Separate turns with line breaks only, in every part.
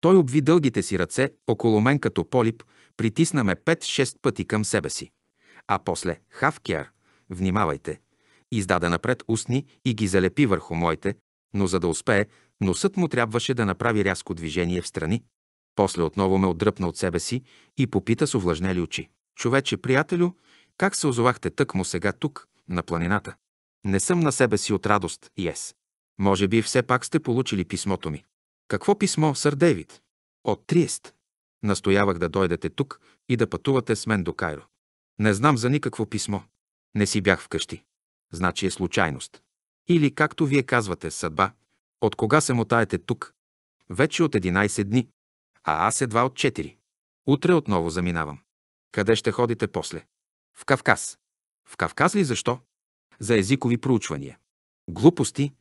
Той обви дългите си ръце около мен като полип, притиснаме 5-6 пъти към себе си. А после Хавкер, внимавайте, издаде напред устни и ги залепи върху моите, но за да успее, носът му трябваше да направи рязко движение в страни. После отново ме отдръпна от себе си и попита с увлажнели очи. Човече, приятелю, как се озовахте тък му сега тук, на планината? Не съм на себе си от радост Йес. Може би все пак сте получили писмото ми. Какво писмо, сър Дейвид? От Триест. Настоявах да дойдете тук и да пътувате с мен до Кайро. Не знам за никакво писмо. Не си бях вкъщи. Значи е случайност. Или, както вие казвате, съдба. От кога се мотаете тук? Вече от 11 дни. А аз едва от 4. Утре отново заминавам. Къде ще ходите после? В Кавказ. В Кавказ ли защо? За езикови проучвания. Глупости.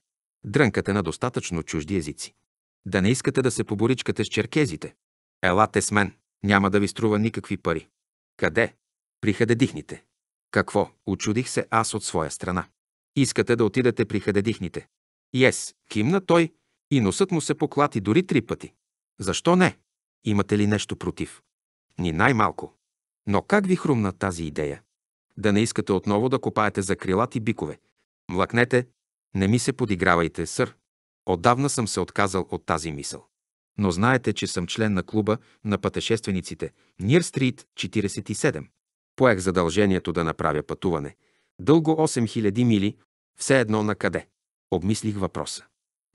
Дрънкате на достатъчно чужди езици. Да не искате да се поборичкате с черкезите. Елате с мен. Няма да ви струва никакви пари. Къде? При хадедихните. Какво? Очудих се аз от своя страна. Искате да отидете при хадедихните. Ес, кимна той и носът му се поклати дори три пъти. Защо не? Имате ли нещо против? Ни най-малко. Но как ви хрумна тази идея? Да не искате отново да копаете за крилати бикове. Млъкнете. Не ми се подигравайте, сър. Отдавна съм се отказал от тази мисъл. Но знаете, че съм член на клуба на пътешествениците Нир Стрит 47. Поех задължението да направя пътуване. Дълго 8000 мили, все едно на къде. Обмислих въпроса.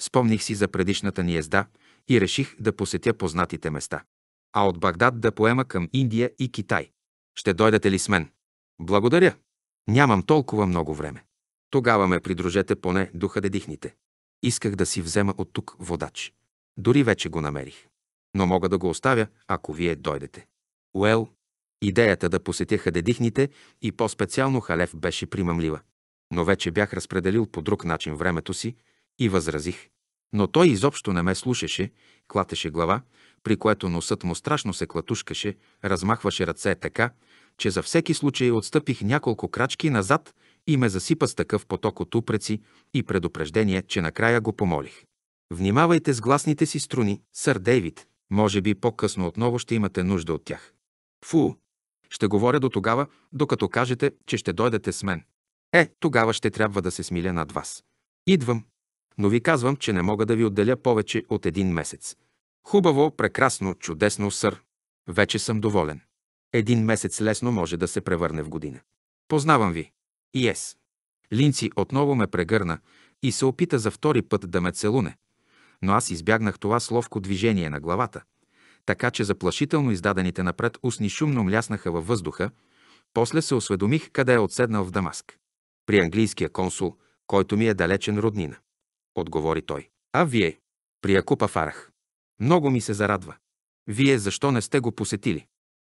Спомних си за предишната ни езда и реших да посетя познатите места. А от Багдад да поема към Индия и Китай. Ще дойдете ли с мен? Благодаря. Нямам толкова много време. Тогава ме придружете поне духа дихните. Исках да си взема от тук водач. Дори вече го намерих. Но мога да го оставя, ако вие дойдете. Уел, идеята да посетя хадедихните и по-специално Халев беше примамлива. Но вече бях разпределил по друг начин времето си и възразих. Но той изобщо не ме слушаше, клатеше глава, при което носът му страшно се клатушкаше, размахваше ръце така, че за всеки случай отстъпих няколко крачки назад и ме засипа с такъв поток от упреци и предупреждения, че накрая го помолих. Внимавайте с гласните си струни, сър Дейвид. Може би по-късно отново ще имате нужда от тях. Фу! Ще говоря до тогава, докато кажете, че ще дойдете с мен. Е, тогава ще трябва да се смиля над вас. Идвам. Но ви казвам, че не мога да ви отделя повече от един месец. Хубаво, прекрасно, чудесно, сър. Вече съм доволен. Един месец лесно може да се превърне в година. Познавам ви ес. Линци отново ме прегърна и се опита за втори път да ме целуне, но аз избягнах това словко движение на главата, така че заплашително издадените напред устни шумно мляснаха във въздуха, после се осведомих къде е отседнал в Дамаск. При английския консул, който ми е далечен роднина. Отговори той. А вие? При Акупа Фарах. Много ми се зарадва. Вие защо не сте го посетили?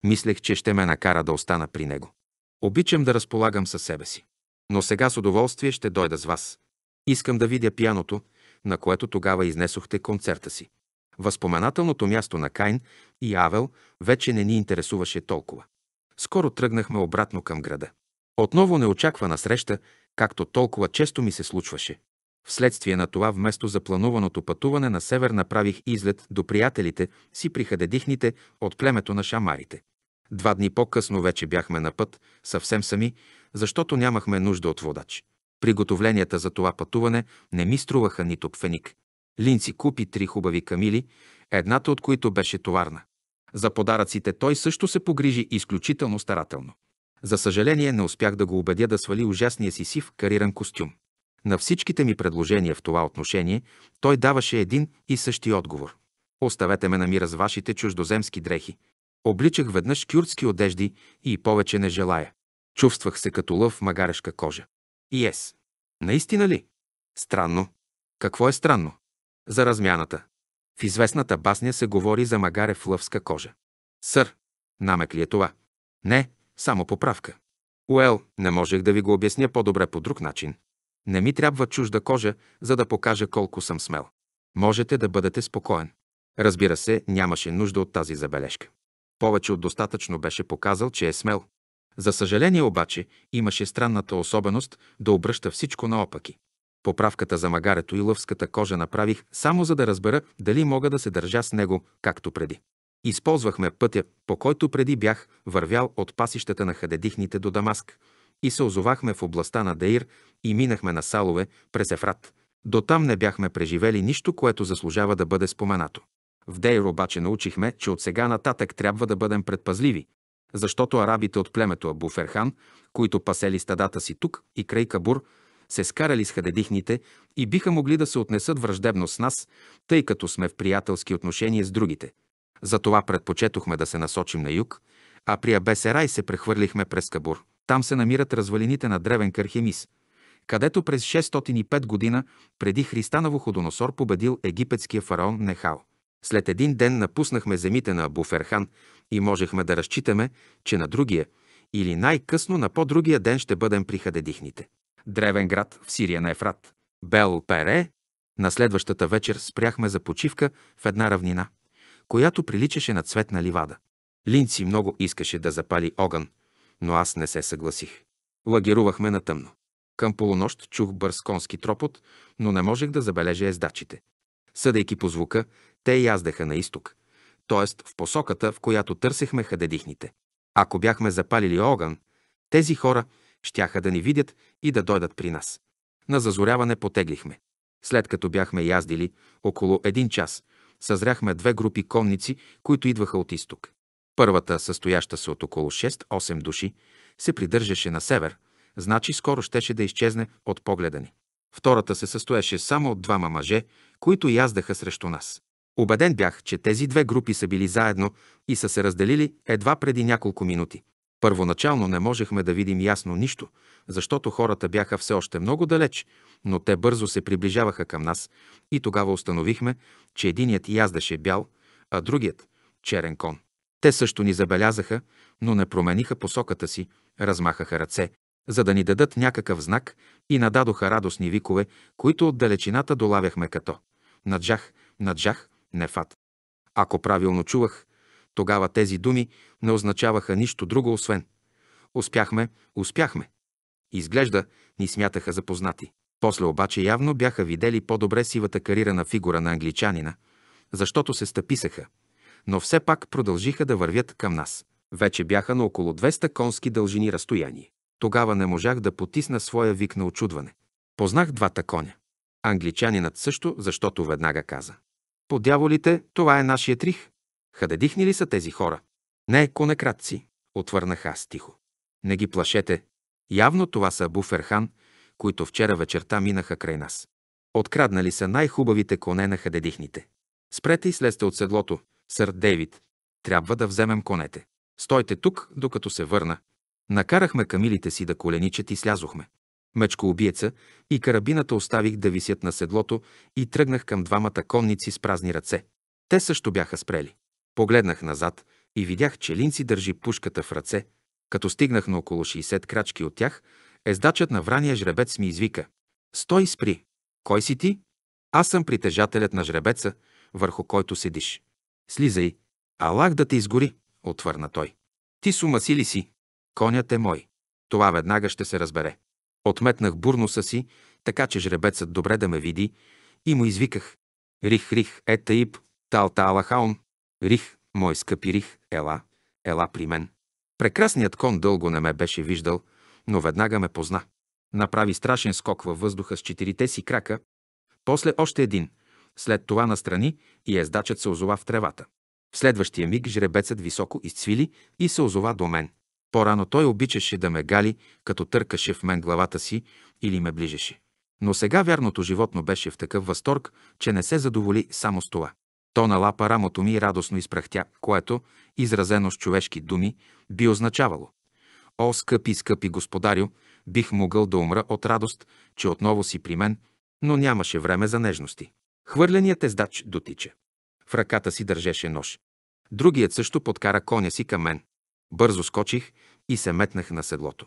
Мислех, че ще ме накара да остана при него. Обичам да разполагам със себе си но сега с удоволствие ще дойда с вас. Искам да видя пияното, на което тогава изнесохте концерта си. Възпоменателното място на Кайн и Авел вече не ни интересуваше толкова. Скоро тръгнахме обратно към града. Отново неочаквана среща, както толкова често ми се случваше. Вследствие на това, вместо за плануваното пътуване на север, направих излет до приятелите си при хадедихните от племето на шамарите. Два дни по-късно вече бяхме на път, съвсем сами, защото нямахме нужда от водач. Приготовленията за това пътуване не ми струваха нито пфеник. Линци купи три хубави камили, едната от които беше товарна. За подаръците той също се погрижи изключително старателно. За съжаление не успях да го убедя да свали ужасния си сив кариран костюм. На всичките ми предложения в това отношение той даваше един и същи отговор. Оставете ме на мира с вашите чуждоземски дрехи. Обличах веднъж кюртски одежди и повече не желая. Чувствах се като лъв в магарешка кожа. И ес. Наистина ли? Странно. Какво е странно? За размяната. В известната басня се говори за магаре в лъвска кожа. Сър, намек ли е това? Не, само поправка. Уел, не можех да ви го обясня по-добре по друг начин. Не ми трябва чужда кожа, за да покажа колко съм смел. Можете да бъдете спокоен. Разбира се, нямаше нужда от тази забележка. Повече от достатъчно беше показал, че е смел. За съжаление обаче имаше странната особеност да обръща всичко наопаки. Поправката за магарето и лъвската кожа направих само за да разбера дали мога да се държа с него, както преди. Използвахме пътя, по който преди бях вървял от пасищата на хадедихните до Дамаск и се озовахме в областта на Деир и минахме на Салове през Ефрат. До там не бяхме преживели нищо, което заслужава да бъде споменато. В Дейр обаче научихме, че от сега нататък трябва да бъдем предпазливи, защото арабите от племето Абуферхан, които пасели стадата си тук и край Кабур, се скарали с хадедихните и биха могли да се отнесат враждебно с нас, тъй като сме в приятелски отношения с другите. Затова предпочетохме да се насочим на юг, а при Абесерай се прехвърлихме през Кабур. Там се намират развалините на древен Кархемис, където през 605 година преди на Вуходоносор победил египетския фараон Нехал. След един ден напуснахме земите на Буферхан и можехме да разчитаме, че на другия или най-късно на по-другия ден ще бъдем при Хадедихните. Древен град в Сирия на Ефрат. Бел Пере. На следващата вечер спряхме за почивка в една равнина, която приличаше на цветна ливада. Линци много искаше да запали огън, но аз не се съгласих. Лагерувахме на тъмно. Към полунощ чух бърз конски тропот, но не можех да забележа ездачите. Съдейки по звука, те яздеха на изток, т.е. в посоката, в която търсехме хадедихните. Ако бяхме запалили огън, тези хора щяха да ни видят и да дойдат при нас. На зазоряване потеглихме. След като бяхме яздили около един час, съзряхме две групи конници, които идваха от изток. Първата, състояща се от около 6-8 души, се придържаше на север, значи скоро щеше да изчезне от погледа ни. Втората се състоеше само от двама мъже, които яздаха срещу нас. Обеден бях, че тези две групи са били заедно и са се разделили едва преди няколко минути. Първоначално не можехме да видим ясно нищо, защото хората бяха все още много далеч, но те бързо се приближаваха към нас и тогава установихме, че единият яздаше бял, а другият – черен кон. Те също ни забелязаха, но не промениха посоката си, размахаха ръце, за да ни дадат някакъв знак и нададоха радостни викове, които от далечината долавяхме като «Наджах! Наджах!» Нефат. Ако правилно чувах, тогава тези думи не означаваха нищо друго, освен «Успяхме, успяхме». Изглежда, ни смятаха запознати. После обаче явно бяха видели по-добре сивата карирана фигура на англичанина, защото се стъписаха, но все пак продължиха да вървят към нас. Вече бяха на около 200 конски дължини разстояние. Тогава не можах да потисна своя вик на очудване. Познах двата коня. Англичанинът също, защото веднага каза. По дяволите, това е нашия трих. Хадедихни ли са тези хора? Не, конекратци, отвърнах аз тихо. Не ги плашете. Явно това са Буферхан, които вчера вечерта минаха край нас. Откраднали са най-хубавите коне на хадедихните. Спрете и слезте от седлото, сър Дейвид. Трябва да вземем конете. Стойте тук, докато се върна. Накарахме камилите си да коленичат и слязохме мечкоубиеца и карабината оставих да висят на седлото и тръгнах към двамата конници с празни ръце. Те също бяха спрели. Погледнах назад и видях, че Линци държи пушката в ръце. Като стигнах на около 60 крачки от тях, ездачът на врания жребец ми извика. Стой, спри! Кой си ти? Аз съм притежателят на жребеца, върху който седиш. Слизай, Аллах да те изгори, отвърна той. Ти сума си ли си? Конят е мой. Това веднага ще се разбере. Отметнах бурноса си, така че жребецът добре да ме види, и му извиках. Рих, рих, е таип, тал тала хаун. Рих, мой скъпи рих, ела, ела при мен. Прекрасният кон дълго не ме беше виждал, но веднага ме позна. Направи страшен скок във въздуха с четирите си крака, после още един, след това настрани и ездачът се озова в тревата. В следващия миг жребецът високо изцвили и се озова до мен – по-рано той обичаше да ме гали, като търкаше в мен главата си или ме ближеше. Но сега вярното животно беше в такъв възторг, че не се задоволи само с това. То налапа рамото ми и радостно изпрахтя, което, изразено с човешки думи, би означавало. О, скъпи, скъпи господарю, бих могъл да умра от радост, че отново си при мен, но нямаше време за нежности. Хвърленият ездач дотича. В ръката си държеше нож. Другият също подкара коня си към мен. Бързо скочих и се метнах на седлото.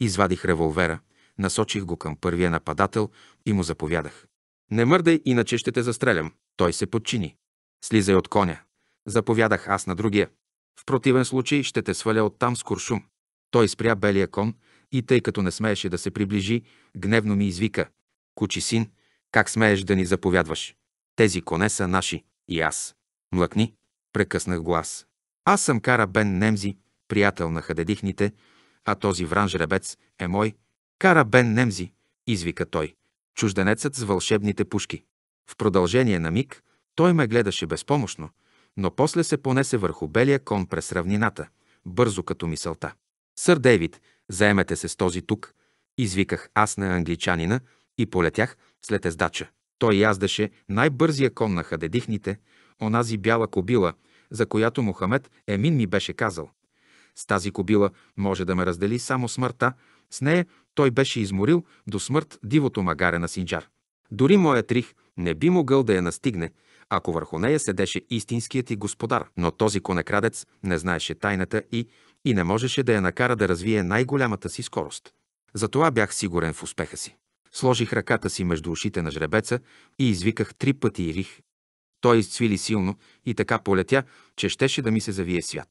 Извадих револвера, насочих го към първия нападател и му заповядах. Не мърдай, иначе ще те застрелям. Той се подчини. Слизай от коня. Заповядах аз на другия. В противен случай ще те сваля оттам с куршум. Той спря белия кон и тъй като не смееше да се приближи, гневно ми извика. Кучи син, как смееш да ни заповядваш? Тези коне са наши и аз. Млъкни, прекъснах глас. Аз съм Кара Бен Немзи, приятел на хадедихните, а този вран жребец е мой. Кара Бен Немзи, извика той, чужденецът с вълшебните пушки. В продължение на миг той ме гледаше безпомощно, но после се понесе върху белия кон през равнината, бързо като мисълта. Сър Дейвид, заемете се с този тук, извиках аз на англичанина и полетях след ездача. Той яздаше най-бързия кон на хадедихните, онази бяла кобила, за която Мохамед Емин ми беше казал. С тази кобила може да ме раздели само смъртта. С нея той беше изморил до смърт дивото магаре на Синджар. Дори моят рих не би могъл да я настигне, ако върху нея седеше истинският и господар. Но този конекрадец не знаеше тайната и, и не можеше да я накара да развие най-голямата си скорост. Затова бях сигурен в успеха си. Сложих ръката си между ушите на жребеца и извиках три пъти и рих. Той изцвили силно и така полетя, че щеше да ми се завие свят.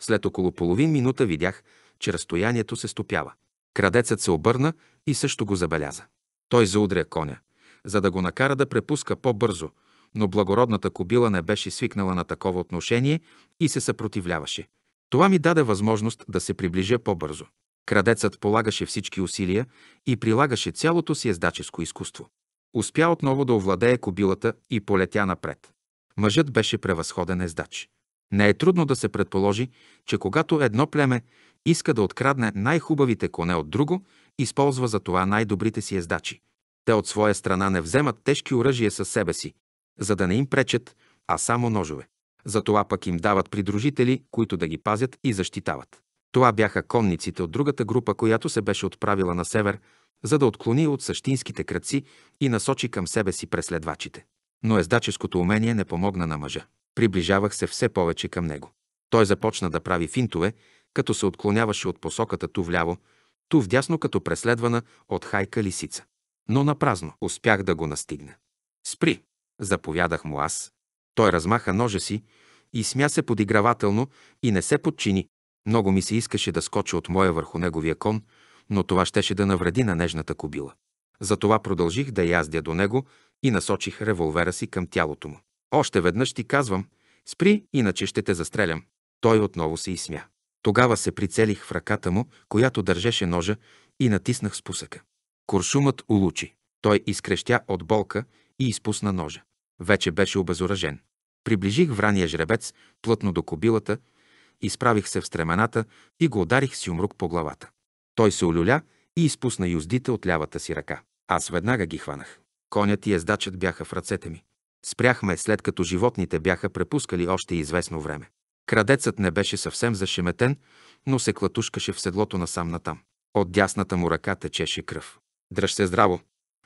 След около половин минута видях, че разстоянието се стопява. Крадецът се обърна и също го забеляза. Той заудря коня, за да го накара да препуска по-бързо, но благородната кобила не беше свикнала на такова отношение и се съпротивляваше. Това ми даде възможност да се приближа по-бързо. Крадецът полагаше всички усилия и прилагаше цялото си ездаческо изкуство. Успя отново да овладее кобилата и полетя напред. Мъжът беше превъзходен ездач. Не е трудно да се предположи, че когато едно племе иска да открадне най-хубавите коне от друго, използва за това най-добрите си ездачи. Те от своя страна не вземат тежки оръжия със себе си, за да не им пречат, а само ножове. Затова пък им дават придружители, които да ги пазят и защитават. Това бяха конниците от другата група, която се беше отправила на север, за да отклони от същинските кръци и насочи към себе си преследвачите. Но ездаческото умение не помогна на мъжа. Приближавах се все повече към него. Той започна да прави финтове, като се отклоняваше от посоката ту вляво, ту вдясно като преследвана от хайка лисица. Но напразно успях да го настигна. Спри! Заповядах му аз. Той размаха ножа си и смя се подигравателно и не се подчини. Много ми се искаше да скоча от моя върху неговия кон, но това щеше да навреди на нежната кобила. Затова продължих да яздя до него и насочих револвера си към тялото му. Още веднъж ти казвам, спри, иначе ще те застрелям. Той отново се изсмя. Тогава се прицелих в ръката му, която държеше ножа, и натиснах спусъка. Куршумът улучи. Той изкрещя от болка и изпусна ножа. Вече беше обезоръжен. Приближих врания жребец плътно до кобилата, изправих се в стремената и го ударих с юмрук по главата. Той се олюля и изпусна юздите от лявата си ръка. Аз веднага ги хванах. Конят и ездачът бяха в ръцете ми. Спряхме, след като животните бяха препускали още известно време. Крадецът не беше съвсем зашеметен, но се клатушкаше в седлото насам натам. От дясната му ръка течеше кръв. Дръж се здраво.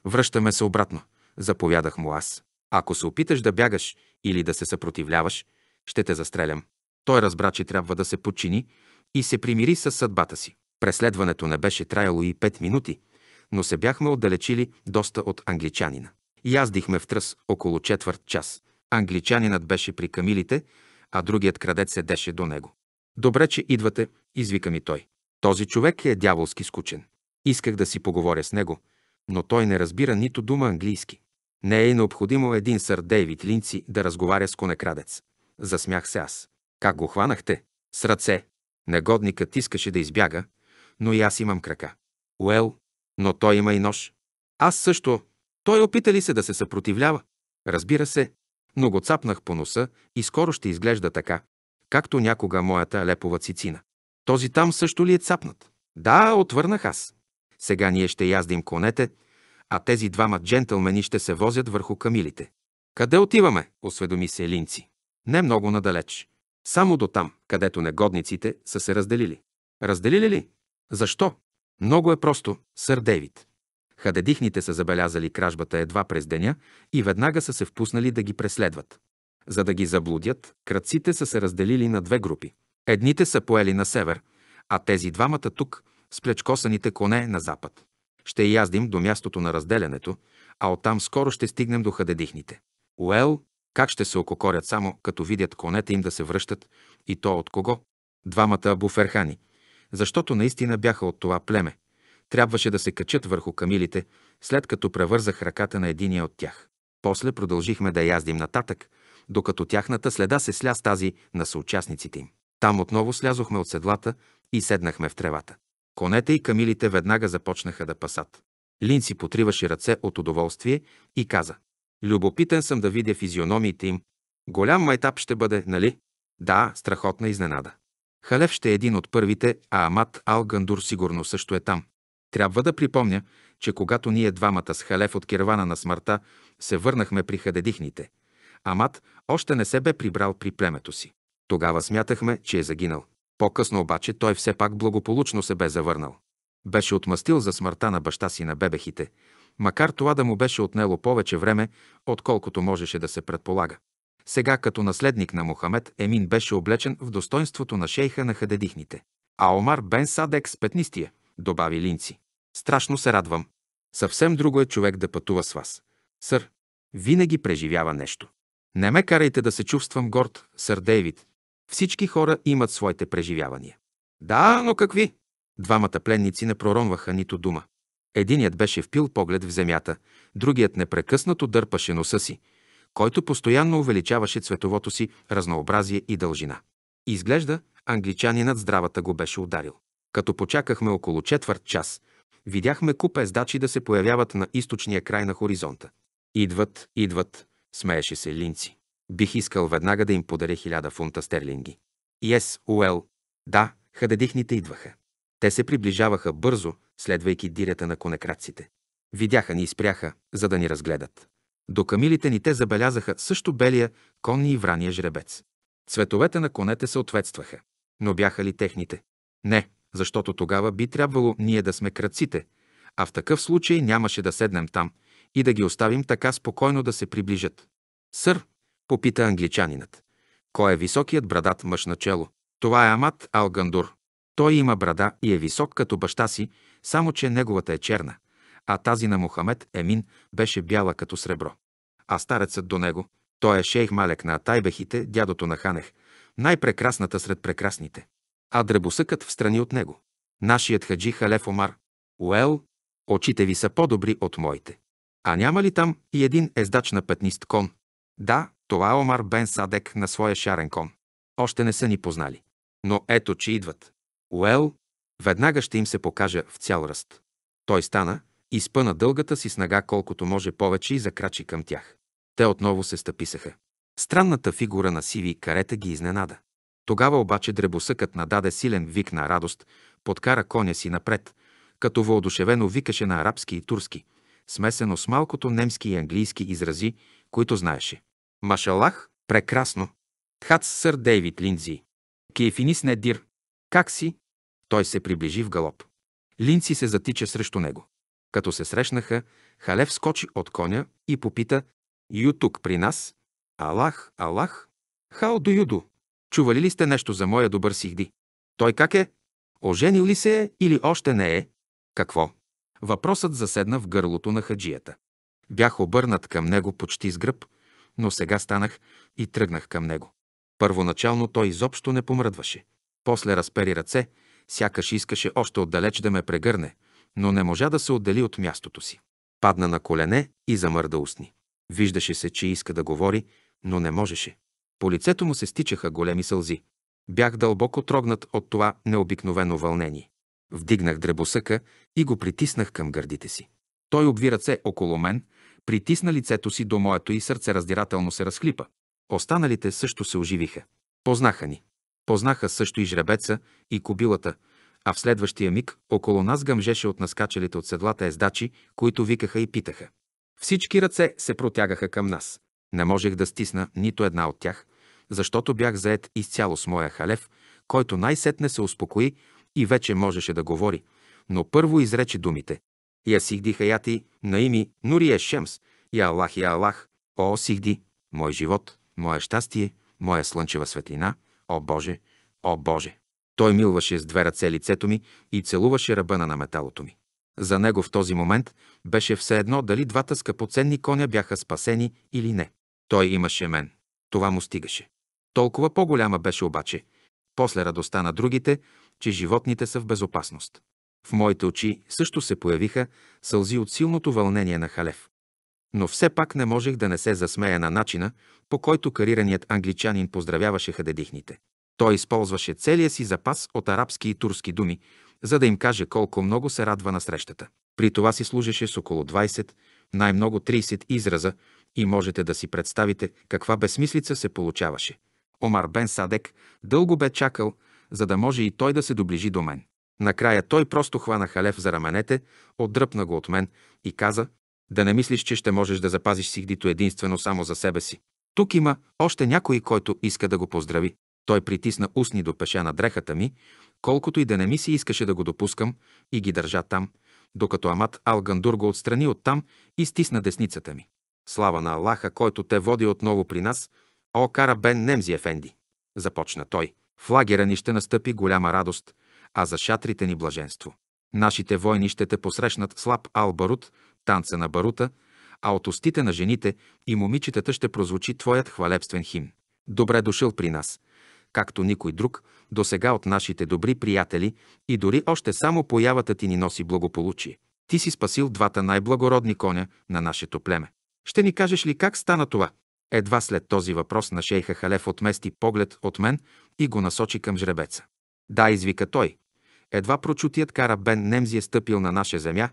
Връщаме се обратно, заповядах му аз. Ако се опиташ да бягаш или да се съпротивляваш, ще те застрелям. Той разбра, че трябва да се подчини и се примири с съдбата си. Преследването не беше траяло и пет минути, но се бяхме отдалечили доста от англичанина. Яздихме в тръс около четвърт час. Англичанинът беше при камилите, а другият крадец седеше до него. Добре, че идвате, извика ми той. Този човек е дяволски скучен. Исках да си поговоря с него, но той не разбира нито дума английски. Не е необходимо един сър Дейвид Линци да разговаря с конекрадец. Засмях се аз. Как го хванахте? С ръце. Негодникът искаше да избяга, но и аз имам крака. Уел, но той има и нож. Аз също, той опита ли се да се съпротивлява? Разбира се, но го цапнах по носа и скоро ще изглежда така, както някога моята лепова цицина. Този там също ли е цапнат? Да, отвърнах аз. Сега ние ще яздим конете, а тези двама джентълмени ще се возят върху камилите. Къде отиваме? осведоми се Линци. Не много надалеч. Само до там, където негодниците са се разделили. Разделили ли? Защо? Много е просто, сър Дейвид. Хадедихните са забелязали кражбата едва през деня и веднага са се впуснали да ги преследват. За да ги заблудят, кръците са се разделили на две групи. Едните са поели на север, а тези двамата тук, с плечкосаните коне на запад. Ще яздим до мястото на разделянето, а оттам скоро ще стигнем до хадедихните. Уел, как ще се ококорят само, като видят конете им да се връщат, и то от кого? Двамата буферхани, защото наистина бяха от това племе. Трябваше да се качат върху камилите, след като превързах ръката на единия от тях. После продължихме да яздим нататък, докато тяхната следа се сля с тази на съучастниците им. Там отново слязохме от седлата и седнахме в тревата. Конете и камилите веднага започнаха да пасат. Лин си потриваше ръце от удоволствие и каза «Любопитен съм да видя физиономиите им. Голям майтап ще бъде, нали?» Да, страхотна изненада. Халев ще е един от първите, а Амат Алгандур сигурно също е там. Трябва да припомня, че когато ние двамата с Халев от кирвана на смърта се върнахме при хадедихните, Амат още не се бе прибрал при племето си. Тогава смятахме, че е загинал. По-късно обаче той все пак благополучно се бе завърнал. Беше отмъстил за смъртта на баща си на бебехите, макар това да му беше отнело повече време, отколкото можеше да се предполага. Сега като наследник на Мохамед, Емин беше облечен в достоинството на шейха на хадедихните. А Омар Бен Садек с петнистия, добави Линци. Страшно се радвам. Съвсем друго е човек да пътува с вас. Сър, винаги преживява нещо. Не ме карайте да се чувствам горд, сър Дейвид. Всички хора имат своите преживявания. Да, но какви? Двамата пленници не проронваха нито дума. Единият беше впил поглед в земята, другият непрекъснато дърпаше носа си, който постоянно увеличаваше цветовото си разнообразие и дължина. Изглежда, англичанинът здравата го беше ударил. Като почакахме около четвърт час, видяхме купе сдачи да се появяват на източния край на хоризонта. Идват, идват, смееше се Линци. Бих искал веднага да им подаря хиляда фунта стерлинги. Yes, Уел. Well. Да, хадедихните идваха. Те се приближаваха бързо, следвайки дирята на конекраците. Видяха ни и спряха, за да ни разгледат. До камилите ни те забелязаха също белия, конни и врания жребец. Цветовете на конете съответстваха. Но бяха ли техните? Не, защото тогава би трябвало ние да сме кръците, а в такъв случай нямаше да седнем там и да ги оставим така спокойно да се приближат. Сър, попита англичанинът. Кой е високият брадат мъж на чело? Това е Амат Алгандур. Той има брада и е висок като баща си, само че неговата е черна, а тази на Мохамед Емин беше бяла като сребро. А старецът до него, той е шейх Малек на Тайбехите, дядото на Ханех, най-прекрасната сред прекрасните а дребосъкът встрани от него. Нашият хаджи Халеф Омар. Уел, очите ви са по-добри от моите. А няма ли там и един ездач на пътнист кон? Да, това е Омар Бен Садек на своя шарен кон. Още не са ни познали. Но ето, че идват. Уел, веднага ще им се покажа в цял ръст. Той стана, изпъна дългата си снага колкото може повече и закрачи към тях. Те отново се стъписаха. Странната фигура на сиви карета ги изненада. Тогава обаче дребосъкът нададе силен вик на радост, подкара коня си напред, като въодушевено викаше на арабски и турски, смесено с малкото немски и английски изрази, които знаеше. Машалах, прекрасно! Хац сър Дейвид Линдзи. Киефинис не дир. Как си? Той се приближи в галоп. Линци се затича срещу него. Като се срещнаха, Халев скочи от коня и попита «Ю тук при нас? Алах, Алах? Хао до юдо?» Чували ли сте нещо за моя добър Сихди? Той как е? Оженил ли се е или още не е? Какво? Въпросът заседна в гърлото на хаджията. Бях обърнат към него почти с гръб, но сега станах и тръгнах към него. Първоначално той изобщо не помръдваше. После разпери ръце, сякаш искаше още отдалеч да ме прегърне, но не можа да се отдели от мястото си. Падна на колене и замърда устни. Виждаше се, че иска да говори, но не можеше. По лицето му се стичаха големи сълзи. Бях дълбоко трогнат от това необикновено вълнение. Вдигнах дребосъка и го притиснах към гърдите си. Той обви ръце около мен, притисна лицето си до моето и сърце раздирателно се разхлипа. Останалите също се оживиха. Познаха ни. Познаха също и жребеца, и кобилата, а в следващия миг около нас гъмжеше от наскачалите от седлата ездачи, които викаха и питаха. Всички ръце се протягаха към нас. Не можех да стисна нито една от тях, защото бях заед изцяло с моя халев, който най-сетне се успокои и вече можеше да говори, но първо изрече думите. Я сихди хаяти, наими, нурия е шемс, я Аллах, я Аллах, о сихди, мой живот, мое щастие, моя слънчева светлина, о Боже, о Боже. Той милваше с две ръце лицето ми и целуваше ръбъна на металото ми. За него в този момент беше все едно дали двата скъпоценни коня бяха спасени или не. Той имаше мен. Това му стигаше. Толкова по-голяма беше обаче, после радостта на другите, че животните са в безопасност. В моите очи също се появиха сълзи от силното вълнение на Халев. Но все пак не можех да не се засмея на начина, по който карираният англичанин поздравяваше хадедихните. Той използваше целия си запас от арабски и турски думи, за да им каже колко много се радва на срещата. При това си служеше с около 20, най-много 30 израза и можете да си представите каква безсмислица се получаваше – Омар Бен Садек дълго бе чакал, за да може и той да се доближи до мен. Накрая той просто хвана Халев за раменете, отдръпна го от мен и каза «Да не мислиш, че ще можеш да запазиш сихдито единствено само за себе си. Тук има още някой, който иска да го поздрави». Той притисна устни до пеша на дрехата ми, колкото и да не ми се искаше да го допускам и ги държа там, докато Амат Алгандур го отстрани оттам и стисна десницата ми. Слава на Аллаха, който те води отново при нас – О, Карабен Немзи Ефенди! Започна той. В лагера ни ще настъпи голяма радост, а за шатрите ни блаженство. Нашите войни ще те посрещнат слаб албарут, танца на барута, а от устите на жените и момичетата ще прозвучи твоят хвалебствен хим. Добре дошъл при нас, както никой друг, до сега от нашите добри приятели и дори още само появата ти ни носи благополучие. Ти си спасил двата най-благородни коня на нашето племе. Ще ни кажеш ли как стана това? Едва след този въпрос на шейха Халев отмести поглед от мен и го насочи към жребеца. Да, извика той. Едва прочутият кара Бен Немзи е стъпил на наша земя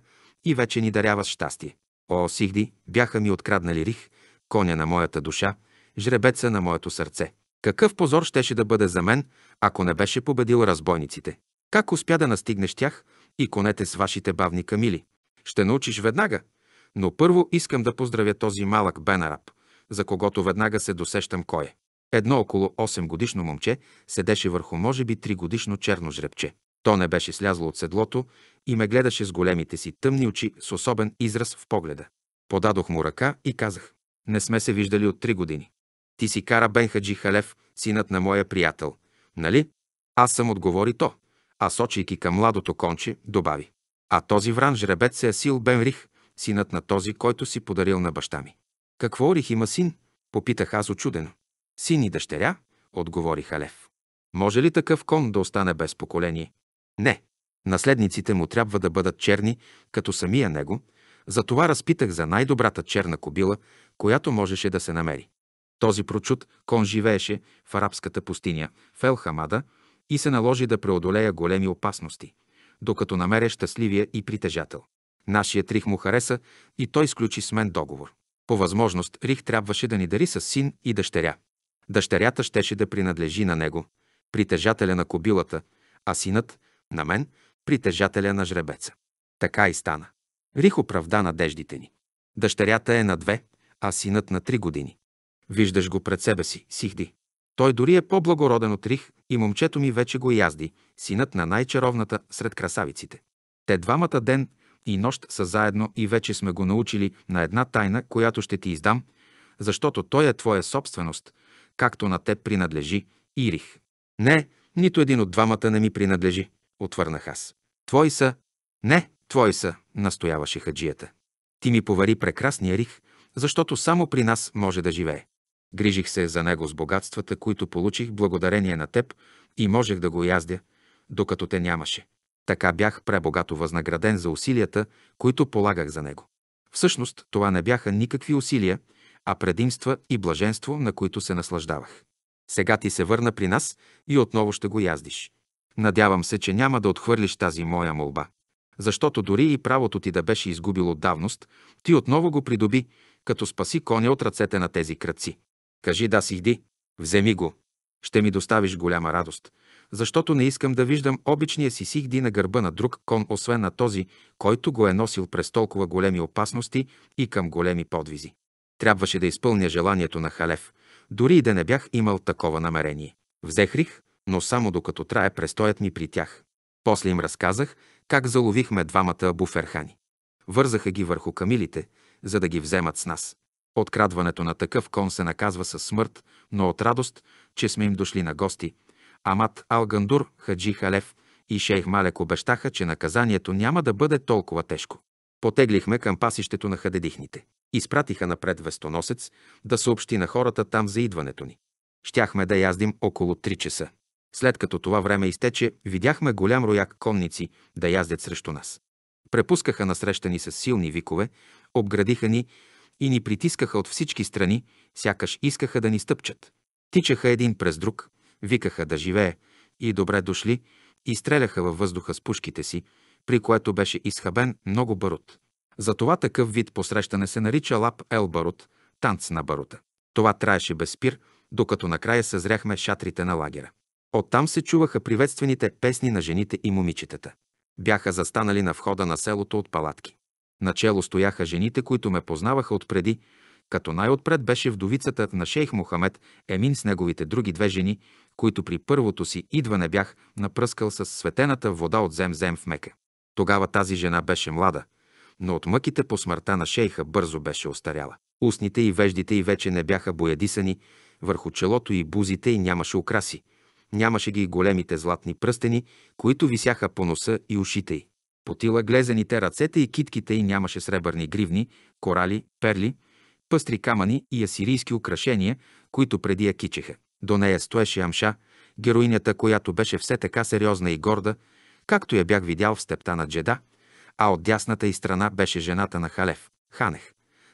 и вече ни дарява щастие. О, Сигди, бяха ми откраднали рих, коня на моята душа, жребеца на моето сърце. Какъв позор щеше да бъде за мен, ако не беше победил разбойниците? Как успя да настигнеш тях и конете с вашите бавни камили? Ще научиш веднага, но първо искам да поздравя този малък Араб – за когото веднага се досещам кой е. Едно около 8 годишно момче седеше върху може би 3 годишно черно жребче. То не беше слязло от седлото и ме гледаше с големите си тъмни очи с особен израз в погледа. Подадох му ръка и казах. Не сме се виждали от 3 години. Ти си кара Бенхаджи Халев, синът на моя приятел, нали? Аз съм отговори то, а сочейки към младото конче, добави. А този вран жребец се е Сил Бенрих, синът на този, който си подарил на баща ми. Какво Орих има син? Попитах аз очудено. Син и дъщеря, отговори Халев. Може ли такъв кон да остане без поколение? Не. Наследниците му трябва да бъдат черни, като самия него, затова разпитах за най-добрата черна кобила, която можеше да се намери. Този прочут кон живееше в арабската пустиня, в Елхамада, и се наложи да преодолея големи опасности, докато намеря щастливия и притежател. Нашия трих му хареса и той сключи с мен договор. По възможност Рих трябваше да ни дари с син и дъщеря. Дъщерята щеше да принадлежи на него, притежателя на кобилата, а синът – на мен, притежателя на жребеца. Така и стана. Рих оправда надеждите ни. Дъщерята е на две, а синът на три години. Виждаш го пред себе си, Сихди. Той дори е по-благороден от Рих и момчето ми вече го язди, синът на най-чаровната сред красавиците. Те двамата ден и нощ са заедно и вече сме го научили на една тайна, която ще ти издам, защото той е твоя собственост, както на те принадлежи Ирих. Не, нито един от двамата не ми принадлежи, отвърнах аз. Твои са. Не, твои са, настояваше хаджията. Ти ми повари прекрасния рих, защото само при нас може да живее. Грижих се за него с богатствата, които получих благодарение на теб и можех да го яздя, докато те нямаше. Така бях пребогато възнаграден за усилията, които полагах за него. Всъщност, това не бяха никакви усилия, а предимства и блаженство, на които се наслаждавах. Сега ти се върна при нас и отново ще го яздиш. Надявам се, че няма да отхвърлиш тази моя молба. Защото дори и правото ти да беше изгубило давност, ти отново го придоби, като спаси коня от ръцете на тези кръци. Кажи да си иди, вземи го. Ще ми доставиш голяма радост, защото не искам да виждам обичния си сихди на гърба на друг кон, освен на този, който го е носил през толкова големи опасности и към големи подвизи. Трябваше да изпълня желанието на Халев, дори и да не бях имал такова намерение. Взех рих, но само докато трае престоят ми при тях. После им разказах как заловихме двамата буферхани. Вързаха ги върху камилите, за да ги вземат с нас. Открадването на такъв кон се наказва със смърт, но от радост, че сме им дошли на гости – Амат Алгандур, Хаджи Халев и шейх Малек обещаха, че наказанието няма да бъде толкова тежко. Потеглихме към пасището на хадедихните. Изпратиха напред вестоносец да съобщи на хората там за идването ни. Щяхме да яздим около 3 часа. След като това време изтече, видяхме голям рояк конници да яздят срещу нас. Препускаха насреща ни с силни викове, обградиха ни и ни притискаха от всички страни, сякаш искаха да ни стъпчат. Тичаха един през друг, викаха да живее и добре дошли и стреляха във въздуха с пушките си, при което беше изхабен много барут. Затова такъв вид посрещане се нарича лап ел барут, танц на барута. Това траеше без спир, докато накрая съзряхме шатрите на лагера. Оттам се чуваха приветствените песни на жените и момичетата. Бяха застанали на входа на селото от палатки. Начело стояха жените, които ме познаваха отпреди, като най-отпред беше вдовицата на шейх Мохамед Емин с неговите други две жени, които при първото си идване бях напръскал с светената вода от зем-зем в Мека. Тогава тази жена беше млада, но от мъките по смъртта на шейха бързо беше остаряла. Устните и веждите й вече не бяха боядисани, върху челото и бузите й нямаше украси, нямаше ги и големите златни пръстени, които висяха по носа и ушите й. Потила глезените ръцете и китките й нямаше сребърни гривни, корали, перли, пъстри камъни и асирийски украшения, които преди я кичеха. До нея стоеше Амша, героинята, която беше все така сериозна и горда, както я бях видял в степта на Джеда, а от дясната и страна беше жената на Халев, Ханех,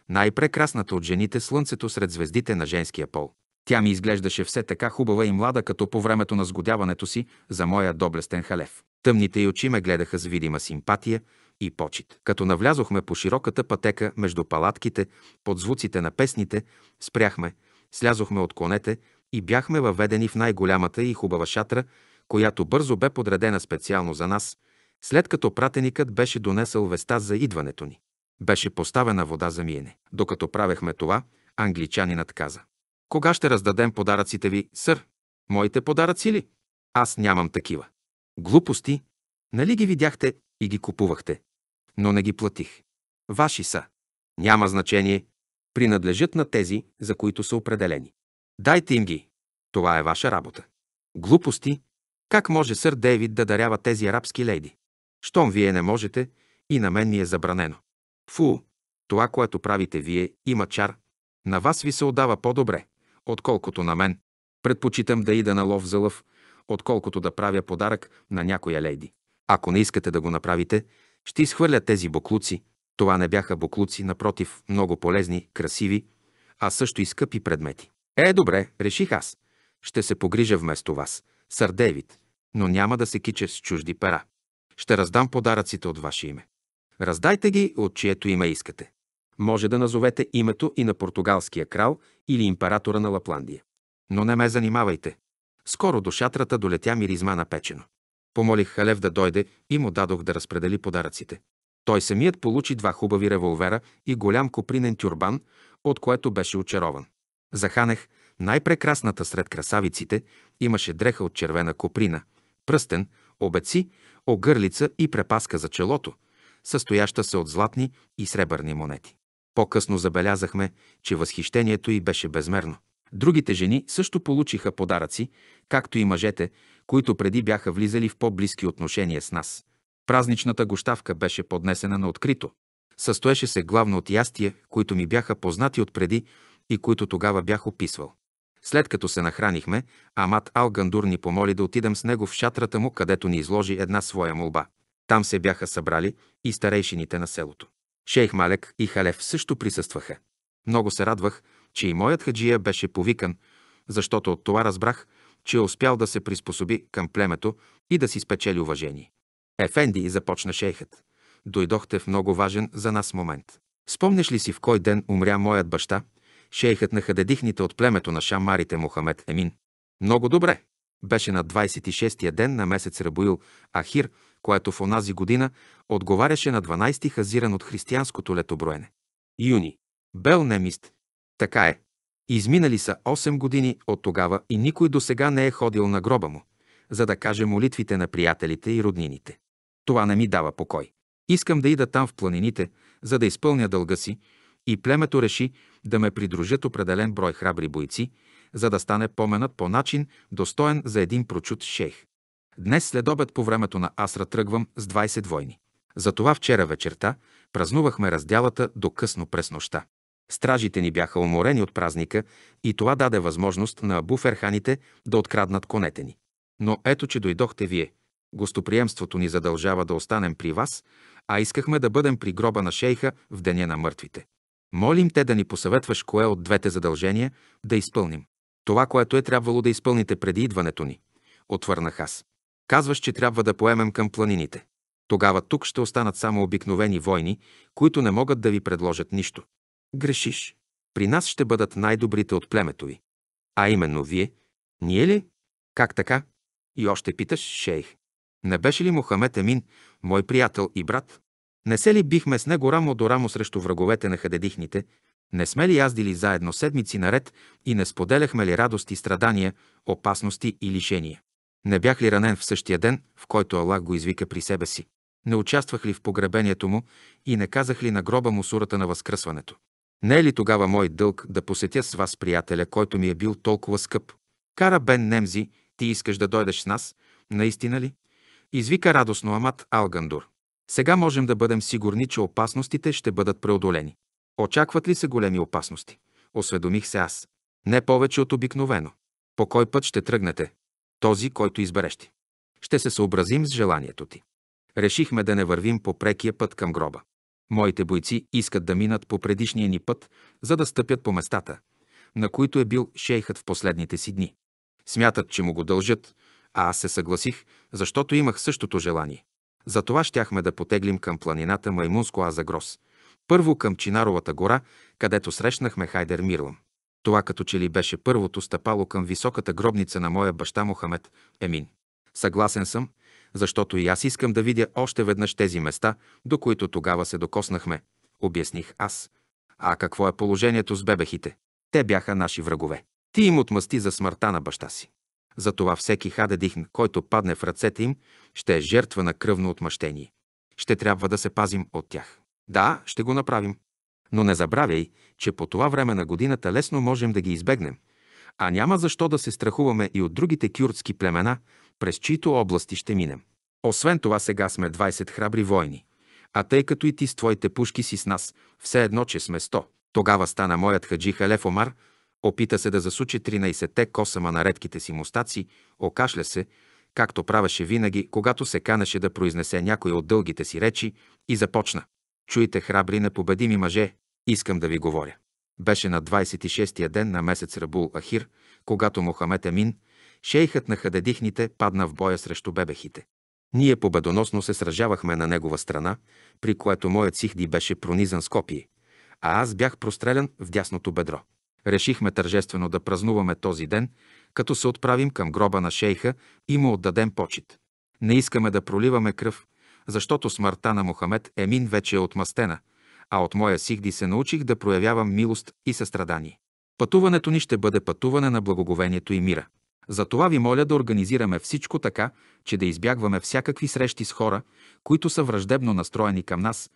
най-прекрасната от жените слънцето сред звездите на женския пол. Тя ми изглеждаше все така хубава и млада, като по времето на сгодяването си за моя доблестен халев. Тъмните й очи ме гледаха с видима симпатия и почет. Като навлязохме по широката пътека между палатките, под звуците на песните, спряхме, слязохме от конете, и бяхме въведени в най-голямата и хубава шатра, която бързо бе подредена специално за нас, след като пратеникът беше донесъл веста за идването ни. Беше поставена вода за миене. Докато правехме това, англичанинът каза. Кога ще раздадем подаръците ви, сър? Моите подаръци ли? Аз нямам такива. Глупости. Нали ги видяхте и ги купувахте? Но не ги платих. Ваши са. Няма значение. Принадлежат на тези, за които са определени. Дайте им ги. Това е ваша работа. Глупости. Как може сър Дейвид да дарява тези арабски лейди? Щом вие не можете, и на мен ми е забранено. Фу, това, което правите вие, има чар. На вас ви се отдава по-добре, отколкото на мен. Предпочитам да ида на лов за лъв, отколкото да правя подарък на някоя лейди. Ако не искате да го направите, ще изхвърля тези буклуци. Това не бяха буклуци, напротив, много полезни, красиви, а също и скъпи предмети. Е, добре, реших аз. Ще се погрижа вместо вас, сър Дейвид, но няма да се кича с чужди пера. Ще раздам подаръците от ваше име. Раздайте ги от чието име искате. Може да назовете името и на португалския крал или императора на Лапландия. Но не ме занимавайте. Скоро до шатрата долетя миризма на печено. Помолих Халев да дойде и му дадох да разпредели подаръците. Той самият получи два хубави револвера и голям копринен тюрбан, от което беше очарован. Заханех, най-прекрасната сред красавиците, имаше дреха от червена коприна, пръстен, обеци, огърлица и препаска за челото, състояща се от златни и сребърни монети. По-късно забелязахме, че възхищението й беше безмерно. Другите жени също получиха подаръци, както и мъжете, които преди бяха влизали в по-близки отношения с нас. Празничната гощавка беше поднесена на открито. Състоеше се главно от ястия, които ми бяха познати отпреди, и които тогава бях описвал. След като се нахранихме, Амат Алгандур ни помоли да отидем с него в шатрата му, където ни изложи една своя молба. Там се бяха събрали и старейшините на селото. Шейх Малек и Халев също присъстваха. Много се радвах, че и моят хаджия беше повикан, защото от това разбрах, че е успял да се приспособи към племето и да си спечели уважение. Ефенди, започна шейхът. Дойдохте в много важен за нас момент. Спомняш ли си в кой ден умря моят баща, шейхът на хадедихните от племето на шамарите Мохамед Емин. Много добре. Беше на 26-я ден на месец Рабуил Ахир, което в онази година отговаряше на 12-ти хазиран от християнското летоброене. Юни. Бел немист. Така е. Изминали са 8 години от тогава и никой до сега не е ходил на гроба му, за да каже молитвите на приятелите и роднините. Това не ми дава покой. Искам да ида там в планините, за да изпълня дълга си, и племето реши да ме придружат определен брой храбри бойци, за да стане поменът по начин, достоен за един прочут шейх. Днес след обед по времето на Асра тръгвам с 20 войни. Затова вчера вечерта празнувахме разделата до късно през нощта. Стражите ни бяха уморени от празника и това даде възможност на буферханите да откраднат конете ни. Но ето, че дойдохте вие. Гостоприемството ни задължава да останем при вас, а искахме да бъдем при гроба на шейха в деня на мъртвите. Молим те да ни посъветваш кое от двете задължения да изпълним. Това, което е трябвало да изпълните преди идването ни, отвърнах аз. Казваш, че трябва да поемем към планините. Тогава тук ще останат само обикновени войни, които не могат да ви предложат нищо. Грешиш. При нас ще бъдат най-добрите от племето ви. А именно вие. Ние ли? Как така? И още питаш, шейх. Не беше ли Мохамед Емин, мой приятел и брат? Не се ли бихме с него рамо до рамо срещу враговете на хадедихните? Не сме ли яздили заедно седмици наред и не споделяхме ли радости, страдания, опасности и лишения? Не бях ли ранен в същия ден, в който Аллах го извика при себе си? Не участвах ли в погребението му и не казах ли на гроба му сурата на възкръсването? Не е ли тогава мой дълг да посетя с вас приятеля, който ми е бил толкова скъп? Кара Бен Немзи, ти искаш да дойдеш с нас? Наистина ли? Извика радостно Амат Алгандур. Сега можем да бъдем сигурни, че опасностите ще бъдат преодолени. Очакват ли се големи опасности? Осведомих се аз. Не повече от обикновено. По кой път ще тръгнете? Този, който избереш ти. Ще се съобразим с желанието ти. Решихме да не вървим по прекия път към гроба. Моите бойци искат да минат по предишния ни път, за да стъпят по местата, на които е бил шейхът в последните си дни. Смятат, че му го дължат, а аз се съгласих, защото имах същото желание. Затова щяхме да потеглим към планината Маймунско Азагрос. Първо към Чинаровата гора, където срещнахме Хайдер Мирлам. Това като че ли беше първото стъпало към високата гробница на моя баща Мохамед Емин. Съгласен съм, защото и аз искам да видя още веднъж тези места, до които тогава се докоснахме, обясних аз. А какво е положението с бебехите? Те бяха наши врагове. Ти им отмъсти за смъртта на баща си. Затова всеки хадедихн, който падне в ръцете им, ще е жертва на кръвно отмъщение. Ще трябва да се пазим от тях. Да, ще го направим. Но не забравяй, че по това време на годината лесно можем да ги избегнем, а няма защо да се страхуваме и от другите кюртски племена, през чието области ще минем. Освен това сега сме 20 храбри войни, а тъй като и ти с твоите пушки си с нас, все едно, че сме 100. Тогава стана моят хаджи Халеф Омар Опита се да засучи 13-те косама на редките си мустаци, окашля се, както правеше винаги, когато се канеше да произнесе някой от дългите си речи и започна. Чуйте, храбри, непобедими мъже, искам да ви говоря. Беше на 26-я ден на месец Рабул Ахир, когато Мохамед Емин, шейхът на хадедихните, падна в боя срещу бебехите. Ние победоносно се сражавахме на негова страна, при което моят сихди беше пронизан с копие, а аз бях прострелян в дясното бедро. Решихме тържествено да празнуваме този ден, като се отправим към гроба на шейха и му отдадем почет. Не искаме да проливаме кръв, защото смъртта на Мохамед Емин вече е отмъстена, а от моя сихди се научих да проявявам милост и състрадание. Пътуването ни ще бъде пътуване на благоговението и мира. Затова ви моля да организираме всичко така, че да избягваме всякакви срещи с хора, които са враждебно настроени към нас,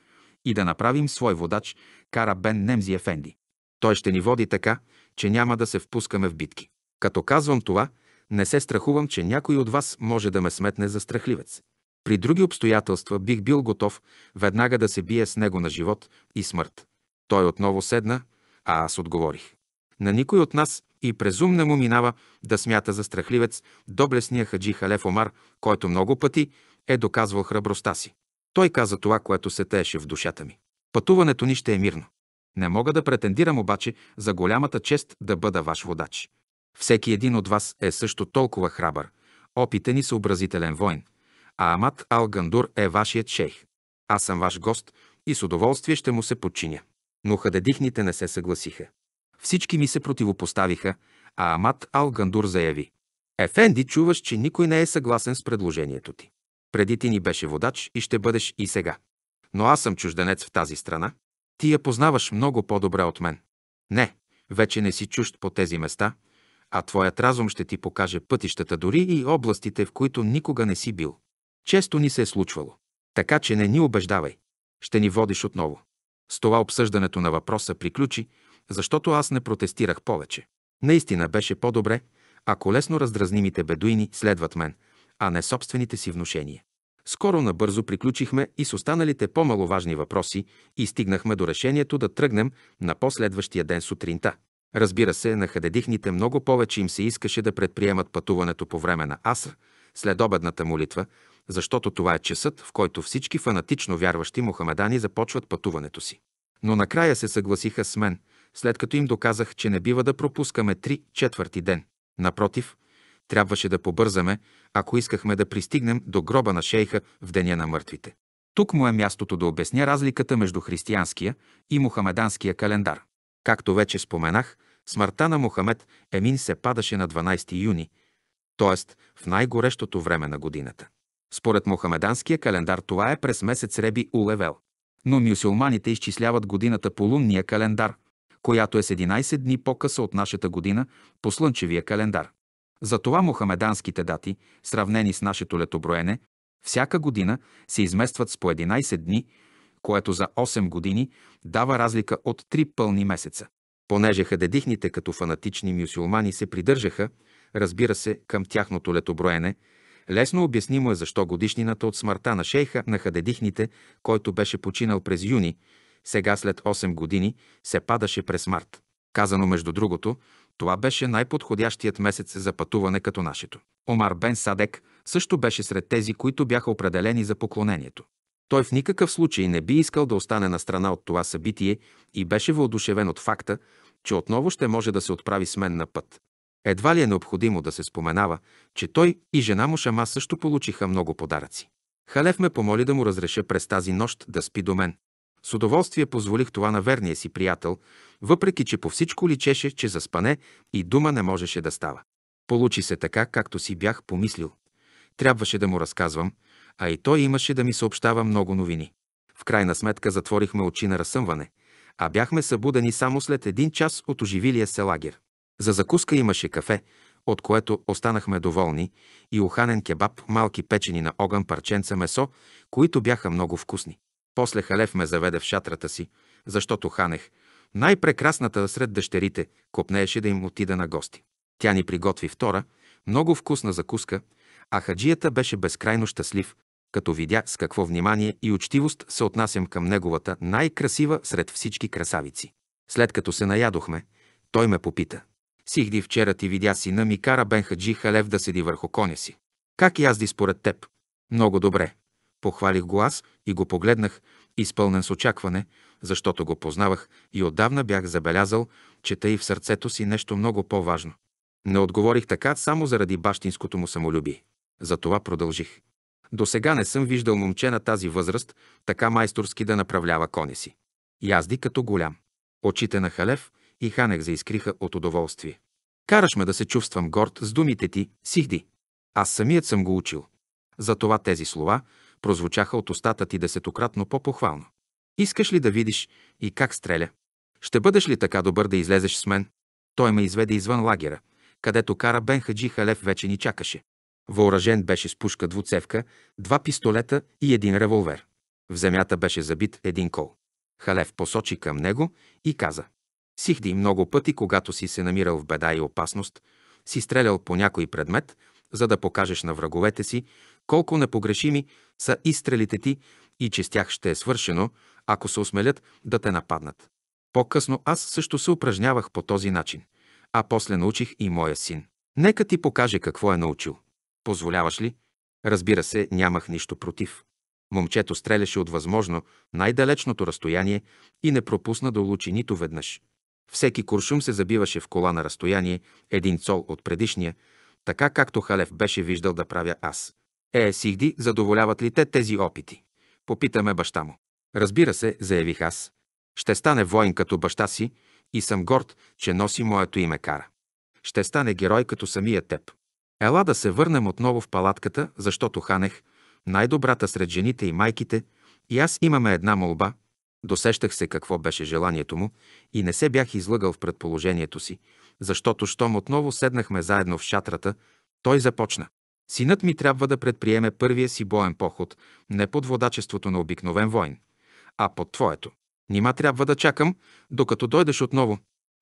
и да направим свой водач Кара Бен Немзи Ефенди. Той ще ни води така, че няма да се впускаме в битки. Като казвам това, не се страхувам, че някой от вас може да ме сметне за страхливец. При други обстоятелства бих бил готов веднага да се бие с него на живот и смърт. Той отново седна, а аз отговорих. На никой от нас и презумна му минава да смята за страхливец доблесния хаджи Халеф Омар, който много пъти е доказвал храбростта си. Той каза това, което се тееше в душата ми. Пътуването ни ще е мирно. Не мога да претендирам обаче за голямата чест да бъда ваш водач. Всеки един от вас е също толкова храбър, опитен и съобразителен войн, а Амат Ал-Гандур е вашият шейх. Аз съм ваш гост и с удоволствие ще му се подчиня. Но хадедихните не се съгласиха. Всички ми се противопоставиха, а Амат Ал-Гандур заяви. Ефенди, чуваш, че никой не е съгласен с предложението ти. Преди ти ни беше водач и ще бъдеш и сега. Но аз съм чужденец в тази страна ти я познаваш много по-добре от мен. Не, вече не си чужд по тези места, а твоят разум ще ти покаже пътищата дори и областите, в които никога не си бил. Често ни се е случвало. Така че не ни убеждавай. Ще ни водиш отново. С това обсъждането на въпроса приключи, защото аз не протестирах повече. Наистина беше по-добре, ако лесно раздразнимите бедуини следват мен, а не собствените си внушения. Скоро набързо приключихме и с останалите по-маловажни въпроси и стигнахме до решението да тръгнем на последващия ден сутринта. Разбира се, на хадедихните много повече им се искаше да предприемат пътуването по време на Аср, след обедната молитва, защото това е часът, в който всички фанатично вярващи мухамедани започват пътуването си. Но накрая се съгласиха с мен, след като им доказах, че не бива да пропускаме три четвърти ден. Напротив, Трябваше да побързаме, ако искахме да пристигнем до гроба на шейха в Деня на мъртвите. Тук му е мястото да обясня разликата между християнския и мухамеданския календар. Както вече споменах, смъртта на Мухамед Емин се падаше на 12 юни, т.е. в най-горещото време на годината. Според мухамеданския календар това е през месец Реби Улевел. Но мюсюлманите изчисляват годината по лунния календар, която е с 11 дни по-къса от нашата година по слънчевия календар. Затова мухамеданските дати, сравнени с нашето летоброене, всяка година се изместват с по 11 дни, което за 8 години дава разлика от 3 пълни месеца. Понеже хадедихните като фанатични мюсюлмани се придържаха, разбира се, към тяхното летоброене, лесно обяснимо е защо годишнината от смъртта на шейха на хадедихните, който беше починал през юни, сега след 8 години се падаше през март. Казано между другото, това беше най-подходящият месец за пътуване като нашето. Омар Бен Садек също беше сред тези, които бяха определени за поклонението. Той в никакъв случай не би искал да остане на страна от това събитие и беше въодушевен от факта, че отново ще може да се отправи с мен на път. Едва ли е необходимо да се споменава, че той и жена му Шама също получиха много подаръци. Халев ме помоли да му разреша през тази нощ да спи до мен. С удоволствие позволих това на верния си приятел, въпреки че по всичко личеше, че заспане и дума не можеше да става. Получи се така, както си бях помислил. Трябваше да му разказвам, а и той имаше да ми съобщава много новини. В крайна сметка затворихме очи на разсъмване, а бяхме събудени само след един час от оживилия се лагер. За закуска имаше кафе, от което останахме доволни, и уханен кебаб, малки печени на огън парченца месо, които бяха много вкусни. После Халев ме заведе в шатрата си, защото ханех, най-прекрасната сред дъщерите, копнееше да им отида на гости. Тя ни приготви втора, много вкусна закуска, а хаджията беше безкрайно щастлив, като видя с какво внимание и учтивост се отнасям към неговата най-красива сред всички красавици. След като се наядохме, той ме попита. Сихди вчера ти видя сина ми кара Бен Хаджи Халев да седи върху коня си. Как язди според теб? Много добре. Похвалих го аз, и го погледнах, изпълнен с очакване, защото го познавах и отдавна бях забелязал, че тъй в сърцето си нещо много по-важно. Не отговорих така само заради бащинското му самолюбие. Затова продължих. До сега не съм виждал момче на тази възраст, така майсторски да направлява коня си. Язди като голям. Очите на Халев и Ханех заискриха от удоволствие. Караш ме да се чувствам горд с думите ти, Сихди. Аз самият съм го учил. Затова тези слова прозвучаха от устата ти десетократно по-похвално. Искаш ли да видиш и как стреля? Ще бъдеш ли така добър да излезеш с мен? Той ме изведе извън лагера, където кара Бен Хаджи Халев вече ни чакаше. Въоръжен беше с пушка двуцевка, два пистолета и един револвер. В земята беше забит един кол. Халев посочи към него и каза «Сихди много пъти, когато си се намирал в беда и опасност, си стрелял по някой предмет, за да покажеш на враговете си колко непогрешими са изстрелите ти и че с тях ще е свършено, ако се осмелят да те нападнат. По-късно аз също се упражнявах по този начин, а после научих и моя син. Нека ти покаже какво е научил. Позволяваш ли? Разбира се, нямах нищо против. Момчето стреляше от възможно най-далечното разстояние и не пропусна да улучи нито веднъж. Всеки куршум се забиваше в кола на разстояние, един цол от предишния, така както Халев беше виждал да правя аз. Е, Сигди, задоволяват ли те тези опити? Попитаме баща му. Разбира се, заявих аз. Ще стане воин като баща си и съм горд, че носи моето име кара. Ще стане герой като самия теб. Ела да се върнем отново в палатката, защото ханех, най-добрата сред жените и майките, и аз имаме една молба. Досещах се какво беше желанието му и не се бях излъгал в предположението си, защото щом отново седнахме заедно в шатрата, той започна. Синът ми трябва да предприеме първия си боен поход, не под водачеството на обикновен войн, а под твоето. Нима трябва да чакам, докато дойдеш отново.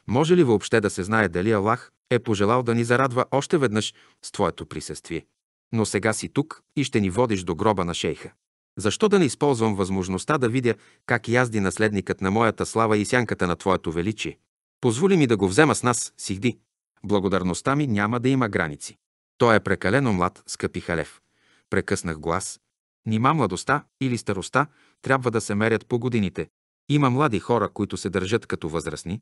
Може ли въобще да се знае дали Аллах е пожелал да ни зарадва още веднъж с твоето присъствие? Но сега си тук и ще ни водиш до гроба на шейха. Защо да не използвам възможността да видя как язди наследникът на моята слава и сянката на твоето величие? Позволи ми да го взема с нас, Сихди. Благодарността ми няма да има граници. Той е прекалено млад, скъпи Халев. Прекъснах глас. Нима младостта или староста трябва да се мерят по годините. Има млади хора, които се държат като възрастни,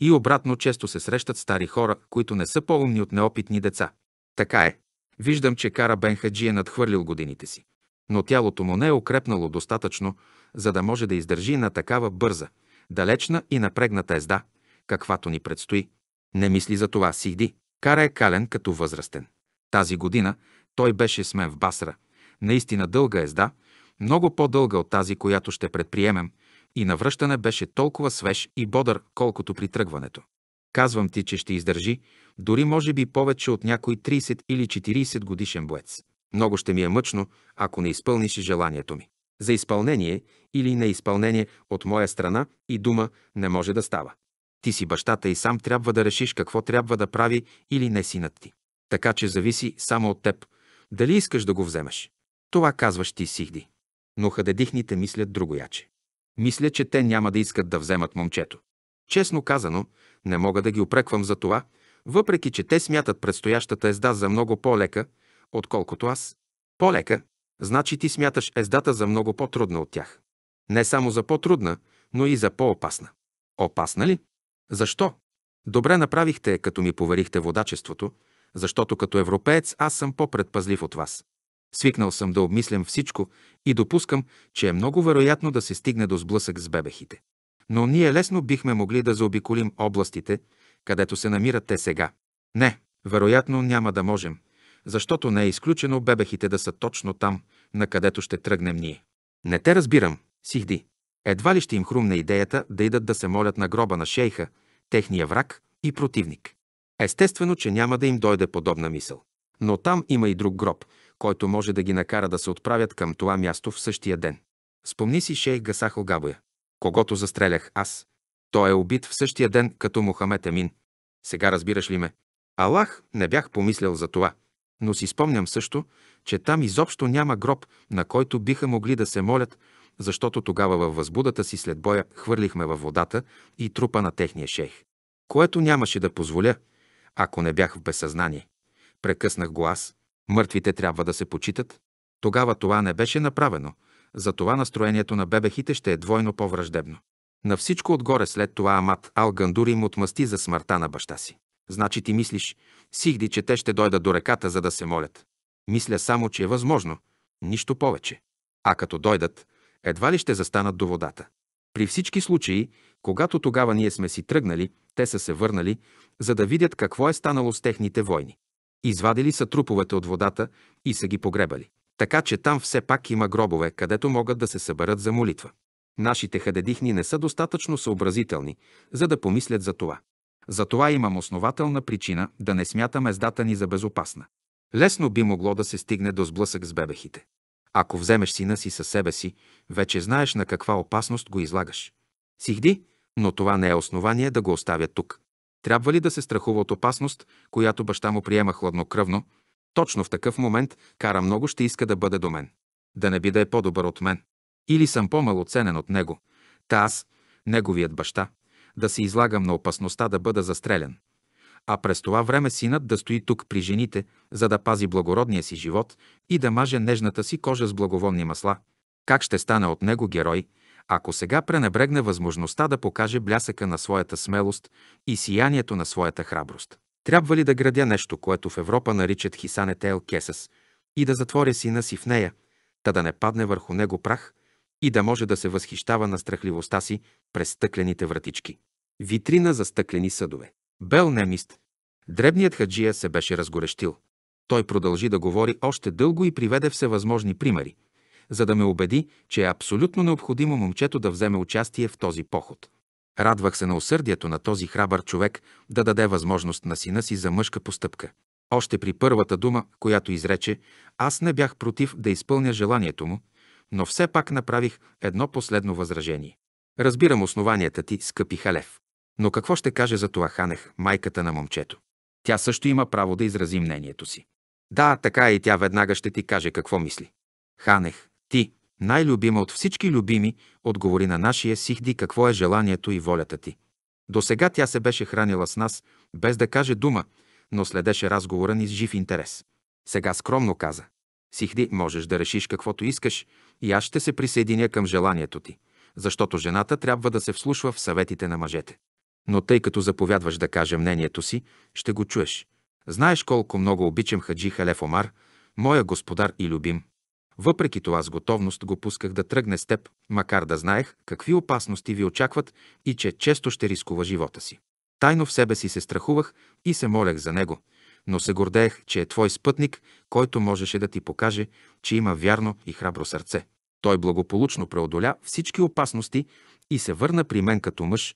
и обратно често се срещат стари хора, които не са по-умни от неопитни деца. Така е. Виждам, че Кара Бенхаджи е надхвърлил годините си. Но тялото му не е укрепнало достатъчно, за да може да издържи на такава бърза, далечна и напрегната езда, каквато ни предстои. Не мисли за това, Сиди. Кара е кален като възрастен. Тази година той беше с мен в Басра. Наистина дълга езда, много по-дълга от тази, която ще предприемем, и навръщане беше толкова свеж и бодър, колкото при тръгването. Казвам ти, че ще издържи, дори може би повече от някой 30 или 40 годишен боец. Много ще ми е мъчно, ако не изпълниш желанието ми. За изпълнение или неизпълнение от моя страна и дума не може да става. Ти си бащата и сам трябва да решиш какво трябва да прави или не синът ти. Така че зависи само от теб, дали искаш да го вземеш. Това казваш ти, Сихди. Но хадедихните мислят другояче. Мисля, че те няма да искат да вземат момчето. Честно казано, не мога да ги опреквам за това, въпреки че те смятат предстоящата езда за много по-лека, отколкото аз. По-лека, значи ти смяташ ездата за много по-трудна от тях. Не само за по-трудна, но и за по-опасна. Опасна ли? Защо? Добре направихте, като ми поверихте водачеството, защото като европеец аз съм по-предпазлив от вас. Свикнал съм да обмислям всичко и допускам, че е много вероятно да се стигне до сблъсък с бебехите. Но ние лесно бихме могли да заобиколим областите, където се намират те сега. Не, вероятно няма да можем, защото не е изключено бебехите да са точно там, на където ще тръгнем ние. Не те разбирам, Сихди. Едва ли ще им хрумне идеята да идат да се молят на гроба на шейха, техния враг и противник. Естествено, че няма да им дойде подобна мисъл. Но там има и друг гроб, който може да ги накара да се отправят към това място в същия ден. Спомни си шейх Гасахо Габоя, когато застрелях аз. Той е убит в същия ден като Мохамед Емин. Сега разбираш ли ме? Аллах не бях помислял за това, но си спомням също, че там изобщо няма гроб, на който биха могли да се молят, защото тогава във възбудата си след боя хвърлихме във водата и трупа на техния шейх, което нямаше да позволя – ако не бях в безсъзнание. Прекъснах го аз. Мъртвите трябва да се почитат. Тогава това не беше направено, затова настроението на бебехите ще е двойно по-враждебно. На всичко отгоре след това Амат Алгандури им отмъсти за смъртта на баща си. Значи ти мислиш, Сихди, че те ще дойдат до реката, за да се молят. Мисля само, че е възможно. Нищо повече. А като дойдат, едва ли ще застанат до водата. При всички случаи, когато тогава ние сме си тръгнали, те са се върнали, за да видят какво е станало с техните войни. Извадили са труповете от водата и са ги погребали. Така че там все пак има гробове, където могат да се съберат за молитва. Нашите хадедихни не са достатъчно съобразителни, за да помислят за това. Затова имам основателна причина да не смятам ездата ни за безопасна. Лесно би могло да се стигне до сблъсък с бебехите. Ако вземеш сина си със себе си, вече знаеш на каква опасност го излагаш. Сихди, но това не е основание да го оставя тук. Трябва ли да се страхува от опасност, която баща му приема хладнокръвно? Точно в такъв момент кара много ще иска да бъде до мен. Да не би да е по-добър от мен. Или съм по-малоценен от него. Та аз, неговият баща, да се излагам на опасността да бъда застрелян а през това време синът да стои тук при жените, за да пази благородния си живот и да маже нежната си кожа с благоволни масла. Как ще стане от него герой, ако сега пренебрегне възможността да покаже блясъка на своята смелост и сиянието на своята храброст? Трябва ли да градя нещо, което в Европа наричат Хисане Тейл Кесас, и да затворя сина си в нея, та да не падне върху него прах и да може да се възхищава на страхливостта си през стъклените вратички? Витрина за стъклени съдове. Бел немист. Дребният хаджия се беше разгорещил. Той продължи да говори още дълго и приведе всевъзможни примери, за да ме убеди, че е абсолютно необходимо момчето да вземе участие в този поход. Радвах се на усърдието на този храбър човек да даде възможност на сина си за мъжка постъпка. Още при първата дума, която изрече, аз не бях против да изпълня желанието му, но все пак направих едно последно възражение. Разбирам основанията ти, скъпи Халев. Но какво ще каже за това Ханех, майката на момчето? Тя също има право да изрази мнението си. Да, така е и тя веднага ще ти каже какво мисли. Ханех, ти, най-любима от всички любими, отговори на нашия Сихди какво е желанието и волята ти. До сега тя се беше хранила с нас, без да каже дума, но следеше разговора ни с жив интерес. Сега скромно каза. Сихди, можеш да решиш каквото искаш и аз ще се присъединя към желанието ти, защото жената трябва да се вслушва в съветите на мъжете но тъй като заповядваш да кажа мнението си, ще го чуеш. Знаеш колко много обичам Хаджи Халеф Омар, моя господар и любим. Въпреки това с готовност го пусках да тръгне с теб, макар да знаех какви опасности ви очакват и че често ще рискува живота си. Тайно в себе си се страхувах и се молех за него, но се гордеех, че е твой спътник, който можеше да ти покаже, че има вярно и храбро сърце. Той благополучно преодоля всички опасности и се върна при мен като мъж,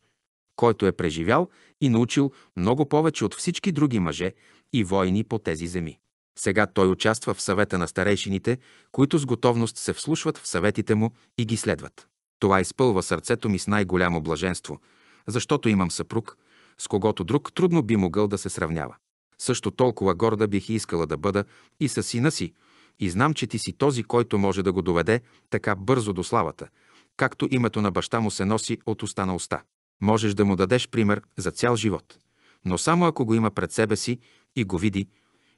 който е преживял и научил много повече от всички други мъже и войни по тези земи. Сега той участва в съвета на старейшините, които с готовност се вслушват в съветите му и ги следват. Това изпълва сърцето ми с най-голямо блаженство, защото имам съпруг, с когото друг трудно би могъл да се сравнява. Също толкова горда бих и искала да бъда и със сина си, и знам, че ти си този, който може да го доведе така бързо до славата, както името на баща му се носи от уста на уста. Можеш да му дадеш пример за цял живот, но само ако го има пред себе си и го види,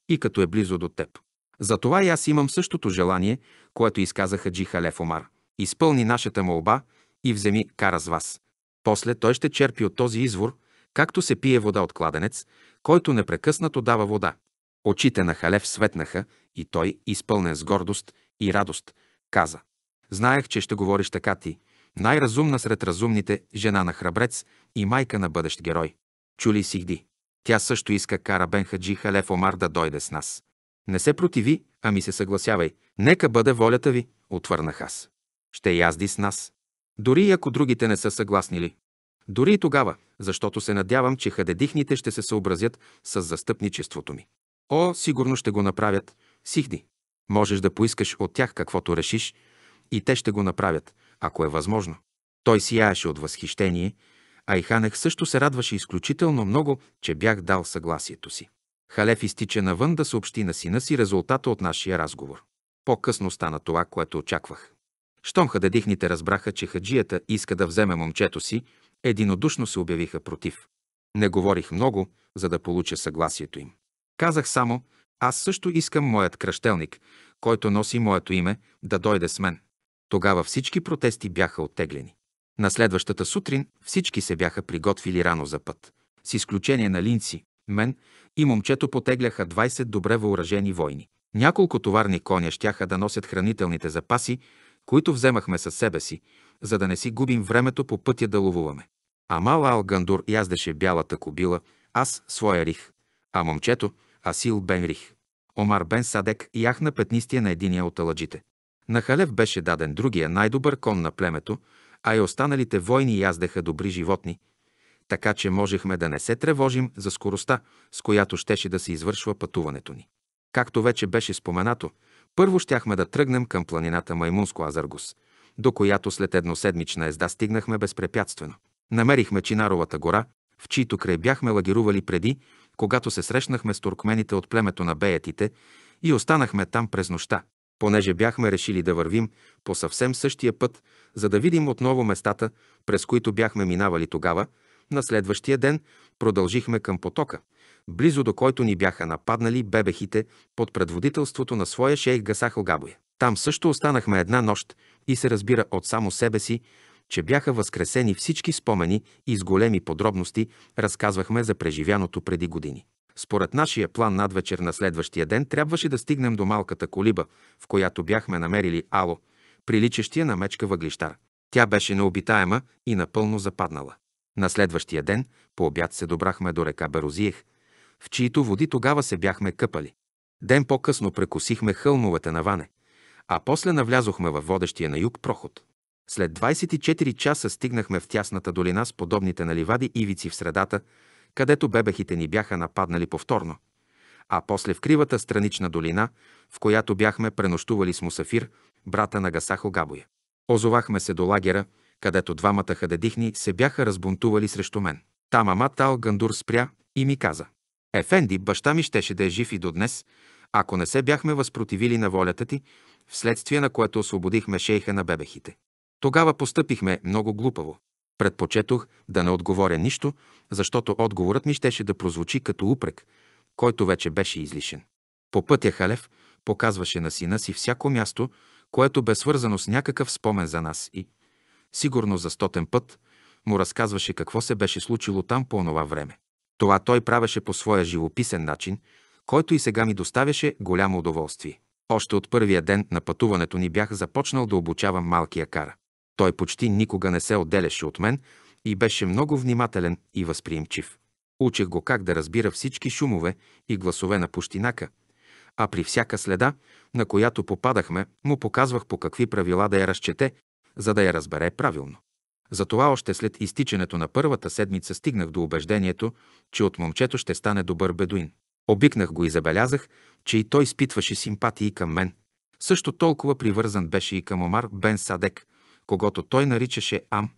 и като е близо до теб. Затова и аз имам същото желание, което изказаха Джиха Халев Омар. Изпълни нашата молба и вземи кара с вас. После той ще черпи от този извор, както се пие вода от кладенец, който непрекъснато дава вода. Очите на Халев светнаха и той, изпълнен с гордост и радост, каза. Знаех, че ще говориш така ти, най-разумна сред разумните, жена на храбрец и майка на бъдещ герой. Чули Сигди. Тя също иска Кара Бен Хаджи Халеф Омар да дойде с нас. Не се противи, а ми се съгласявай. Нека бъде волята ви, отвърнах аз. Ще язди с нас. Дори и ако другите не са съгласни ли. Дори и тогава, защото се надявам, че хадедихните ще се съобразят с застъпничеството ми. О, сигурно ще го направят. Сихди. Можеш да поискаш от тях каквото решиш и те ще го направят, ако е възможно. Той сияеше от възхищение, а и Ханех също се радваше изключително много, че бях дал съгласието си. Халев изтича навън да съобщи на сина си резултата от нашия разговор. По-късно стана това, което очаквах. Щом хададихните разбраха, че хаджията иска да вземе момчето си, единодушно се обявиха против. Не говорих много, за да получа съгласието им. Казах само, аз също искам моят кръщелник, който носи моето име, да дойде с мен. Тогава всички протести бяха оттеглени. На следващата сутрин всички се бяха приготвили рано за път, с изключение на Линци, мен и момчето потегляха 20 добре въоръжени войни. Няколко товарни коня щяха да носят хранителните запаси, които вземахме със себе си, за да не си губим времето по пътя да ловуваме. Амал Ал Гандур яздеше бялата кобила, аз своя рих, а момчето Асил Бен Рих. Омар Бен Садек яхна петнистия на единия от аладжите. На Халев беше даден другия най-добър кон на племето, а и останалите войни яздеха добри животни, така че можехме да не се тревожим за скоростта, с която щеше да се извършва пътуването ни. Както вече беше споменато, първо щяхме да тръгнем към планината Маймунско азъргус до която след едноседмична езда стигнахме безпрепятствено. Намерихме Чинаровата гора, в чието край бяхме лагерували преди, когато се срещнахме с туркмените от племето на беятите и останахме там през нощта понеже бяхме решили да вървим по съвсем същия път, за да видим отново местата, през които бяхме минавали тогава, на следващия ден продължихме към потока, близо до който ни бяха нападнали бебехите под предводителството на своя шейх Гасахал Габоя. Там също останахме една нощ и се разбира от само себе си, че бяха възкресени всички спомени и с големи подробности разказвахме за преживяното преди години. Според нашия план надвечер на следващия ден трябваше да стигнем до малката колиба, в която бяхме намерили Ало, приличащия на мечка въглищар. Тя беше необитаема и напълно западнала. На следващия ден, по обяд, се добрахме до река Берозиех, в чието води тогава се бяхме къпали. Ден по-късно прекосихме хълмовете на Ване, а после навлязохме във водещия на юг проход. След 24 часа стигнахме в тясната долина с подобните наливади ивици в средата, където бебехите ни бяха нападнали повторно, а после в кривата странична долина, в която бяхме пренощували с Мусафир, брата на Гасахо Габоя. Озовахме се до лагера, където двамата хадедихни се бяха разбунтували срещу мен. Там Амат Гандур спря и ми каза – Ефенди, баща ми щеше да е жив и до днес, ако не се бяхме възпротивили на волята ти, вследствие на което освободихме шейха на бебехите. Тогава постъпихме много глупаво. Предпочетох да не отговоря нищо, защото отговорът ми щеше да прозвучи като упрек, който вече беше излишен. По пътя Халев показваше на сина си всяко място, което бе свързано с някакъв спомен за нас и, сигурно за стотен път, му разказваше какво се беше случило там по онова време. Това той правеше по своя живописен начин, който и сега ми доставяше голямо удоволствие. Още от първия ден на пътуването ни бях започнал да обучавам малкия кара. Той почти никога не се отделяше от мен и беше много внимателен и възприемчив. Учех го как да разбира всички шумове и гласове на пущинака, а при всяка следа, на която попадахме, му показвах по какви правила да я разчете, за да я разбере правилно. Затова още след изтичането на първата седмица стигнах до убеждението, че от момчето ще стане добър бедуин. Обикнах го и забелязах, че и той изпитваше симпатии към мен. Също толкова привързан беше и към Омар Бен Садек – когато той наричаше Ам,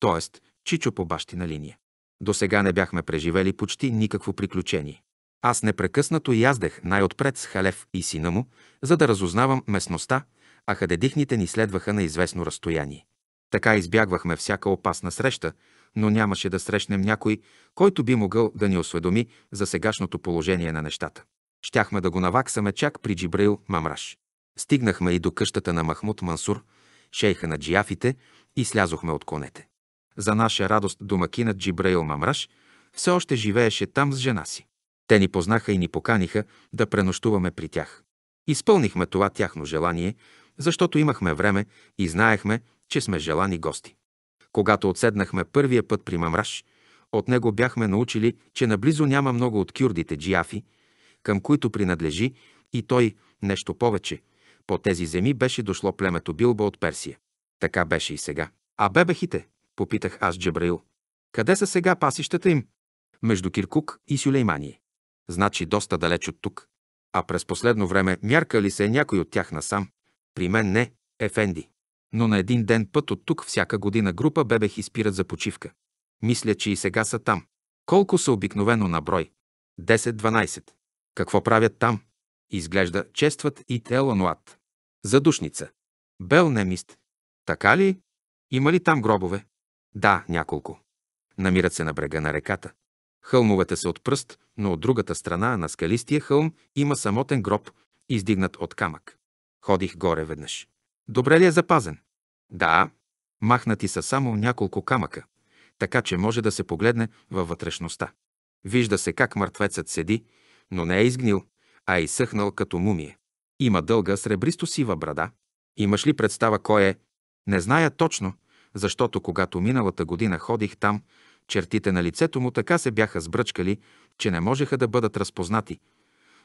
т.е. Чичо по бащина линия. До сега не бяхме преживели почти никакво приключение. Аз непрекъснато яздех най-отпред с Халев и сина му, за да разузнавам местността, а хадедихните ни следваха на известно разстояние. Така избягвахме всяка опасна среща, но нямаше да срещнем някой, който би могъл да ни осведоми за сегашното положение на нещата. Щяхме да го наваксаме чак при Джибраил Мамраш. Стигнахме и до къщата на Махмуд Мансур, шейха на джияфите и слязохме от конете. За наша радост домакинът Джибраил Мамраш все още живееше там с жена си. Те ни познаха и ни поканиха да пренощуваме при тях. Изпълнихме това тяхно желание, защото имахме време и знаехме, че сме желани гости. Когато отседнахме първия път при Мамраш, от него бяхме научили, че наблизо няма много от кюрдите джиафи, към които принадлежи и той нещо повече – по тези земи беше дошло племето Билба от Персия. Така беше и сега. А бебехите? Попитах аз Джабраил. Къде са сега пасищата им? Между Киркук и Сюлеймание. Значи доста далеч от тук. А през последно време мярка ли се някой от тях насам? При мен не, Ефенди. Но на един ден път от тук всяка година група бебехи спират за почивка. Мисля, че и сега са там. Колко са обикновено на брой? 10-12. Какво правят там? Изглежда, честват и Телануат. Задушница. Белнемист. Така ли? Има ли там гробове? Да, няколко. Намират се на брега на реката. Хълмовете са от пръст, но от другата страна на скалистия хълм има самотен гроб, издигнат от камък. Ходих горе веднъж. Добре ли е запазен? Да. Махнати са само няколко камъка, така че може да се погледне във вътрешността. Вижда се как мъртвецът седи, но не е изгнил, а е изсъхнал като мумие. Има дълга сребристо-сива брада. Имаш ли представа кой е? Не зная точно, защото когато миналата година ходих там, чертите на лицето му така се бяха сбръчкали, че не можеха да бъдат разпознати.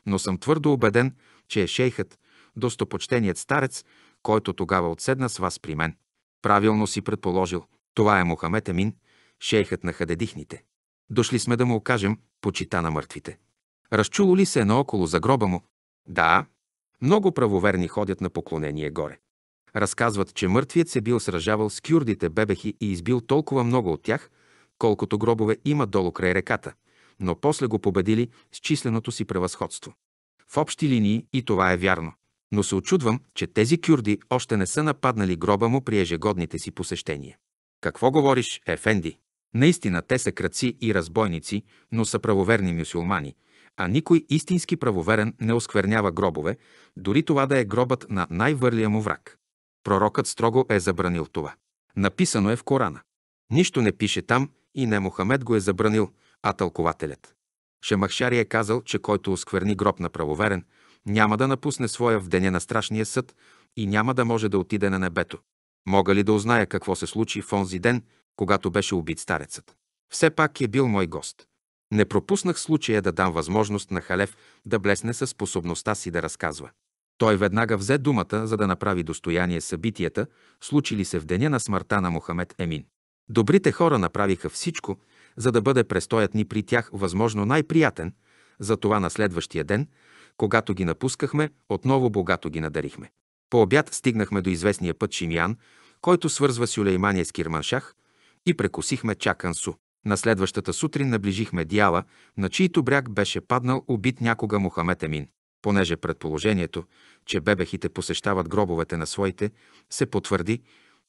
Но съм твърдо убеден, че е шейхът, достопочтеният старец, който тогава отседна с вас при мен. Правилно си предположил. Това е Мохамед Емин, шейхът на хадедихните. Дошли сме да му окажем почита на мъртвите. Разчуло ли се е наоколо за гроба му? Да. Много правоверни ходят на поклонение горе. Разказват, че мъртвият се бил сражавал с кюрдите бебехи и избил толкова много от тях, колкото гробове има долу край реката, но после го победили с численото си превъзходство. В общи линии и това е вярно. Но се очудвам, че тези кюрди още не са нападнали гроба му при ежегодните си посещения. Какво говориш, Ефенди? Наистина те са краци и разбойници, но са правоверни мюсюлмани – а никой истински правоверен не осквернява гробове, дори това да е гробът на най-върлия му враг. Пророкът строго е забранил това. Написано е в Корана. Нищо не пише там и не Мохамед го е забранил, а тълкователят. Шемахшари е казал, че който оскверни гроб на правоверен, няма да напусне своя в деня на страшния съд и няма да може да отиде на небето. Мога ли да узная какво се случи в онзи ден, когато беше убит старецът? Все пак е бил мой гост. Не пропуснах случая да дам възможност на Халев да блесне със способността си да разказва. Той веднага взе думата, за да направи достояние събитията, случили се в деня на смъртта на Мохамед Емин. Добрите хора направиха всичко, за да бъде престоят ни при тях възможно най-приятен, затова на следващия ден, когато ги напускахме, отново богато ги надарихме. По обяд стигнахме до известния път Шимян, който свързва Сюлеймания с Кирманшах и прекусихме Чакансу. На следващата сутрин наближихме дяла, на чийто бряг беше паднал убит някога Мохамед Емин. Понеже предположението, че бебехите посещават гробовете на своите, се потвърди,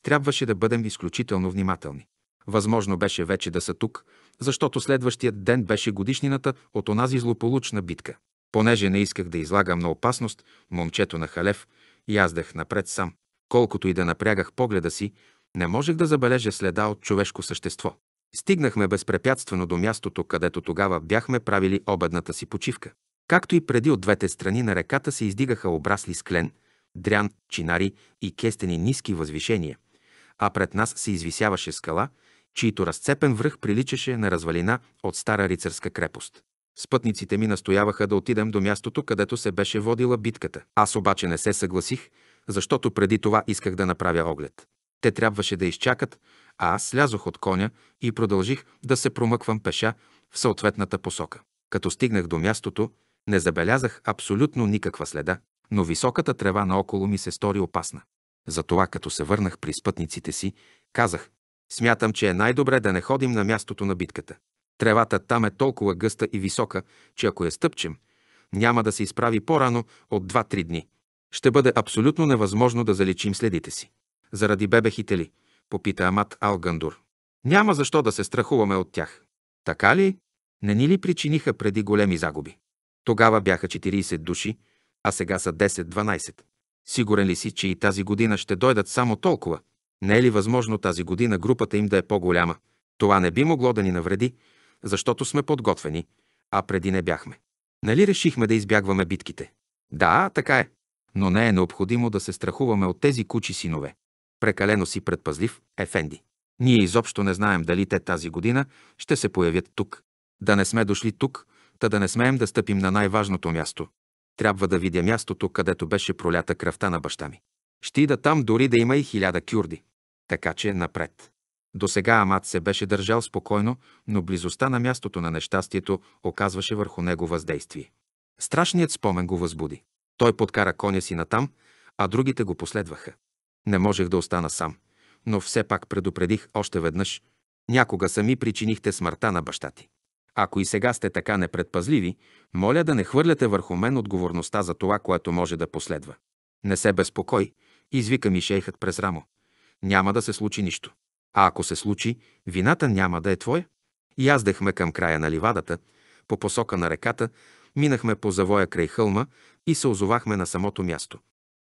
трябваше да бъдем изключително внимателни. Възможно беше вече да са тук, защото следващият ден беше годишнината от онази злополучна битка. Понеже не исках да излагам на опасност момчето на Халев, яздах напред сам. Колкото и да напрягах погледа си, не можех да забележа следа от човешко същество. Стигнахме безпрепятствено до мястото, където тогава бяхме правили обедната си почивка. Както и преди от двете страни на реката се издигаха обрасли с клен, дрян, чинари и кестени ниски възвишения, а пред нас се извисяваше скала, чийто разцепен връх приличаше на развалина от стара рицарска крепост. Спътниците ми настояваха да отидем до мястото, където се беше водила битката. Аз обаче не се съгласих, защото преди това исках да направя оглед. Те трябваше да изчакат, а аз слязох от коня и продължих да се промъквам пеша в съответната посока. Като стигнах до мястото, не забелязах абсолютно никаква следа, но високата трева наоколо ми се стори опасна. Затова, като се върнах при спътниците си, казах, смятам, че е най-добре да не ходим на мястото на битката. Тревата там е толкова гъста и висока, че ако я стъпчем, няма да се изправи по-рано от 2-3 дни. Ще бъде абсолютно невъзможно да заличим следите си. Заради бебехите ли, попита Амат Алгандур. Няма защо да се страхуваме от тях. Така ли? Не ни ли причиниха преди големи загуби? Тогава бяха 40 души, а сега са 10-12. Сигурен ли си, че и тази година ще дойдат само толкова? Не е ли възможно тази година групата им да е по-голяма? Това не би могло да ни навреди, защото сме подготвени, а преди не бяхме. Нали решихме да избягваме битките? Да, така е. Но не е необходимо да се страхуваме от тези кучи синове. Прекалено си предпазлив, Ефенди. Ние изобщо не знаем дали те тази година ще се появят тук. Да не сме дошли тук, та да не смеем да стъпим на най-важното място. Трябва да видя мястото, където беше пролята кръвта на баща ми. Ще ида там дори да има и хиляда кюрди. Така че напред. До сега Амат се беше държал спокойно, но близостта на мястото на нещастието оказваше върху него въздействие. Страшният спомен го възбуди. Той подкара коня си натам, а другите го последваха. Не можех да остана сам, но все пак предупредих още веднъж. Някога сами причинихте смъртта на баща ти. Ако и сега сте така непредпазливи, моля да не хвърляте върху мен отговорността за това, което може да последва. Не се безпокой, извика ми шейхът през рамо. Няма да се случи нищо. А ако се случи, вината няма да е твоя. Яздахме към края на ливадата, по посока на реката, минахме по завоя край хълма и се озовахме на самото място.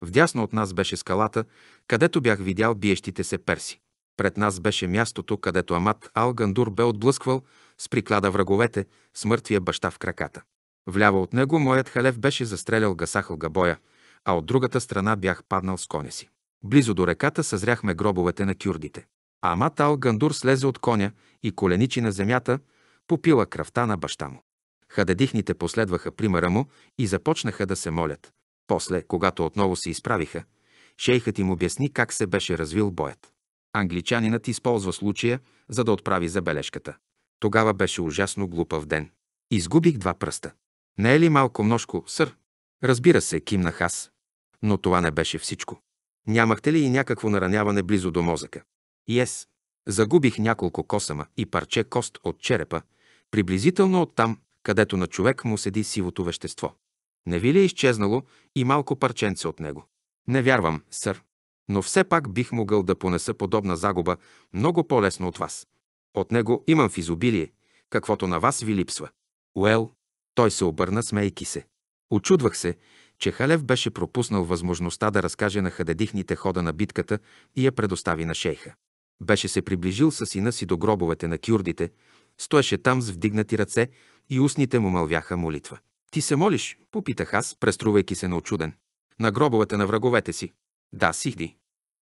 Вдясно от нас беше скалата, където бях видял биещите се перси. Пред нас беше мястото, където Амат Алгандур бе отблъсквал с приклада враговете, с мъртвия баща в краката. Вляво от него моят халев беше застрелял Гасахъл Габоя, а от другата страна бях паднал с коня си. Близо до реката съзряхме гробовете на кюрдите. Амат Алгандур слезе от коня и коленичи на земята, попила кръвта на баща му. Хадедихните последваха примера му и започнаха да се молят. После, когато отново се изправиха, шейхът им обясни как се беше развил боят. Англичанинът използва случая, за да отправи забележката. Тогава беше ужасно глупав ден. Изгубих два пръста. Не е ли малко множко, сър? Разбира се, кимнах аз. Но това не беше всичко. Нямахте ли и някакво нараняване близо до мозъка? Yes. Загубих няколко косама и парче кост от черепа, приблизително от там, където на човек му седи сивото вещество. Не ви ли е изчезнало и малко парченце от него? Не вярвам, сър. Но все пак бих могъл да понеса подобна загуба много по-лесно от вас. От него имам в изобилие, каквото на вас ви липсва. Уел, той се обърна, смейки се. Очудвах се, че Халев беше пропуснал възможността да разкаже на хадедихните хода на битката и я предостави на шейха. Беше се приближил със сина си до гробовете на кюрдите, стоеше там с вдигнати ръце и устните му мълвяха молитва. Ти се молиш? Попитах аз, преструвайки се на очуден. На гробовете на враговете си. Да, Сихди.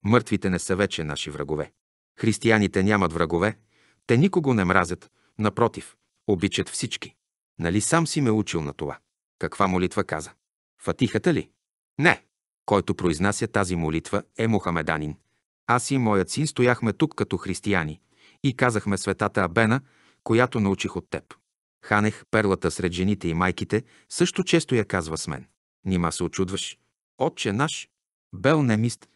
Мъртвите не са вече наши врагове. Християните нямат врагове. Те никого не мразят. Напротив, обичат всички. Нали сам си ме учил на това? Каква молитва каза? Фатихата ли? Не. Който произнася тази молитва е мухамеданин. Аз и моят син стояхме тук като християни и казахме светата Абена, която научих от теб. Ханех, перлата сред жените и майките, също често я казва с мен. Нима се очудваш. Отче наш, бел немист.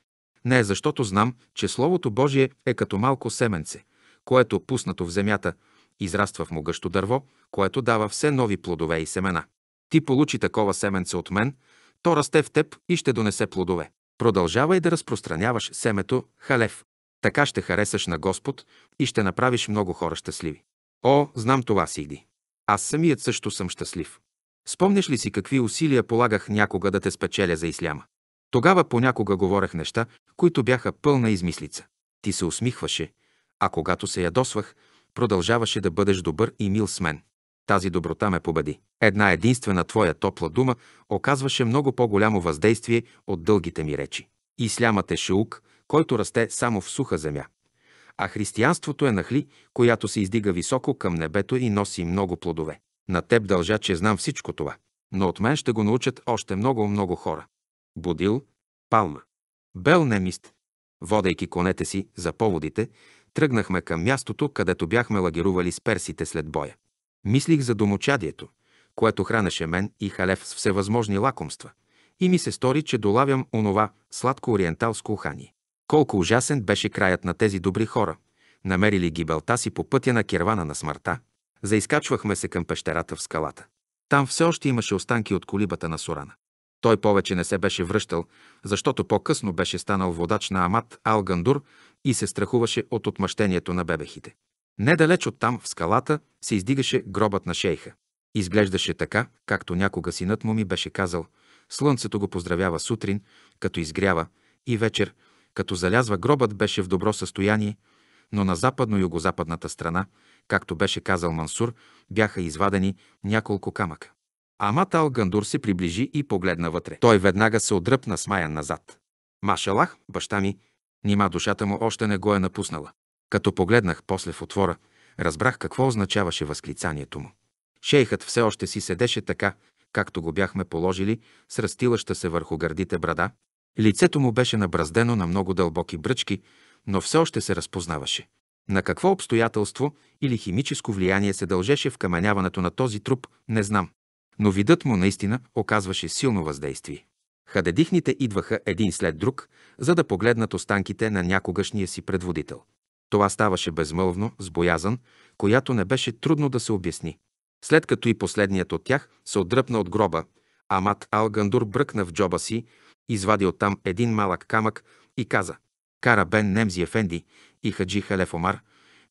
Не е защото знам, че Словото Божие е като малко семенце, което пуснато в земята, израства в могъщо дърво, което дава все нови плодове и семена. Ти получи такова семенце от мен, то расте в теб и ще донесе плодове. Продължавай да разпространяваш семето Халев. Така ще харесаш на Господ и ще направиш много хора щастливи. О, знам това, иди. Аз самият също съм щастлив. Спомняш ли си какви усилия полагах някога да те спечеля за исляма? Тогава понякога говорех неща, които бяха пълна измислица. Ти се усмихваше, а когато се ядосвах, продължаваше да бъдеш добър и мил с мен. Тази доброта ме победи. Една единствена твоя топла дума оказваше много по-голямо въздействие от дългите ми речи. Ислямът е шаук, който расте само в суха земя а християнството е нахли, която се издига високо към небето и носи много плодове. На теб дължа, че знам всичко това, но от мен ще го научат още много-много хора. Будил, Палма. Бел Немист. Водейки конете си за поводите, тръгнахме към мястото, където бяхме лагерували с персите след боя. Мислих за домочадието, което хранеше мен и Халев с всевъзможни лакомства, и ми се стори, че долавям онова сладко ориенталско ухание. Колко ужасен беше краят на тези добри хора, намерили гибелта си по пътя на кервана на смъртта. Заискачвахме се към пещерата в скалата. Там все още имаше останки от колибата на Сорана. Той повече не се беше връщал, защото по-късно беше станал водач на Амат Алгандур и се страхуваше от отмъщението на бебехите. Недалеч от там, в скалата, се издигаше гробът на шейха. Изглеждаше така, както някога синът му ми беше казал. Слънцето го поздравява сутрин, като изгрява, и вечер, като залязва гробът беше в добро състояние, но на западно-югозападната страна, както беше казал Мансур, бяха извадени няколко камъка. Ал Гандур се приближи и погледна вътре. Той веднага се отдръпна смаян назад. Машалах, баща ми, нима душата му още не го е напуснала. Като погледнах после в отвора, разбрах какво означаваше възклицанието му. Шейхът все още си седеше така, както го бяхме положили, с растилаща се върху гърдите брада, Лицето му беше набраздено на много дълбоки бръчки, но все още се разпознаваше. На какво обстоятелство или химическо влияние се дължеше в каменяването на този труп, не знам. Но видът му наистина оказваше силно въздействие. Хадедихните идваха един след друг, за да погледнат останките на някогашния си предводител. Това ставаше безмълвно, с боязан, която не беше трудно да се обясни. След като и последният от тях се отдръпна от гроба, Амат Алгандур бръкна в джоба си извади оттам един малък камък и каза «Кара Бен Немзи Ефенди и Хаджи Халеф Омар,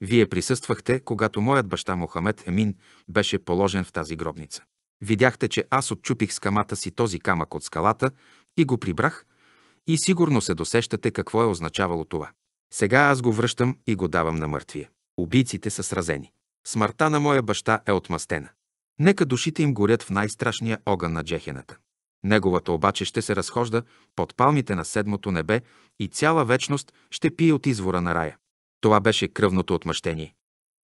вие присъствахте, когато моят баща Мохамед Емин беше положен в тази гробница. Видяхте, че аз отчупих с камата си този камък от скалата и го прибрах и сигурно се досещате какво е означавало това. Сега аз го връщам и го давам на мъртвия. Убийците са сразени. Смъртта на моя баща е отмъстена. Нека душите им горят в най-страшния огън на джехената. Неговата обаче ще се разхожда под палмите на седмото небе и цяла вечност ще пие от извора на рая. Това беше кръвното отмъщение.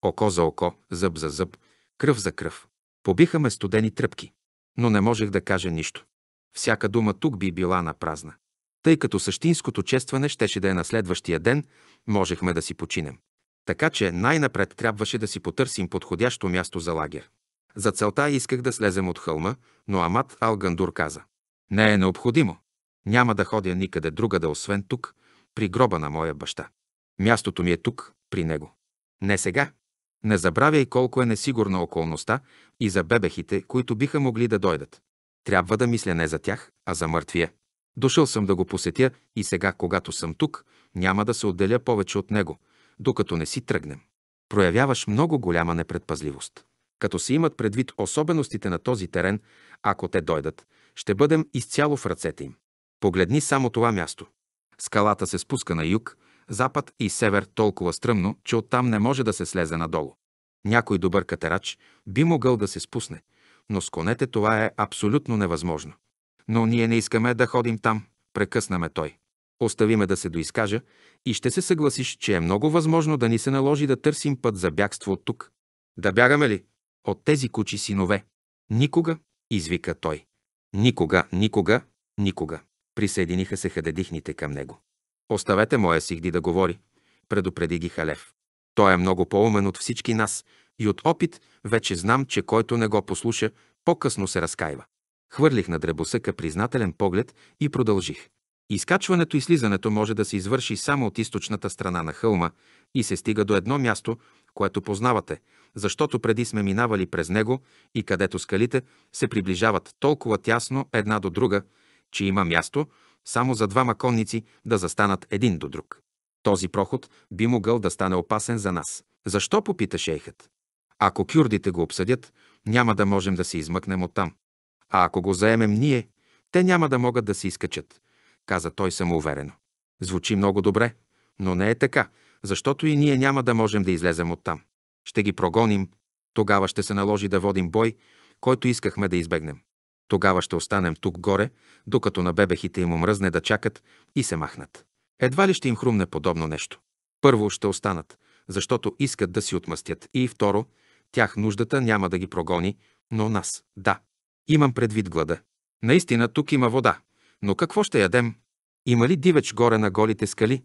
Око за око, зъб за зъб, кръв за кръв. Побиха ме студени тръпки, но не можех да кажа нищо. Всяка дума тук би била на празна. Тъй като същинското честване щеше да е на следващия ден, можехме да си починем. Така че най-напред трябваше да си потърсим подходящо място за лагер. За целта исках да слезем от хълма, но Амат Алгандур каза не е необходимо. Няма да ходя никъде другаде, освен тук, при гроба на моя баща. Мястото ми е тук, при него. Не сега. Не забравяй колко е несигурна околността и за бебехите, които биха могли да дойдат. Трябва да мисля не за тях, а за мъртвия. Дошъл съм да го посетя и сега, когато съм тук, няма да се отделя повече от него, докато не си тръгнем. Проявяваш много голяма непредпазливост. Като се имат предвид особеностите на този терен, ако те дойдат, ще бъдем изцяло в ръцете им. Погледни само това място. Скалата се спуска на юг, запад и север толкова стръмно, че оттам не може да се слезе надолу. Някой добър катерач би могъл да се спусне, но с конете това е абсолютно невъзможно. Но ние не искаме да ходим там, прекъснаме той. Остави ме да се доискажа и ще се съгласиш, че е много възможно да ни се наложи да търсим път за бягство от тук. Да бягаме ли? От тези кучи синове. Никога, извика той. Никога, никога, никога. Присъединиха се хадедихните към него. Оставете моя Сихди да говори, предупреди ги Халев. Той е много по-умен от всички нас и от опит вече знам, че който не го послуша, по-късно се разкаива. Хвърлих на дребосъка признателен поглед и продължих. Изкачването и слизането може да се извърши само от източната страна на хълма и се стига до едно място, което познавате, защото преди сме минавали през него и където скалите се приближават толкова тясно една до друга, че има място само за двама конници да застанат един до друг. Този проход би могъл да стане опасен за нас. Защо попита шейхът? Ако кюрдите го обсъдят, няма да можем да се измъкнем оттам. А ако го заемем ние, те няма да могат да се изкачат, каза той самоуверено. Звучи много добре, но не е така, защото и ние няма да можем да излезем оттам. Ще ги прогоним, тогава ще се наложи да водим бой, който искахме да избегнем. Тогава ще останем тук горе, докато на бебехите им омръзне да чакат и се махнат. Едва ли ще им хрумне подобно нещо. Първо ще останат, защото искат да си отмъстят. И второ, тях нуждата няма да ги прогони, но нас – да. Имам предвид глада. Наистина тук има вода, но какво ще ядем? Има ли дивеч горе на голите скали?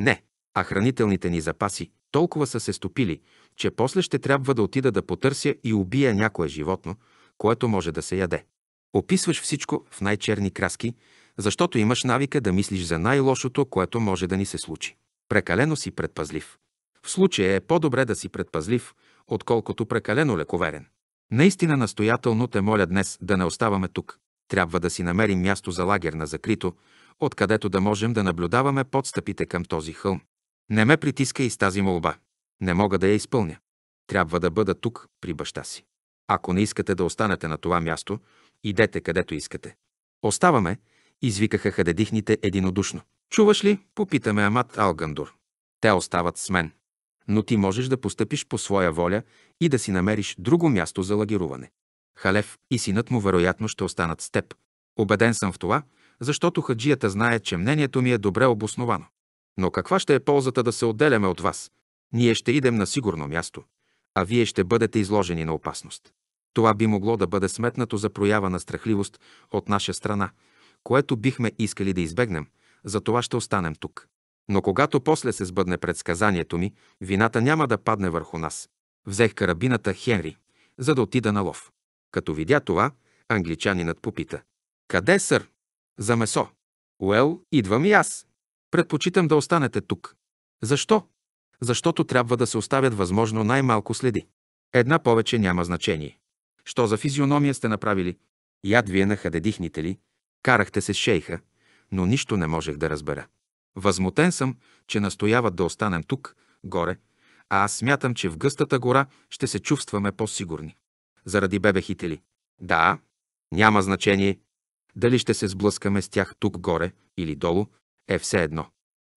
Не, а хранителните ни запаси толкова са се стопили, че после ще трябва да отида да потърся и убия някое животно, което може да се яде. Описваш всичко в най-черни краски, защото имаш навика да мислиш за най-лошото, което може да ни се случи. Прекалено си предпазлив. В случая е по-добре да си предпазлив, отколкото прекалено лековерен. Наистина настоятелно те моля днес да не оставаме тук. Трябва да си намерим място за лагер на закрито, откъдето да можем да наблюдаваме подстъпите към този хълм. Не ме притиска и с тази молба. Не мога да я изпълня. Трябва да бъда тук, при баща си. Ако не искате да останете на това място, идете където искате. Оставаме, извикаха хадедихните единодушно. Чуваш ли? Попитаме Амат Алгандур. Те остават с мен. Но ти можеш да постъпиш по своя воля и да си намериш друго място за лагируване. Халев и синът му вероятно ще останат с теб. Обеден съм в това, защото хаджията знае, че мнението ми е добре обосновано. Но каква ще е ползата да се отделяме от вас? Ние ще идем на сигурно място, а вие ще бъдете изложени на опасност. Това би могло да бъде сметнато за проява на страхливост от наша страна, което бихме искали да избегнем, за това ще останем тук. Но когато после се сбъдне предсказанието ми, вината няма да падне върху нас. Взех карабината Хенри, за да отида на лов. Като видя това, англичанинът попита. Къде, сър? За месо. Уел, идвам и аз. Предпочитам да останете тук. Защо? Защото трябва да се оставят възможно най-малко следи. Една повече няма значение. Що за физиономия сте направили? Яд вие нахадедихните ли? Карахте се с шейха, но нищо не можех да разбера. Възмутен съм, че настояват да останем тук, горе, а аз смятам, че в гъстата гора ще се чувстваме по-сигурни. Заради бебехите ли? Да, няма значение. Дали ще се сблъскаме с тях тук горе или долу, е все едно.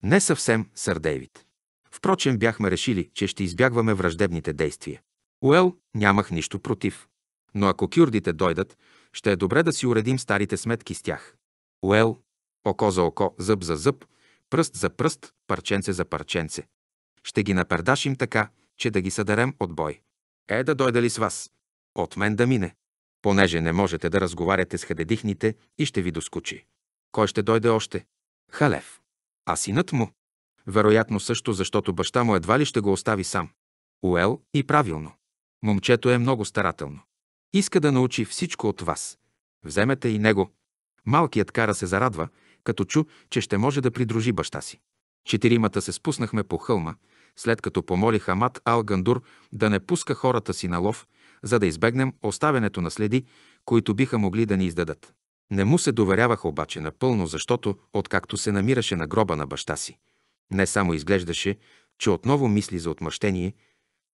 Не съвсем Дейвид. Впрочем, бяхме решили, че ще избягваме враждебните действия. Уел, нямах нищо против. Но ако кюрдите дойдат, ще е добре да си уредим старите сметки с тях. Уел, око за око, зъб за зъб, пръст за пръст, парченце за парченце. Ще ги напердашим така, че да ги съдарем от бой. Е да дойда ли с вас? От мен да мине. Понеже не можете да разговаряте с хадедихните и ще ви доскочи. Кой ще дойде още? Халев. А синът му? Вероятно също, защото баща му едва ли ще го остави сам. Уел и правилно. Момчето е много старателно. Иска да научи всичко от вас. Вземете и него. Малкият кара се зарадва, като чу, че ще може да придружи баща си. Четиримата се спуснахме по хълма, след като помоли Хамат Ал-Гандур да не пуска хората си на лов, за да избегнем оставянето на следи, които биха могли да ни издадат. Не му се доверявах обаче напълно, защото, откакто се намираше на гроба на баща си, не само изглеждаше, че отново мисли за отмъщение,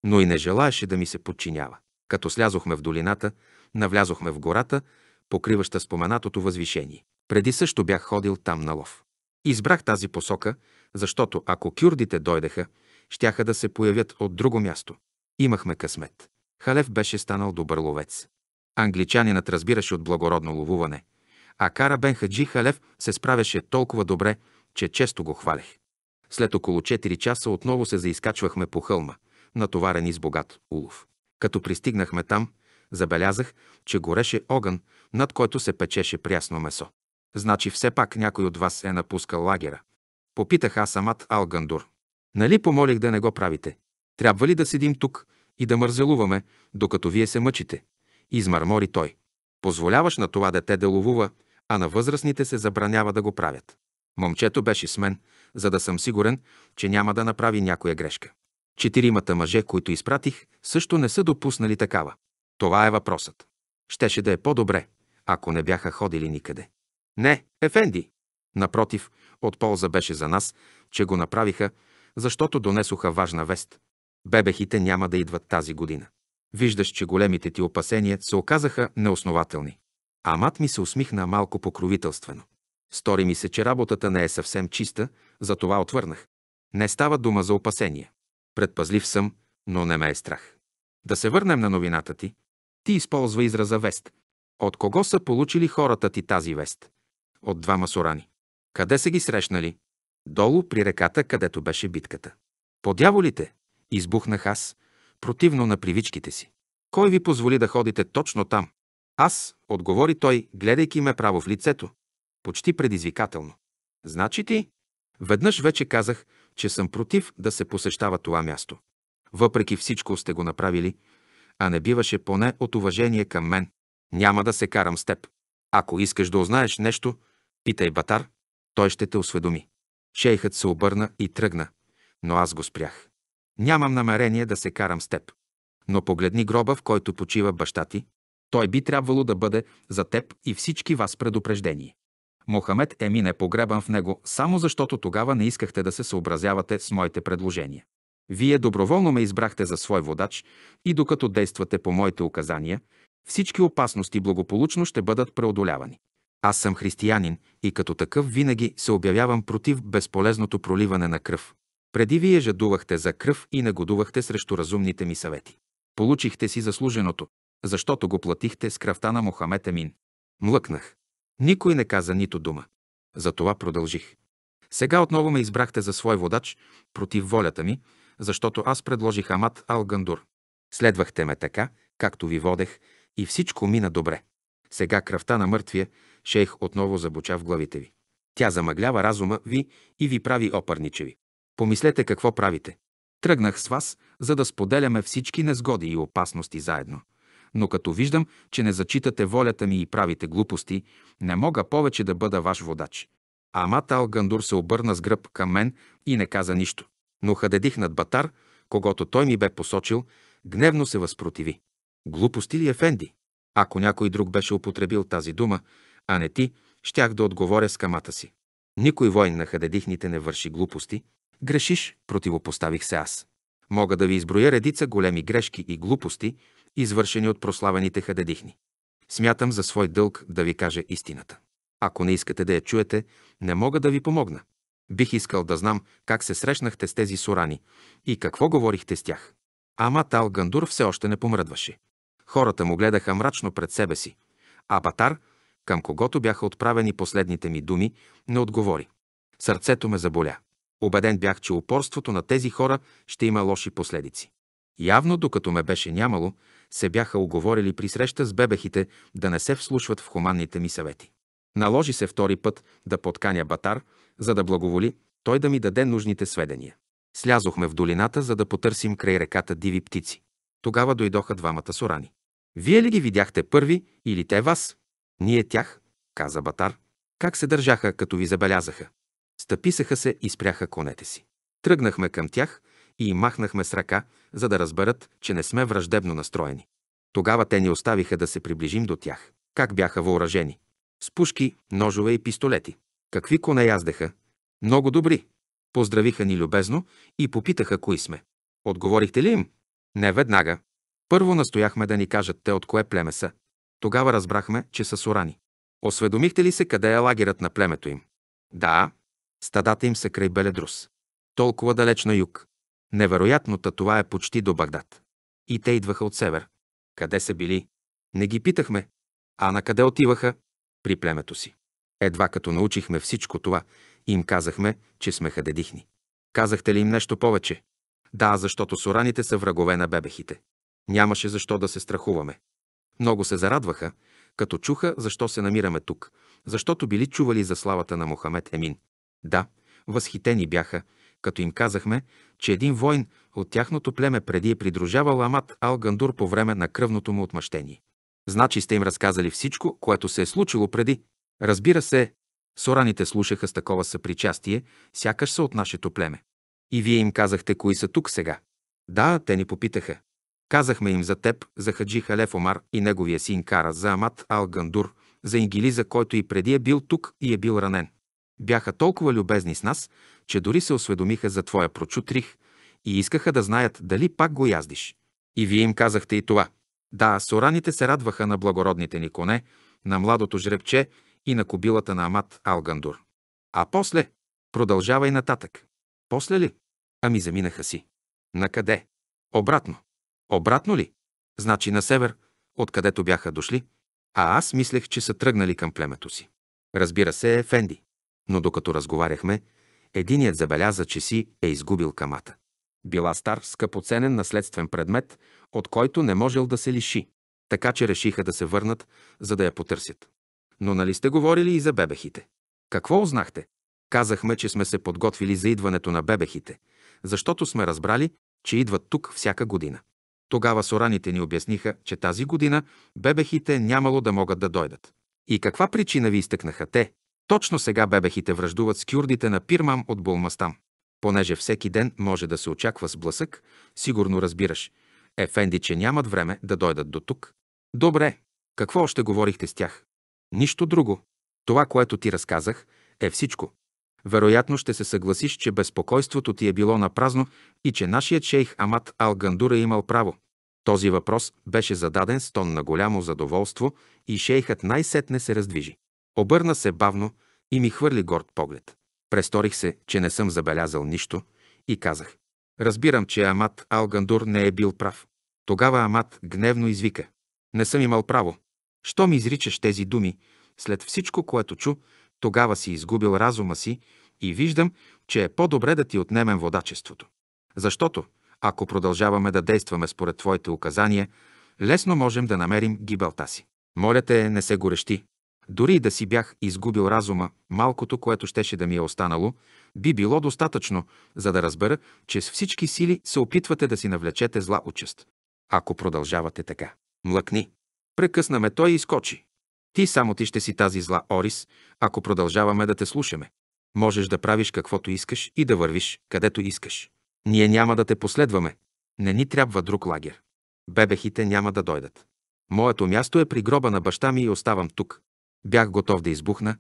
но и не желаеше да ми се подчинява. Като слязохме в долината, навлязохме в гората, покриваща споменатото възвишение. Преди също бях ходил там на лов. Избрах тази посока, защото ако кюрдите дойдеха, щяха да се появят от друго място. Имахме късмет. Халев беше станал добър ловец. Англичанинът разбираше от благородно ловуване – а Бен Хаджи Халев се справяше толкова добре, че често го хвалех. След около 4 часа отново се заискачвахме по хълма, натоварени с богат улов. Като пристигнахме там, забелязах, че гореше огън, над който се печеше прясно месо. Значи все пак някой от вас е напускал лагера. Попитах аз самат Алгандур. Нали помолих да не го правите? Трябва ли да седим тук и да мързелуваме, докато вие се мъчите? Измърмори той. Позволяваш на това дете да ловува, а на възрастните се забранява да го правят. Момчето беше с мен, за да съм сигурен, че няма да направи някоя грешка. Четиримата мъже, които изпратих, също не са допуснали такава. Това е въпросът. Щеше да е по-добре, ако не бяха ходили никъде. Не, Ефенди. Напротив, от полза беше за нас, че го направиха, защото донесоха важна вест. Бебехите няма да идват тази година. Виждаш, че големите ти опасения се оказаха неоснователни. Амат ми се усмихна малко покровителствено. Стори ми се, че работата не е съвсем чиста, затова отвърнах. Не става дума за опасения. Предпазлив съм, но не ме е страх. Да се върнем на новината ти. Ти използва израза вест. От кого са получили хората ти тази вест? От двама масорани. Къде са ги срещнали? Долу при реката, където беше битката. По дяволите! Избухнах аз, противно на привичките си. Кой ви позволи да ходите точно там? Аз, отговори той, гледайки ме право в лицето. Почти предизвикателно. Значи ти? Веднъж вече казах, че съм против да се посещава това място. Въпреки всичко сте го направили, а не биваше поне от уважение към мен. Няма да се карам с теб. Ако искаш да узнаеш нещо, питай Батар, той ще те осведоми. Шейхът се обърна и тръгна, но аз го спрях. Нямам намерение да се карам с теб. Но погледни гроба, в който почива баща ти, той би трябвало да бъде за теб и всички вас предупреждение. Мохамед Емин е погребан в него, само защото тогава не искахте да се съобразявате с моите предложения. Вие доброволно ме избрахте за свой водач и докато действате по моите указания, всички опасности благополучно ще бъдат преодолявани. Аз съм християнин и като такъв винаги се обявявам против безполезното проливане на кръв. Преди вие жадувахте за кръв и негодувахте срещу разумните ми съвети. Получихте си заслуженото, защото го платихте с кръвта на Мохамед Амин. Млъкнах. Никой не каза нито дума. Затова продължих. Сега отново ме избрахте за свой водач, против волята ми, защото аз предложих Амат Алгандур. Следвахте ме така, както ви водех, и всичко мина добре. Сега кръвта на мъртвия шейх отново забуча в главите ви. Тя замъглява разума ви и ви прави опърничеви. Помислете какво правите. Тръгнах с вас, за да споделяме всички незгоди и опасности заедно но като виждам, че не зачитате волята ми и правите глупости, не мога повече да бъда ваш водач. Амат Алгандур Гандур се обърна с гръб към мен и не каза нищо. Но Хадедих над Батар, когато той ми бе посочил, гневно се възпротиви. Глупости ли, Ефенди? Ако някой друг беше употребил тази дума, а не ти, щях да отговоря с камата си. Никой воин на Хадедихните не върши глупости. Грешиш, противопоставих се аз. Мога да ви изброя редица големи грешки и глупости, извършени от прославените хададихни. Смятам за свой дълг да ви кажа истината. Ако не искате да я чуете, не мога да ви помогна. Бих искал да знам как се срещнахте с тези сурани и какво говорихте с тях. Ама Тал Гандур все още не помръдваше. Хората му гледаха мрачно пред себе си. А Батар, към когото бяха отправени последните ми думи, не отговори. Сърцето ме заболя. Обеден бях, че упорството на тези хора ще има лоши последици. Явно, докато ме беше нямало, се бяха оговорили при среща с бебехите да не се вслушват в хуманните ми съвети. Наложи се втори път да подканя Батар, за да благоволи той да ми даде нужните сведения. Слязохме в долината, за да потърсим край реката диви птици. Тогава дойдоха двамата сорани. Вие ли ги видяхте първи или те вас? Ние тях, каза Батар. Как се държаха, като ви забелязаха? Стъписаха се и спряха конете си. Тръгнахме към тях, и им махнахме с ръка, за да разберат, че не сме враждебно настроени. Тогава те ни оставиха да се приближим до тях. Как бяха въоръжени? С пушки, ножове и пистолети. Какви коне яздеха? Много добри. Поздравиха ни любезно и попитаха кои сме. Отговорихте ли им? Не веднага. Първо настояхме да ни кажат те от кое племе са. Тогава разбрахме, че са сурани. Осведомихте ли се къде е лагерът на племето им? Да, стадата им са край Беледрус. Толкова далеч на юг. Невероятното това е почти до Багдад. И те идваха от север. Къде са били? Не ги питахме. А на къде отиваха? При племето си. Едва като научихме всичко това, им казахме, че сме хадедихни. Казахте ли им нещо повече? Да, защото сураните са врагове на бебехите. Нямаше защо да се страхуваме. Много се зарадваха, като чуха защо се намираме тук, защото били чували за славата на Мохамед Емин. Да, възхитени бяха като им казахме, че един войн от тяхното племе преди е придружавал Амат Алгандур по време на кръвното му отмъщение. Значи сте им разказали всичко, което се е случило преди. Разбира се, сораните слушаха с такова съпричастие, сякаш са от нашето племе. И вие им казахте, кои са тук сега. Да, те ни попитаха. Казахме им за теб, за Хаджи Халеф Омар и неговия син Кара, за Амат Алгандур, за Ингилиза, който и преди е бил тук и е бил ранен. Бяха толкова любезни с нас, че дори се осведомиха за твоя прочут рих и искаха да знаят дали пак го яздиш. И вие им казахте и това. Да, сораните се радваха на благородните ни коне, на младото жребче и на кобилата на Амат Алгандур. А после? Продължавай нататък. После ли? Ами заминаха си. На къде? Обратно. Обратно ли? Значи на север, откъдето бяха дошли, а аз мислех, че са тръгнали към племето си. Разбира се, Фенди но докато разговаряхме, единият забеляза, че си е изгубил камата. Била стар, скъпоценен наследствен предмет, от който не можел да се лиши. Така че решиха да се върнат, за да я потърсят. Но нали сте говорили и за бебехите? Какво узнахте? Казахме, че сме се подготвили за идването на бебехите, защото сме разбрали, че идват тук всяка година. Тогава сораните ни обясниха, че тази година бебехите нямало да могат да дойдат. И каква причина ви изтъкнаха те, точно сега бебехите връждуват с кюрдите на Пирмам от Булмастан. Понеже всеки ден може да се очаква с блъсък, сигурно разбираш, ефенди, че нямат време да дойдат до тук. Добре, какво още говорихте с тях? Нищо друго. Това, което ти разказах, е всичко. Вероятно ще се съгласиш, че безпокойството ти е било на празно и че нашият шейх Амат Алгандур е имал право. Този въпрос беше зададен с тон на голямо задоволство и шейхът най-сетне се раздвижи. Обърна се бавно и ми хвърли горд поглед. Престорих се, че не съм забелязал нищо и казах. Разбирам, че Амат Алгандур не е бил прав. Тогава Амат гневно извика. Не съм имал право. Що ми изричаш тези думи? След всичко, което чу, тогава си изгубил разума си и виждам, че е по-добре да ти отнемем водачеството. Защото, ако продължаваме да действаме според твоите указания, лесно можем да намерим гибелта си. Моля те, не се горещи. Дори и да си бях изгубил разума, малкото, което щеше да ми е останало, би било достатъчно, за да разбера, че с всички сили се опитвате да си навлечете зла участ. Ако продължавате така. Млъкни. Прекъсна ме той и скочи. Ти само ти ще си тази зла Орис, ако продължаваме да те слушаме. Можеш да правиш каквото искаш и да вървиш, където искаш. Ние няма да те последваме. Не ни трябва друг лагер. Бебехите няма да дойдат. Моето място е при гроба на баща ми и оставам тук. Бях готов да избухна,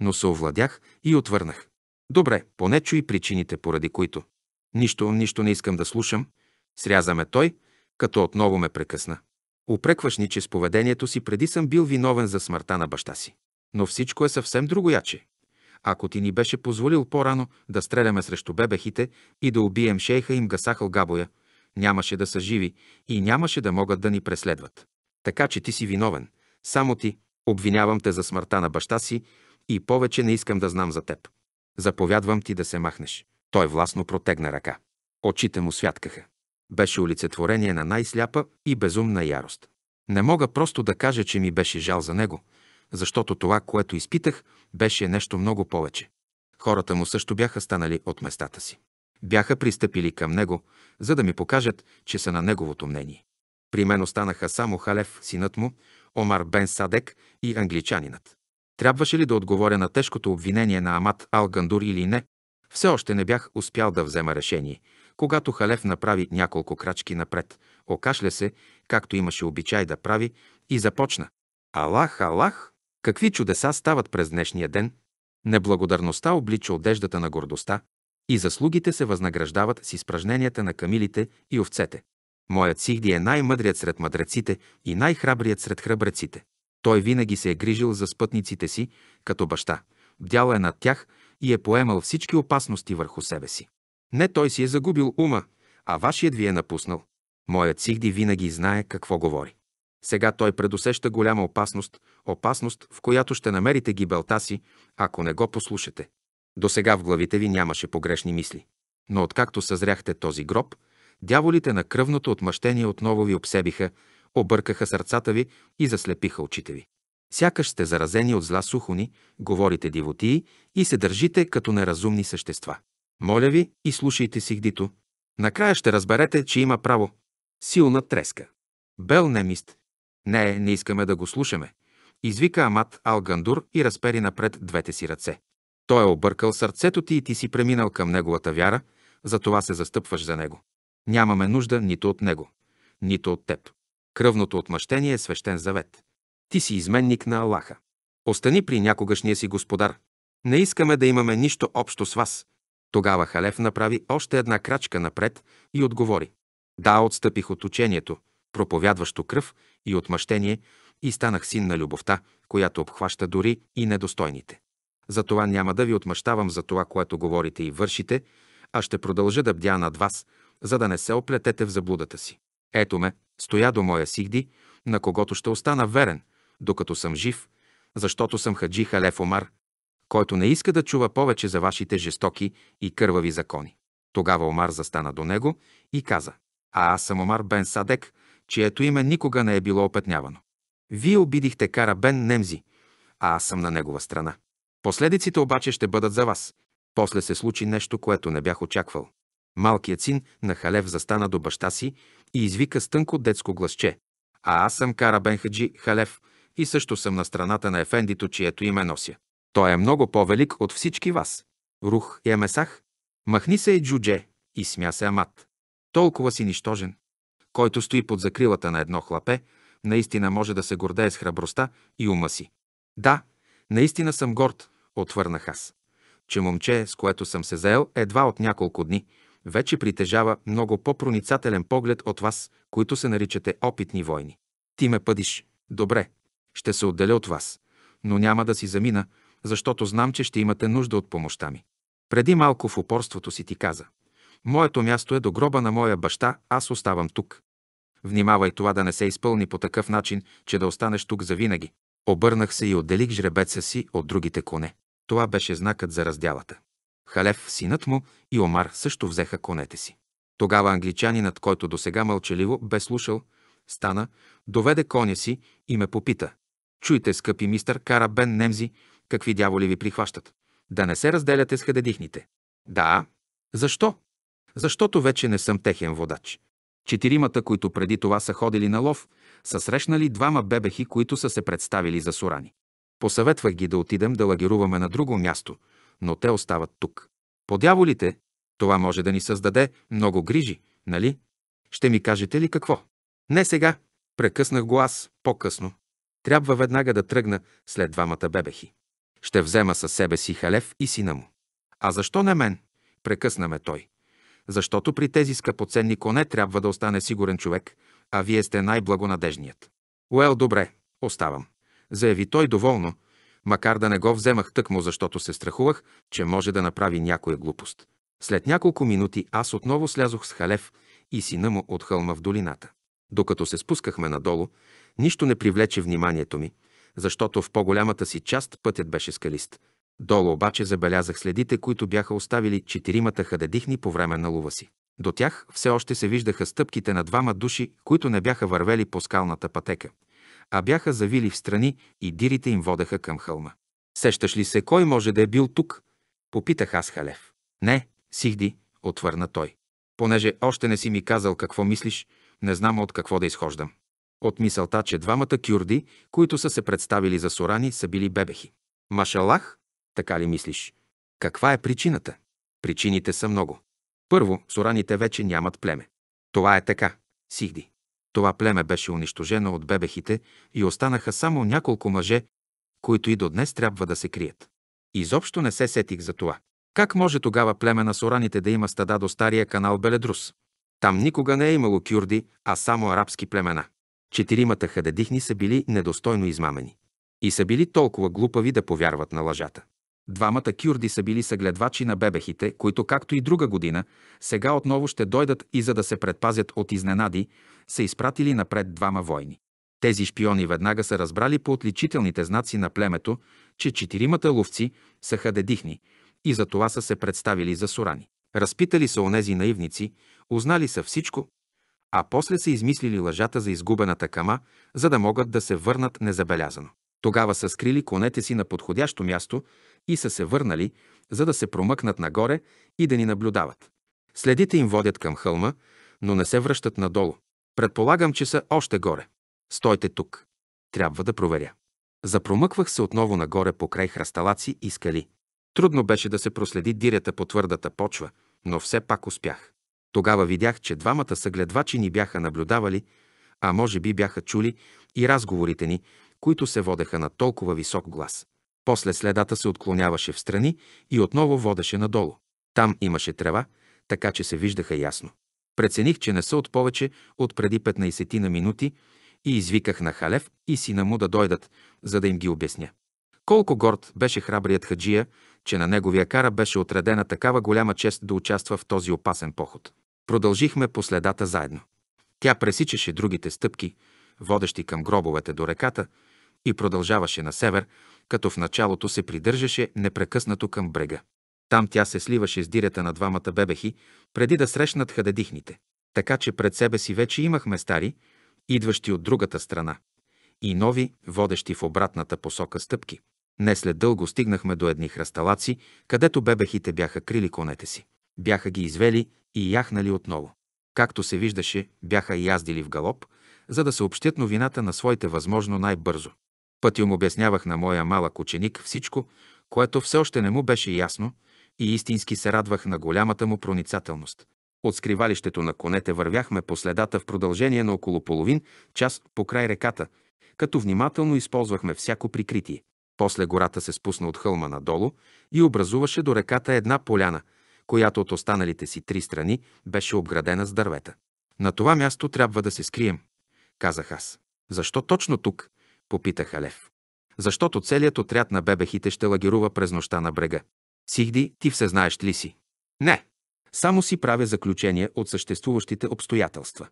но се овладях и отвърнах. Добре, поне чуй причините, поради които. Нищо, нищо не искам да слушам. Срязаме той, като отново ме прекъсна. Упрекваш ни, че с поведението си преди съм бил виновен за смъртта на баща си. Но всичко е съвсем другояче. Ако ти ни беше позволил по-рано да стреляме срещу бебехите и да убием шейха им Гасахал Габоя, нямаше да са живи и нямаше да могат да ни преследват. Така че ти си виновен. Само ти. Обвинявам те за смъртта на баща си и повече не искам да знам за теб. Заповядвам ти да се махнеш. Той властно протегна ръка. Очите му святкаха. Беше олицетворение на най-сляпа и безумна ярост. Не мога просто да кажа, че ми беше жал за него, защото това, което изпитах, беше нещо много повече. Хората му също бяха станали от местата си. Бяха пристъпили към него, за да ми покажат, че са на неговото мнение. При мен останаха само Халев, синът му, Омар Бен Садек и англичанинът. Трябваше ли да отговоря на тежкото обвинение на Амат Алгандур или не? Все още не бях успял да взема решение, когато Халев направи няколко крачки напред, окашля се, както имаше обичай да прави, и започна. Алах, Алах! Какви чудеса стават през днешния ден? Неблагодарността облича одеждата на гордостта и заслугите се възнаграждават с изпражненията на камилите и овцете. Моят Сихди е най-мъдрият сред мъдреците и най-храбрият сред храбреците. Той винаги се е грижил за спътниците си, като баща. Бдял е над тях и е поемал всички опасности върху себе си. Не той си е загубил ума, а вашият ви е напуснал. Моят Сихди винаги знае какво говори. Сега той предусеща голяма опасност, опасност, в която ще намерите гибелта си, ако не го послушате. До сега в главите ви нямаше погрешни мисли. Но откакто съзряхте този гроб – Дяволите на кръвното отмъщение отново ви обсебиха, объркаха сърцата ви и заслепиха очите ви. Сякаш сте заразени от зла сухони, говорите дивотии и се държите като неразумни същества. Моля ви и слушайте си, гдито. Накрая ще разберете, че има право. Силна треска. Бел немист. Не, не искаме да го слушаме. Извика Амат Алгандур и разпери напред двете си ръце. Той е объркал сърцето ти и ти си преминал към неговата вяра, затова се застъпваш за него. Нямаме нужда нито от него, нито от теб. Кръвното отмъщение е свещен завет. Ти си изменник на Аллаха. Остани при някогашния си господар. Не искаме да имаме нищо общо с вас. Тогава Халев направи още една крачка напред и отговори. Да, отстъпих от учението, проповядващо кръв и отмъщение, и станах син на любовта, която обхваща дори и недостойните. Затова няма да ви отмъщавам за това, което говорите и вършите, а ще продължа да бдя над вас – за да не се оплетете в заблудата си. Ето ме, стоя до моя сигди, на когото ще остана верен, докато съм жив, защото съм хаджи Халеф Омар, който не иска да чува повече за вашите жестоки и кървави закони. Тогава Омар застана до него и каза, а аз съм Омар Бен Садек, чието име никога не е било опетнявано. Вие обидихте Кара Бен Немзи, а аз съм на негова страна. Последиците обаче ще бъдат за вас. После се случи нещо, което не бях очаквал. Малкият син на Халев застана до баща си и извика с тънко детско гласче. А аз съм Кара Бенхаджи Халев и също съм на страната на Ефендито, чието име нося. Той е много по-велик от всички вас. Рух я е месах. Махни се и джудже и смя се Амат. Толкова си нищожен. Който стои под закрилата на едно хлапе, наистина може да се гордее с храбростта и ума си. Да, наистина съм горд, отвърнах аз, че момче, с което съм се заел едва от няколко дни, вече притежава много по-проницателен поглед от вас, които се наричате опитни войни. Ти ме пъдиш. Добре, ще се отделя от вас, но няма да си замина, защото знам, че ще имате нужда от помощта ми. Преди малко в упорството си ти каза. Моето място е до гроба на моя баща, аз оставам тук. Внимавай това да не се изпълни по такъв начин, че да останеш тук завинаги. Обърнах се и отделих жребеца си от другите коне. Това беше знакът за разделата. Халев, синът му и Омар също взеха конете си. Тогава англичанинът, който досега мълчаливо бе слушал, стана, доведе коня си и ме попита. Чуйте, скъпи мистър Бен Немзи, какви дяволи ви прихващат. Да не се разделяте с хадедихните. Да. Защо? Защото вече не съм техен водач. Четиримата, които преди това са ходили на лов, са срещнали двама бебехи, които са се представили за сурани. Посъветвах ги да отидем да лагеруваме на друго място, но те остават тук. Подяволите, това може да ни създаде много грижи, нали? Ще ми кажете ли какво? Не сега, прекъснах го аз, по-късно. Трябва веднага да тръгна след двамата бебехи. Ще взема със себе си Халев и сина му. А защо не мен? ме той. Защото при тези скъпоценни коне трябва да остане сигурен човек, а вие сте най-благонадежният. Уел, добре, оставам. Заяви той доволно, макар да не го вземах тъкмо, защото се страхувах, че може да направи някоя глупост. След няколко минути аз отново слязох с Халев и сина му от хълма в долината. Докато се спускахме надолу, нищо не привлече вниманието ми, защото в по-голямата си част пътят беше скалист. Долу обаче забелязах следите, които бяха оставили четиримата хададихни по време на лува си. До тях все още се виждаха стъпките на двама души, които не бяха вървели по скалната пътека – а бяха завили в страни и дирите им водеха към хълма. Сещаш ли се кой може да е бил тук? Попитах аз Халев. Не, Сихди, отвърна той. Понеже още не си ми казал какво мислиш, не знам от какво да изхождам. От мисълта, че двамата кюрди, които са се представили за Сорани, са били бебехи. Машалах, така ли мислиш? Каква е причината? Причините са много. Първо, сораните вече нямат племе. Това е така, Сихди. Това племе беше унищожено от бебехите и останаха само няколко мъже, които и до днес трябва да се крият. Изобщо не се сетих за това. Как може тогава племе на сораните да има стада до стария канал Беледрус? Там никога не е имало кюрди, а само арабски племена. Четиримата хадедихни са били недостойно измамени. И са били толкова глупави да повярват на лъжата. Двамата кюрди са били съгледвачи на бебехите, които, както и друга година, сега отново ще дойдат и за да се предпазят от изненади, са изпратили напред двама войни. Тези шпиони веднага са разбрали по отличителните знаци на племето, че четиримата ловци са хадедихни и за това са се представили за сурани. Разпитали са онези наивници, узнали са всичко, а после са измислили лъжата за изгубената кама, за да могат да се върнат незабелязано. Тогава са скрили конете си на подходящо място, и са се върнали, за да се промъкнат нагоре и да ни наблюдават. Следите им водят към хълма, но не се връщат надолу. Предполагам, че са още горе. Стойте тук. Трябва да проверя. Запромъквах се отново нагоре покрай храсталаци и скали. Трудно беше да се проследи дирята по твърдата почва, но все пак успях. Тогава видях, че двамата съгледвачи ни бяха наблюдавали, а може би бяха чули и разговорите ни, които се водеха на толкова висок глас. После следата се отклоняваше в страни и отново водеше надолу. Там имаше трева, така че се виждаха ясно. Прецених, че не са от повече от преди 15 на минути и извиках на Халев и сина му да дойдат, за да им ги обясня. Колко горд беше храбрият хаджия, че на неговия кара беше отредена такава голяма чест да участва в този опасен поход. Продължихме по следата заедно. Тя пресичаше другите стъпки, водещи към гробовете до реката, и продължаваше на север, като в началото се придържаше непрекъснато към брега. Там тя се сливаше с дирята на двамата бебехи, преди да срещнат хадедихните. Така че пред себе си вече имахме стари, идващи от другата страна, и нови, водещи в обратната посока стъпки. Не след дълго стигнахме до едни храсталаци, където бебехите бяха крили конете си. Бяха ги извели и яхнали отново. Както се виждаше, бяха яздили в галоп, за да съобщят новината на своите възможно най-бързо. Пъти му обяснявах на моя малък ученик всичко, което все още не му беше ясно и истински се радвах на голямата му проницателност. От скривалището на конете вървяхме по следата в продължение на около половин час по край реката, като внимателно използвахме всяко прикритие. После гората се спусна от хълма надолу и образуваше до реката една поляна, която от останалите си три страни беше обградена с дървета. На това място трябва да се скрием, казах аз. Защо точно тук? Попитаха Лев. Защото целият отряд на бебехите ще лагерува през нощта на брега. Сихди, ти все знаеш ли си? Не. Само си правя заключение от съществуващите обстоятелства.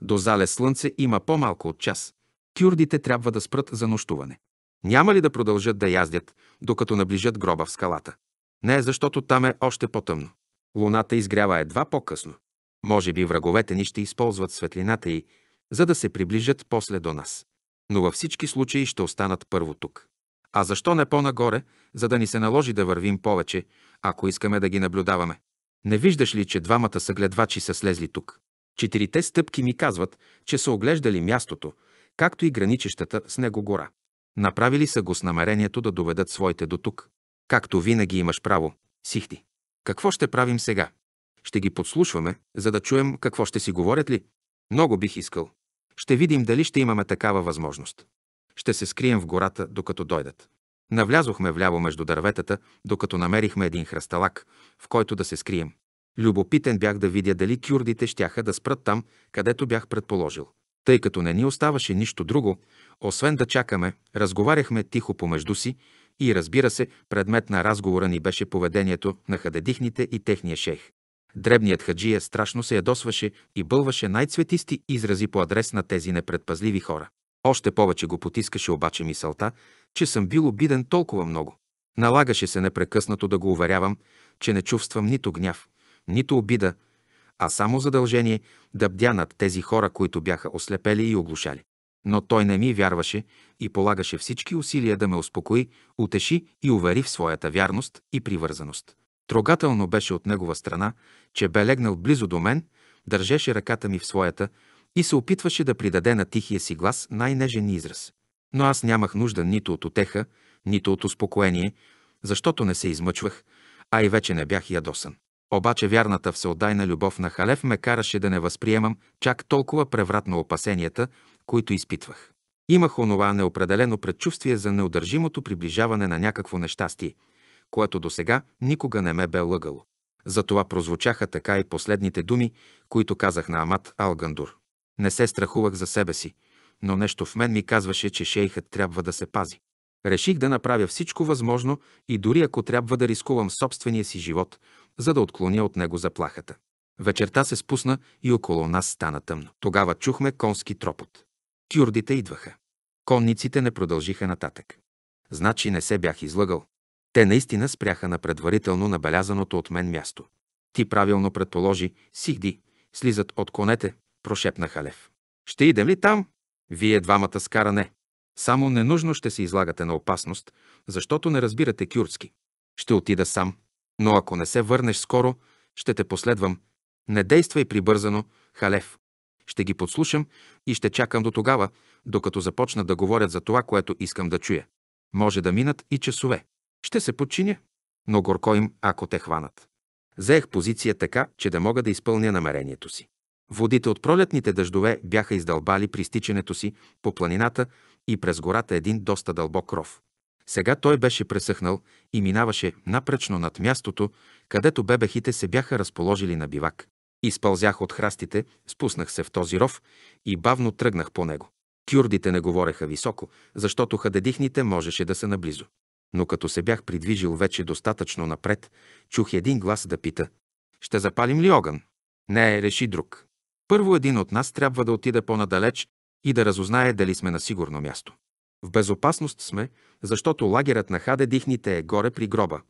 До зале слънце има по-малко от час. Кюрдите трябва да спрат за нощуване. Няма ли да продължат да яздят, докато наближат гроба в скалата? Не, защото там е още по-тъмно. Луната изгрява едва по-късно. Може би враговете ни ще използват светлината й, за да се приближат после до нас но във всички случаи ще останат първо тук. А защо не по-нагоре, за да ни се наложи да вървим повече, ако искаме да ги наблюдаваме? Не виждаш ли, че двамата съгледвачи са слезли тук? Четирите стъпки ми казват, че са оглеждали мястото, както и граничещата с него гора. Направили са го с намерението да доведат своите до тук. Както винаги имаш право, сихти. Какво ще правим сега? Ще ги подслушваме, за да чуем какво ще си говорят ли? Много бих искал. Ще видим дали ще имаме такава възможност. Ще се скрием в гората, докато дойдат. Навлязохме вляво между дърветата, докато намерихме един хръсталак, в който да се скрием. Любопитен бях да видя дали кюрдите щяха да спрат там, където бях предположил. Тъй като не ни оставаше нищо друго, освен да чакаме, разговаряхме тихо помежду си и разбира се, предмет на разговора ни беше поведението на хадедихните и техния шейх. Дребният хаджия страшно се ядосваше и бълваше най-цветисти изрази по адрес на тези непредпазливи хора. Още повече го потискаше обаче мисълта, че съм бил обиден толкова много. Налагаше се непрекъснато да го уверявам, че не чувствам нито гняв, нито обида, а само задължение да бдя над тези хора, които бяха ослепели и оглушали. Но той не ми вярваше и полагаше всички усилия да ме успокои, утеши и увери в своята вярност и привързаност. Трогателно беше от негова страна, че бе легнал близо до мен, държеше ръката ми в своята и се опитваше да придаде на тихия си глас най-нежен израз. Но аз нямах нужда нито от отеха, нито от успокоение, защото не се измъчвах, а и вече не бях ядосан. Обаче вярната всеотдайна любов на Халев ме караше да не възприемам чак толкова превратно опасенията, които изпитвах. Имах онова неопределено предчувствие за неудържимото приближаване на някакво нещастие – което до сега никога не ме бе лъгало. Затова прозвучаха така и последните думи, които казах на Амат Алгандур. Не се страхувах за себе си, но нещо в мен ми казваше, че шейхът трябва да се пази. Реших да направя всичко възможно и дори ако трябва да рискувам собствения си живот, за да отклоня от него заплахата. Вечерта се спусна и около нас стана тъмно. Тогава чухме конски тропот. Кюрдите идваха. Конниците не продължиха нататък. Значи не се бях излъгал. Те наистина спряха на предварително набелязаното от мен място. Ти правилно предположи, сихди, слизат от конете, прошепна Халев. Ще идем ли там? Вие двамата с каране. Само ненужно ще се излагате на опасност, защото не разбирате кюрдски. Ще отида сам, но ако не се върнеш скоро, ще те последвам. Не действай прибързано, Халев. Ще ги подслушам и ще чакам до тогава, докато започнат да говорят за това, което искам да чуя. Може да минат и часове. Ще се подчиня, но горко им, ако те хванат. Заех позиция така, че да мога да изпълня намерението си. Водите от пролетните дъждове бяха издълбали при стичането си по планината и през гората един доста дълбок ров. Сега той беше пресъхнал и минаваше напречно над мястото, където бебехите се бяха разположили на бивак. Изпълзях от храстите, спуснах се в този ров и бавно тръгнах по него. Кюрдите не говореха високо, защото хадедихните можеше да са наблизо но като се бях придвижил вече достатъчно напред, чух един глас да пита. Ще запалим ли огън? Не, реши друг. Първо един от нас трябва да отида по-надалеч и да разузнае дали сме на сигурно място. В безопасност сме, защото лагерът на Хаде Дихните е горе при гроба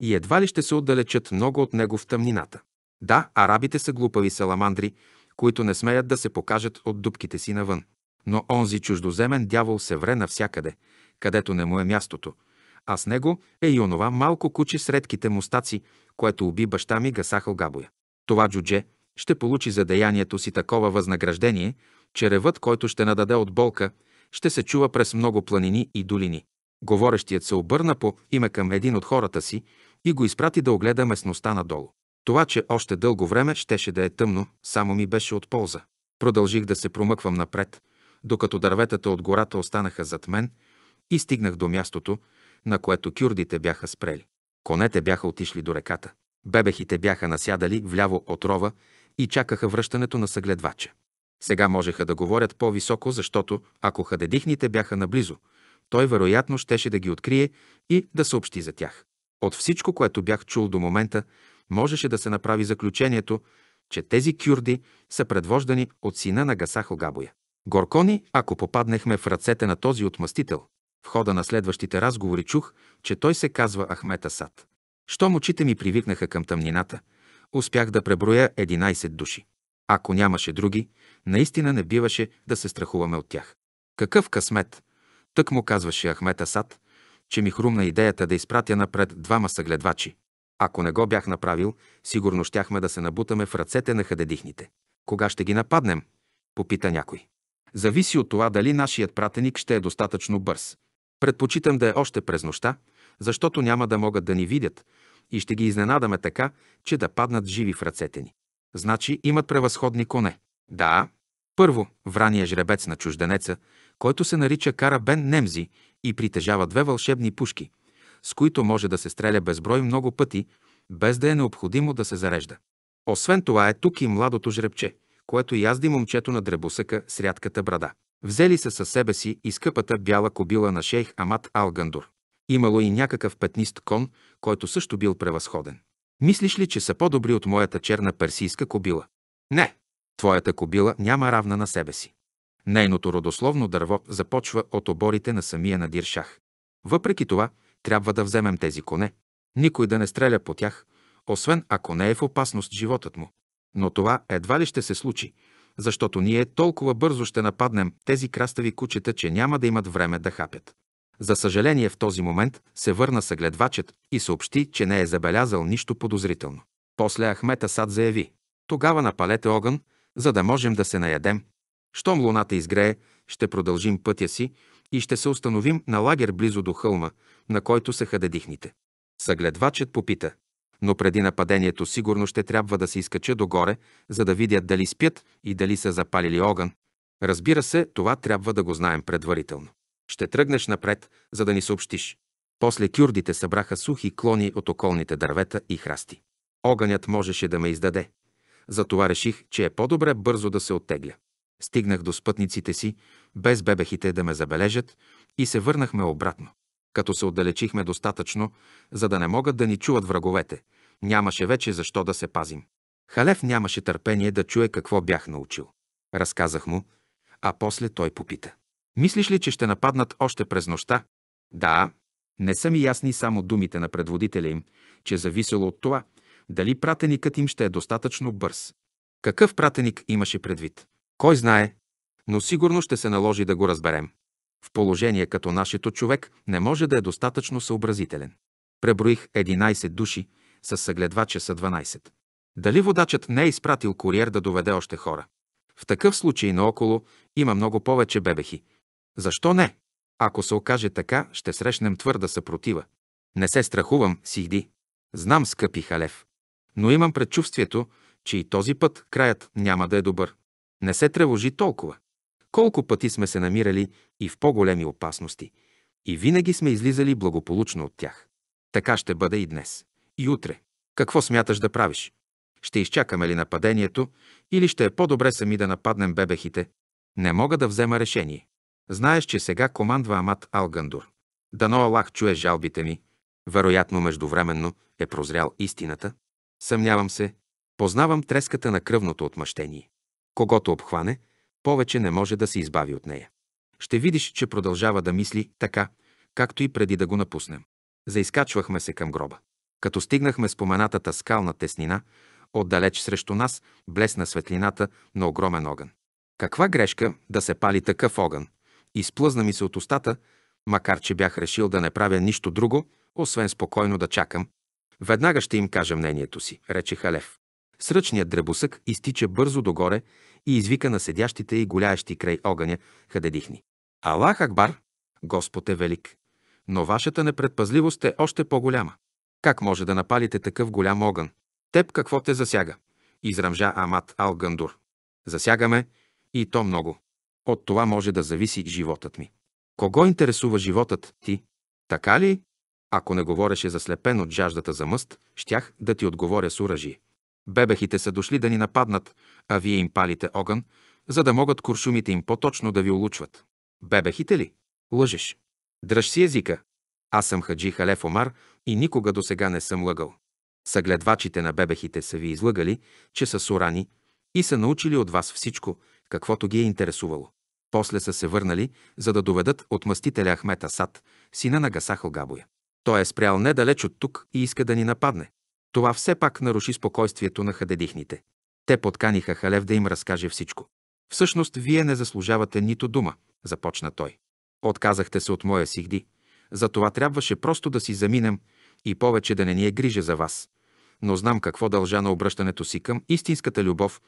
и едва ли ще се отдалечат много от него в тъмнината. Да, арабите са глупави саламандри, които не смеят да се покажат от дубките си навън. Но онзи чуждоземен дявол се вре навсякъде, където не му е мястото – а с него е и онова малко куче с редките мустаци, което уби баща ми Гасахал Габоя. Това джудже ще получи за деянието си такова възнаграждение, че ревът, който ще нададе от болка, ще се чува през много планини и долини. Говорещият се обърна по име към един от хората си и го изпрати да огледа местността надолу. Това, че още дълго време щеше да е тъмно, само ми беше от полза. Продължих да се промъквам напред, докато дърветата от гората останаха зад мен и стигнах до мястото, на което кюрдите бяха спрели. Конете бяха отишли до реката. Бебехите бяха насядали вляво от рова и чакаха връщането на съгледвача. Сега можеха да говорят по-високо, защото ако хадедихните бяха наблизо, той вероятно щеше да ги открие и да съобщи за тях. От всичко, което бях чул до момента, можеше да се направи заключението, че тези кюрди са предвождани от сина на Гасахо Габоя. Горкони, ако попаднехме в ръцете на този отмъстител, в хода на следващите разговори чух, че той се казва Ахмет Асад. Щом очите ми привикнаха към тъмнината, успях да преброя 11 души. Ако нямаше други, наистина не биваше да се страхуваме от тях. Какъв късмет! Тък му казваше Ахмет Асад, че ми хрумна идеята да изпратя напред двама съгледвачи. Ако не го бях направил, сигурно щяхме да се набутаме в ръцете на хадедихните. Кога ще ги нападнем? Попита някой. Зависи от това дали нашият пратеник ще е достатъчно бърз, Предпочитам да е още през нощта, защото няма да могат да ни видят и ще ги изненадаме така, че да паднат живи в ръцете ни. Значи имат превъзходни коне. Да. Първо, врания жребец на чужденеца, който се нарича Карабен Немзи и притежава две вълшебни пушки, с които може да се стреля безброй много пъти, без да е необходимо да се зарежда. Освен това е тук и младото жребче, което язди момчето на дребосъка с рядката брада. Взели са със себе си и скъпата бяла кобила на шейх Амат Алгандур. Имало и някакъв петнист кон, който също бил превъзходен. Мислиш ли, че са по-добри от моята черна персийска кобила? Не! Твоята кобила няма равна на себе си. Нейното родословно дърво започва от оборите на самия Надиршах. Въпреки това, трябва да вземем тези коне. Никой да не стреля по тях, освен ако не е в опасност животът му. Но това едва ли ще се случи, защото ние толкова бързо ще нападнем тези крастави кучета, че няма да имат време да хапят. За съжаление в този момент се върна съгледвачът и съобщи, че не е забелязал нищо подозрително. После Ахмет Асад заяви «Тогава напалете огън, за да можем да се наядем. Щом луната изгрее, ще продължим пътя си и ще се установим на лагер близо до хълма, на който са хадедихните». Съгледвачът попита но преди нападението сигурно ще трябва да се изкача догоре, за да видят дали спят и дали са запалили огън. Разбира се, това трябва да го знаем предварително. Ще тръгнеш напред, за да ни съобщиш. После кюрдите събраха сухи клони от околните дървета и храсти. Огънят можеше да ме издаде. Затова реших, че е по-добре бързо да се оттегля. Стигнах до спътниците си, без бебехите да ме забележат, и се върнахме обратно като се отдалечихме достатъчно, за да не могат да ни чуват враговете. Нямаше вече защо да се пазим. Халев нямаше търпение да чуе какво бях научил. Разказах му, а после той попита. Мислиш ли, че ще нападнат още през нощта? Да. Не са ми ясни само думите на предводителя им, че зависело от това, дали пратеникът им ще е достатъчно бърз. Какъв пратеник имаше предвид? Кой знае, но сигурно ще се наложи да го разберем. В положение като нашето човек не може да е достатъчно съобразителен. Преброих 11 души, с съгледвача са 12. Дали водачът не е изпратил куриер да доведе още хора? В такъв случай наоколо има много повече бебехи. Защо не? Ако се окаже така, ще срещнем твърда съпротива. Не се страхувам, Сихди. Знам, скъпи Халев. Но имам предчувствието, че и този път краят няма да е добър. Не се тревожи толкова. Колко пъти сме се намирали и в по-големи опасности, и винаги сме излизали благополучно от тях. Така ще бъде и днес, и утре. Какво смяташ да правиш? Ще изчакаме ли нападението или ще е по-добре сами да нападнем бебехите? Не мога да взема решение. Знаеш, че сега командва Амат Алгандур. Дано Аллах чуе жалбите ми. Вероятно, междувременно е прозрял истината. Съмнявам се. Познавам треската на кръвното отмъщение. Когато обхване, повече не може да се избави от нея. Ще видиш, че продължава да мисли така, както и преди да го напуснем. Заискачвахме се към гроба. Като стигнахме споменатата скална теснина, отдалеч срещу нас блесна светлината на огромен огън. Каква грешка да се пали такъв огън? Изплъзна ми се от устата, макар че бях решил да не правя нищо друго, освен спокойно да чакам. Веднага ще им кажа мнението си, рече Халев. Сръчният дребосък изтича бързо догоре и извика на седящите и голяещи край огъня хадедихни. Аллах Акбар, Господ е велик, но вашата непредпазливост е още по-голяма. Как може да напалите такъв голям огън? Теб какво те засяга? Израмжа Амат Алгандур. Засягаме и то много. От това може да зависи животът ми. Кого интересува животът ти? Така ли? Ако не говореше заслепен от жаждата за мъст, щях да ти отговоря с оръжие. Бебехите са дошли да ни нападнат, а вие им палите огън, за да могат куршумите им по-точно да ви улучват. Бебехите ли? Лъжеш. Дръж си езика. Аз съм Хаджи Халеф Омар и никога до сега не съм лъгал. Съгледвачите на бебехите са ви излъгали, че са сурани и са научили от вас всичко, каквото ги е интересувало. После са се върнали, за да доведат от мъстителя Ахмета Сад, сина на Гасахал Габоя. Той е спрял недалеч от тук и иска да ни нападне. Това все пак наруши спокойствието на хадедихните. Те подканиха Халев да им разкаже всичко. Всъщност, вие не заслужавате нито дума, започна той. Отказахте се от моя сигди, затова трябваше просто да си заминем и повече да не ни е грижа за вас. Но знам какво дължа на обръщането си към истинската любов,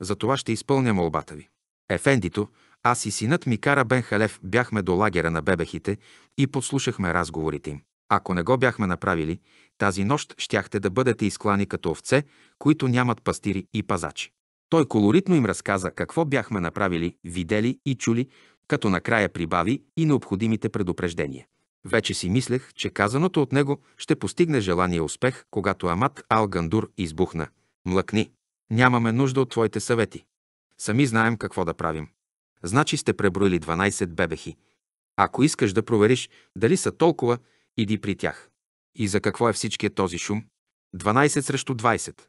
За това ще изпълня молбата ви. Ефендито, аз и синът ми Кара Бен Халев бяхме до лагера на бебехите и подслушахме разговорите им. Ако не го бяхме направили, тази нощ щяхте да бъдете изклани като овце, които нямат пастири и пазачи. Той колоритно им разказа какво бяхме направили, видели и чули, като накрая прибави и необходимите предупреждения. Вече си мислех, че казаното от него ще постигне желания успех, когато Амат Алгандур избухна. Млъкни! Нямаме нужда от твоите съвети. Сами знаем какво да правим. Значи сте преброили 12 бебехи. Ако искаш да провериш дали са толкова, Иди при тях. И за какво е всичкият този шум? 12 срещу 20.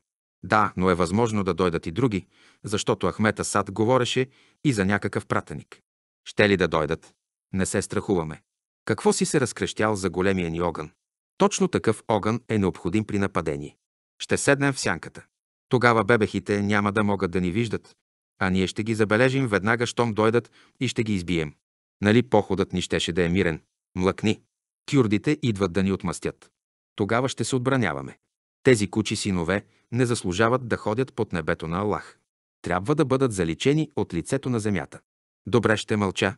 Да, но е възможно да дойдат и други, защото Ахмета Сад говореше и за някакъв пратеник. Ще ли да дойдат? Не се страхуваме. Какво си се разкрещял за големия ни огън? Точно такъв огън е необходим при нападение. Ще седнем в сянката. Тогава бебехите няма да могат да ни виждат, а ние ще ги забележим веднага, щом дойдат и ще ги избием. Нали походът ни щеше да е мирен? Млъкни кюрдите идват да ни отмъстят. Тогава ще се отбраняваме. Тези кучи синове не заслужават да ходят под небето на Аллах. Трябва да бъдат заличени от лицето на земята. Добре ще мълча,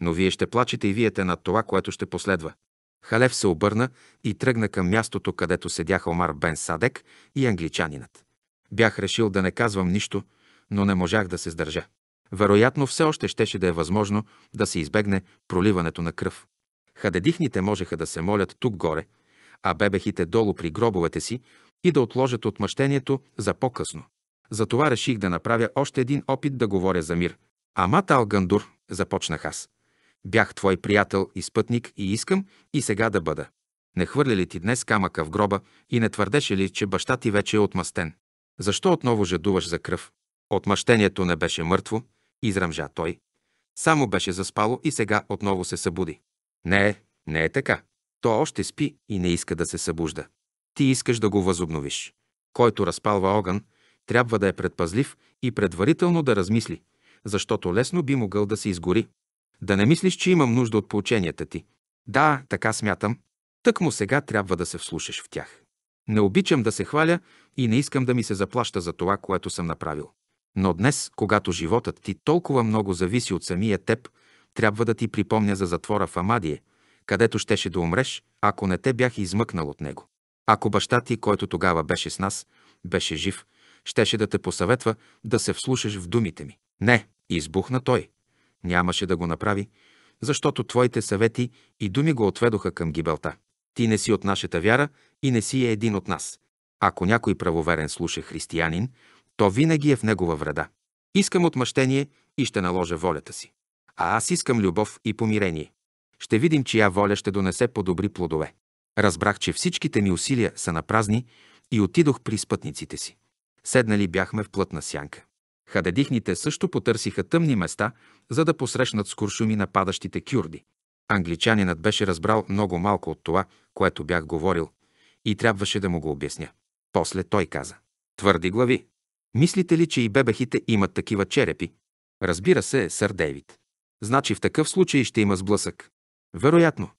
но вие ще плачете и виете над това, което ще последва. Халев се обърна и тръгна към мястото, където седяха Омар Бен Садек и англичанинът. Бях решил да не казвам нищо, но не можах да се сдържа. Вероятно все още щеше да е възможно да се избегне проливането на кръв. Хадедихните можеха да се молят тук горе, а бебехите долу при гробовете си и да отложат отмъщението за по-късно. Затова реших да направя още един опит да говоря за мир. Амата Алгандур, започнах аз. Бях твой приятел и спътник и искам и сега да бъда. Не хвърля ли ти днес камъка в гроба и не твърдеше ли, че баща ти вече е отмъстен? Защо отново жадуваш за кръв? Отмъщението не беше мъртво, изръмжа той. Само беше заспало и сега отново се събуди. Не, не е така. То още спи и не иска да се събужда. Ти искаш да го възобновиш. Който разпалва огън, трябва да е предпазлив и предварително да размисли, защото лесно би могъл да се изгори. Да не мислиш, че имам нужда от поученията ти. Да, така смятам. Тък му сега трябва да се вслушаш в тях. Не обичам да се хваля и не искам да ми се заплаща за това, което съм направил. Но днес, когато животът ти толкова много зависи от самия теб, трябва да ти припомня за затвора в Амадие, където щеше да умреш, ако не те бях измъкнал от него. Ако баща ти, който тогава беше с нас, беше жив, щеше да те посъветва да се вслушаш в думите ми. Не, избухна той. Нямаше да го направи, защото твоите съвети и думи го отведоха към гибелта. Ти не си от нашата вяра и не си е един от нас. Ако някой правоверен слуша християнин, то винаги е в негова вреда. Искам отмъщение и ще наложа волята си а аз искам любов и помирение. Ще видим, чия воля ще донесе по-добри плодове. Разбрах, че всичките ми усилия са на празни и отидох при спътниците си. Седнали бяхме в плътна сянка. Хадедихните също потърсиха тъмни места, за да посрещнат с куршуми нападащите кюрди. Англичанинът беше разбрал много малко от това, което бях говорил, и трябваше да му го обясня. После той каза. Твърди глави. Мислите ли, че и бебехите имат такива черепи? Разбира се, сър Дейвид. Значи в такъв случай ще има сблъсък. Вероятно.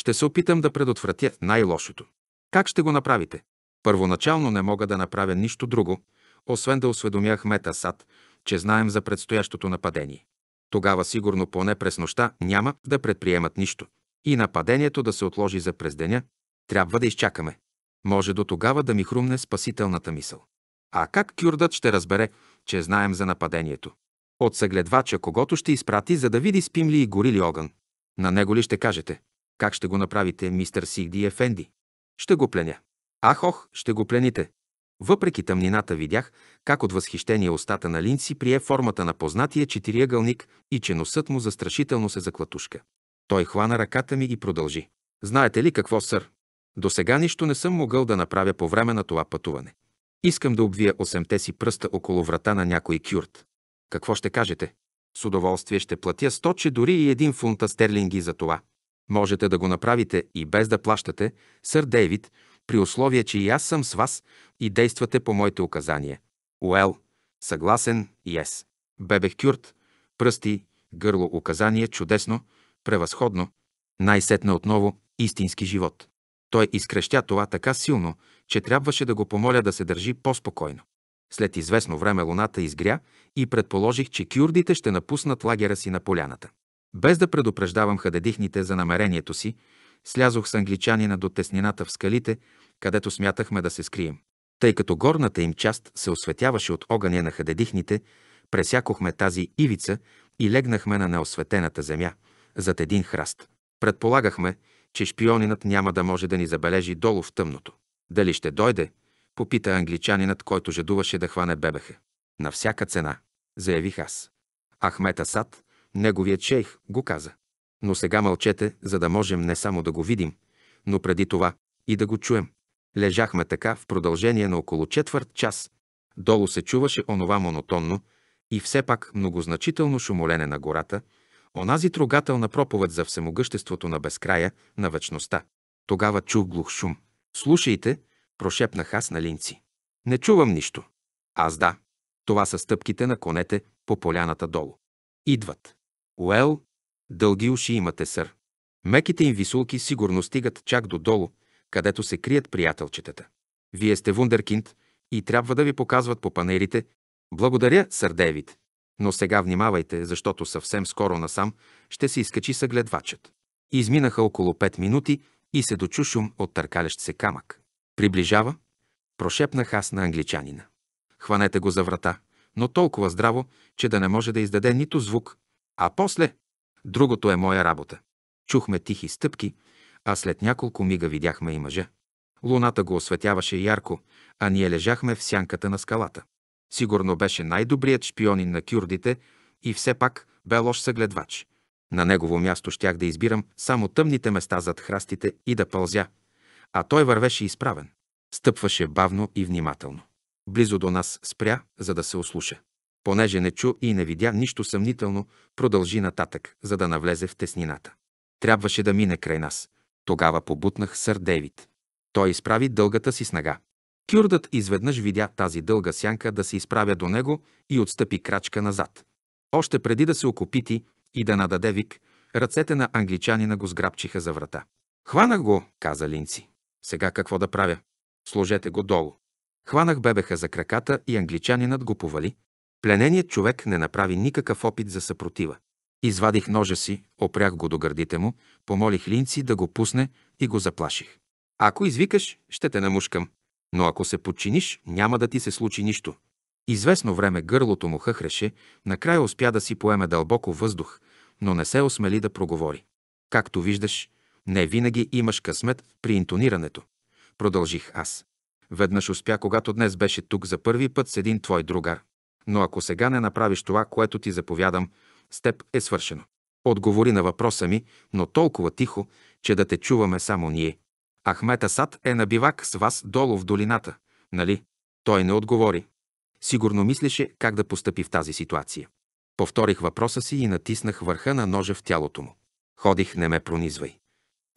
Ще се опитам да предотвратя най-лошото. Как ще го направите? Първоначално не мога да направя нищо друго, освен да осведомя Ахмета Сад, че знаем за предстоящото нападение. Тогава сигурно поне през нощта няма да предприемат нищо. И нападението да се отложи за през деня, трябва да изчакаме. Може до тогава да ми хрумне спасителната мисъл. А как кюрдът ще разбере, че знаем за нападението? от съгледвача, когато ще изпрати, за да види спим ли и гори ли огън. На него ли ще кажете? Как ще го направите, мистер Сигди Ефенди? Ще го пленя. Ах, ох, ще го плените. Въпреки тъмнината видях как от възхищение устата на Линси прие формата на познатия четириъгълник и че носът му застрашително се заклатушка. Той хвана ръката ми и продължи. Знаете ли какво, сър? До сега нищо не съм могъл да направя по време на това пътуване. Искам да обвия осемте си пръста около врата на някой кюрт. Какво ще кажете? С удоволствие ще платя 100, че дори и един фунта стерлинги за това. Можете да го направите и без да плащате, сър Дейвид, при условие, че и аз съм с вас и действате по моите указания. Уел, съгласен и ес. Бебех кюрт, пръсти, гърло указание, чудесно, превъзходно, най-сетна отново истински живот. Той изкрещя това така силно, че трябваше да го помоля да се държи по-спокойно. След известно време луната изгря и предположих, че кюрдите ще напуснат лагера си на поляната. Без да предупреждавам хадедихните за намерението си, слязох с англичанина до теснината в скалите, където смятахме да се скрием. Тъй като горната им част се осветяваше от огъня на хадедихните, пресякохме тази ивица и легнахме на неосветената земя, зад един храст. Предполагахме, че шпионинът няма да може да ни забележи долу в тъмното. Дали ще дойде, Попита англичанинът, който жадуваше да хване бебеха. На всяка цена, заявих аз. Ахмета Сад, неговият шейх, го каза. Но сега мълчете, за да можем не само да го видим, но преди това и да го чуем. Лежахме така в продължение на около четвърт час. Долу се чуваше онова монотонно и все пак многозначително шумолене на гората, онази трогателна проповед за всемогъществото на безкрая, на вечността. Тогава чух глух шум. Слушайте, Прошепнах аз на линци. Не чувам нищо. Аз да. Това са стъпките на конете по поляната долу. Идват. Уел, дълги уши имате, сър. Меките им висулки сигурно стигат чак до долу, където се крият приятелчетата. Вие сте вундеркинд и трябва да ви показват по панерите. Благодаря, сър Дейвид. Но сега внимавайте, защото съвсем скоро насам ще се изкачи съгледвачът. Изминаха около 5 минути и се дочу шум от търкалещ се камък. Приближава, прошепнах аз на англичанина. Хванете го за врата, но толкова здраво, че да не може да издаде нито звук. А после, другото е моя работа. Чухме тихи стъпки, а след няколко мига видяхме и мъжа. Луната го осветяваше ярко, а ние лежахме в сянката на скалата. Сигурно беше най-добрият шпионин на кюрдите и все пак бе лош съгледвач. На негово място щях да избирам само тъмните места зад храстите и да пълзя – а той вървеше изправен. Стъпваше бавно и внимателно. Близо до нас спря, за да се ослуша. Понеже не чу и не видя нищо съмнително, продължи нататък, за да навлезе в теснината. Трябваше да мине край нас. Тогава побутнах сър Дейвид. Той изправи дългата си снага. Кюрдът изведнъж видя тази дълга сянка да се изправя до него и отстъпи крачка назад. Още преди да се окопити и да нададе вик, ръцете на англичанина го сграбчиха за врата. Хванах го, каза Линци. Сега какво да правя? Сложете го долу. Хванах бебеха за краката и англичанинът го повали. Плененият човек не направи никакъв опит за съпротива. Извадих ножа си, опрях го до гърдите му, помолих Линци да го пусне и го заплаших. Ако извикаш, ще те намушкам. Но ако се подчиниш, няма да ти се случи нищо. Известно време гърлото му хъхреше, накрая успя да си поеме дълбоко въздух, но не се осмели да проговори. Както виждаш, не винаги имаш късмет при интонирането. Продължих аз. Веднъж успя, когато днес беше тук за първи път с един твой другар. Но ако сега не направиш това, което ти заповядам, с теб е свършено. Отговори на въпроса ми, но толкова тихо, че да те чуваме само ние. Ахмета Сад е на бивак с вас долу в долината, нали? Той не отговори. Сигурно мислеше как да постъпи в тази ситуация. Повторих въпроса си и натиснах върха на ножа в тялото му. Ходих, не ме пронизвай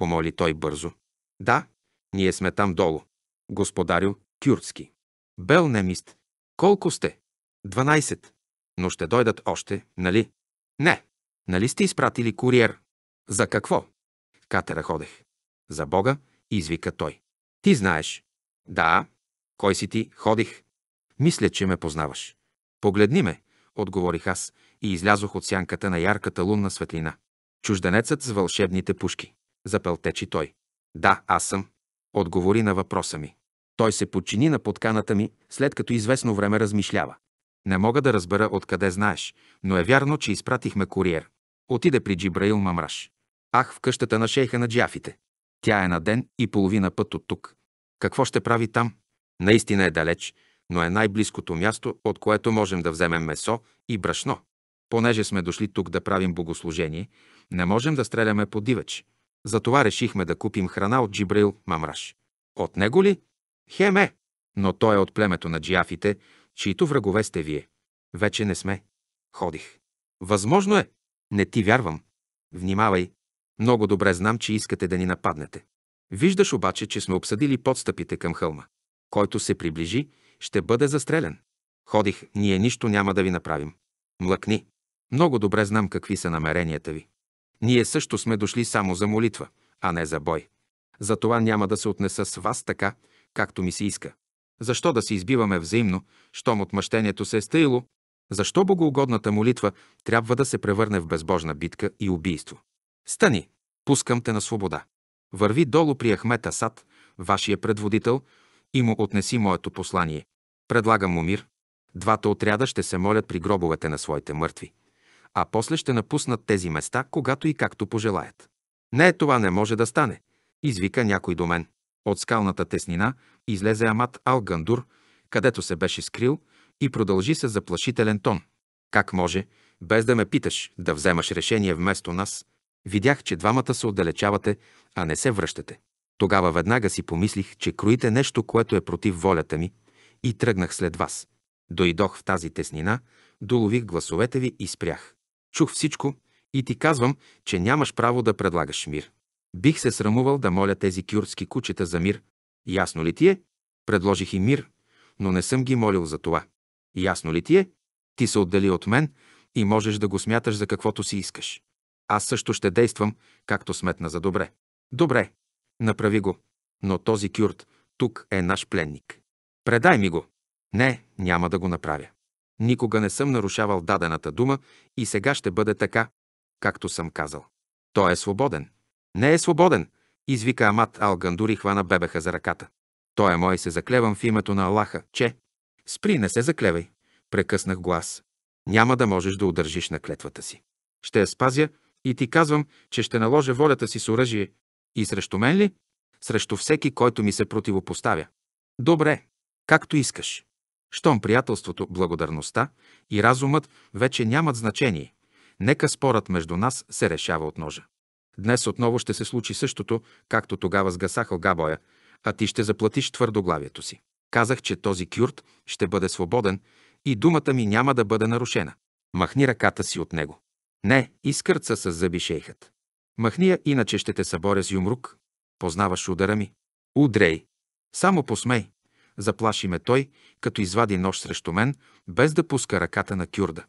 помоли той бързо. Да, ние сме там долу. Господарю Кюртски. Бел немист. Колко сте? 12. Но ще дойдат още, нали? Не. Нали сте изпратили куриер? За какво? Катера ходех. За Бога, извика той. Ти знаеш. Да. Кой си ти? Ходих. Мисля, че ме познаваш. Погледни ме, отговорих аз и излязох от сянката на ярката лунна светлина. Чужденецът с вълшебните пушки. Запълтечи той. Да, аз съм. Отговори на въпроса ми. Той се подчини на подканата ми, след като известно време размишлява. Не мога да разбера откъде знаеш, но е вярно, че изпратихме куриер. Отиде при Джибраил Мамраш. Ах, в къщата на шейха на джафите. Тя е на ден и половина път от тук. Какво ще прави там? Наистина е далеч, но е най-близкото място, от което можем да вземем месо и брашно. Понеже сме дошли тук да правим богослужение, не можем да стреляме по дивеч. Затова решихме да купим храна от Джибрил Мамраш. От него ли? Хеме! Но той е от племето на джиафите, чието врагове сте вие. Вече не сме. Ходих. Възможно е. Не ти вярвам. Внимавай. Много добре знам, че искате да ни нападнете. Виждаш обаче, че сме обсъдили подстъпите към хълма. Който се приближи, ще бъде застрелян. Ходих, ние нищо няма да ви направим. Млъкни. Много добре знам какви са намеренията ви. Ние също сме дошли само за молитва, а не за бой. Затова няма да се отнеса с вас така, както ми се иска. Защо да се избиваме взаимно, щом отмъщението се е стъило? Защо богоугодната молитва трябва да се превърне в безбожна битка и убийство? Стани, пускам те на свобода. Върви долу при Ахмет Асад, вашия предводител, и му отнеси моето послание. Предлагам му мир. Двата отряда ще се молят при гробовете на своите мъртви а после ще напуснат тези места, когато и както пожелаят. Не, това не може да стане, извика някой до мен. От скалната теснина излезе Амат Алгандур, където се беше скрил, и продължи с заплашителен тон. Как може, без да ме питаш, да вземаш решение вместо нас? Видях, че двамата се отдалечавате, а не се връщате. Тогава веднага си помислих, че кроите нещо, което е против волята ми, и тръгнах след вас. Дойдох в тази теснина, долових гласовете ви и спрях. Чух всичко и ти казвам, че нямаш право да предлагаш мир. Бих се срамувал да моля тези кюрски кучета за мир. Ясно ли ти е? Предложих и мир, но не съм ги молил за това. Ясно ли ти е? Ти се отдели от мен и можеш да го смяташ за каквото си искаш. Аз също ще действам, както сметна за добре. Добре, направи го. Но този кюрт тук е наш пленник. Предай ми го. Не, няма да го направя. Никога не съм нарушавал дадената дума и сега ще бъде така, както съм казал. Той е свободен. Не е свободен, извика Амат Алгандур и хвана бебеха за ръката. Той е мой се заклевам в името на Аллаха, че... Спри, не се заклевай, прекъснах глас. Няма да можеш да удържиш на клетвата си. Ще я спазя и ти казвам, че ще наложа волята си с оръжие. И срещу мен ли? Срещу всеки, който ми се противопоставя. Добре, както искаш. Щом приятелството, благодарността и разумът вече нямат значение, нека спорът между нас се решава от ножа. Днес отново ще се случи същото, както тогава с Гасахъл Габоя, а ти ще заплатиш твърдоглавието си. Казах, че този кюрт ще бъде свободен и думата ми няма да бъде нарушена. Махни ръката си от него. Не, изкърца с зъби шейхът. Махни я, иначе ще те съборя с юмрук. Познаваш удара ми. Удрей. Само посмей. Заплаши ме той, като извади нож срещу мен, без да пуска ръката на кюрда.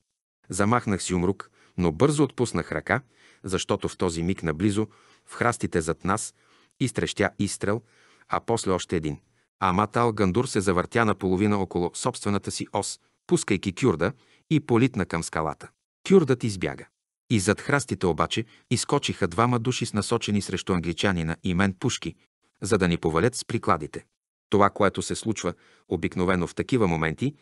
Замахнах си умрук, но бързо отпуснах ръка, защото в този миг наблизо, в храстите зад нас, изтрещя изстрел, а после още един. Аматал Гандур се завъртя наполовина около собствената си ос, пускайки кюрда и политна към скалата. Кюрдът избяга. И зад храстите обаче изкочиха двама души с насочени срещу англичанина и мен пушки, за да ни повалят с прикладите. Това, което се случва обикновено в такива моменти,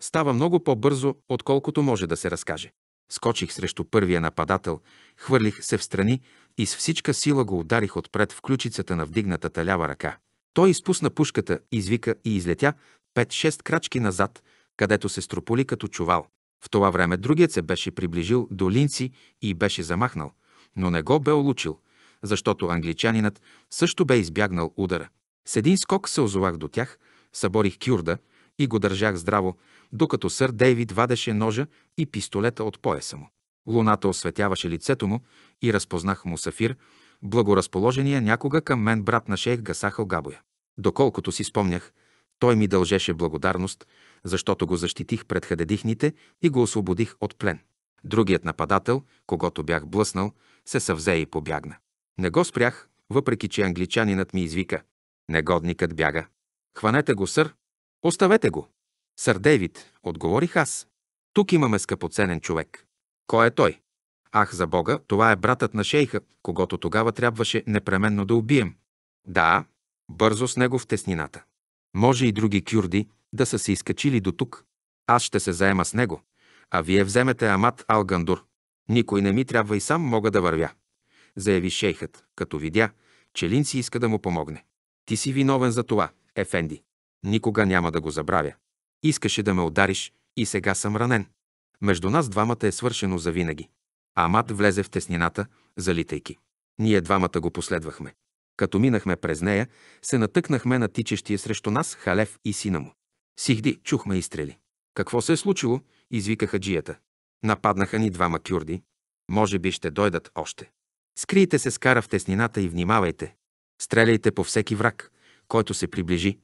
става много по-бързо, отколкото може да се разкаже. Скочих срещу първия нападател, хвърлих се в страни и с всичка сила го ударих отпред в ключицата на вдигнатата лява ръка. Той изпусна пушката, извика и излетя 5-6 крачки назад, където се строполи като чувал. В това време другият се беше приближил до линци и беше замахнал, но не го бе улучил, защото англичанинът също бе избягнал удара. С един скок се озовах до тях, съборих кюрда и го държах здраво, докато сър Дейвид вадеше ножа и пистолета от пояса му. Луната осветяваше лицето му и разпознах му Сафир, благоразположения някога към мен брат на шейх Гасахал Габоя. Доколкото си спомнях, той ми дължеше благодарност, защото го защитих пред хадедихните и го освободих от плен. Другият нападател, когато бях блъснал, се съвзе и побягна. Не го спрях, въпреки че англичанинът ми извика Негодникът бяга. Хванете го, сър. Оставете го. Сър Дейвид, отговорих аз. Тук имаме скъпоценен човек. Кой е той? Ах, за Бога, това е братът на шейха, когато тогава трябваше непременно да убием. Да, бързо с него в теснината. Може и други кюрди да са се изкачили до тук. Аз ще се заема с него, а вие вземете Амат Алгандур. Никой не ми трябва и сам мога да вървя, заяви шейхът, като видя, че Лин си иска да му помогне. Ти си виновен за това, Ефенди. Никога няма да го забравя. Искаше да ме удариш и сега съм ранен. Между нас двамата е свършено завинаги. Амат влезе в теснината, залитайки. Ние двамата го последвахме. Като минахме през нея, се натъкнахме на тичещия срещу нас Халев и сина му. Сихди, чухме изстрели. Какво се е случило? извикаха джията. Нападнаха ни двама кюрди. Може би ще дойдат още. Скрийте се с кара в теснината и внимавайте. Стреляйте по всеки враг, който се приближи.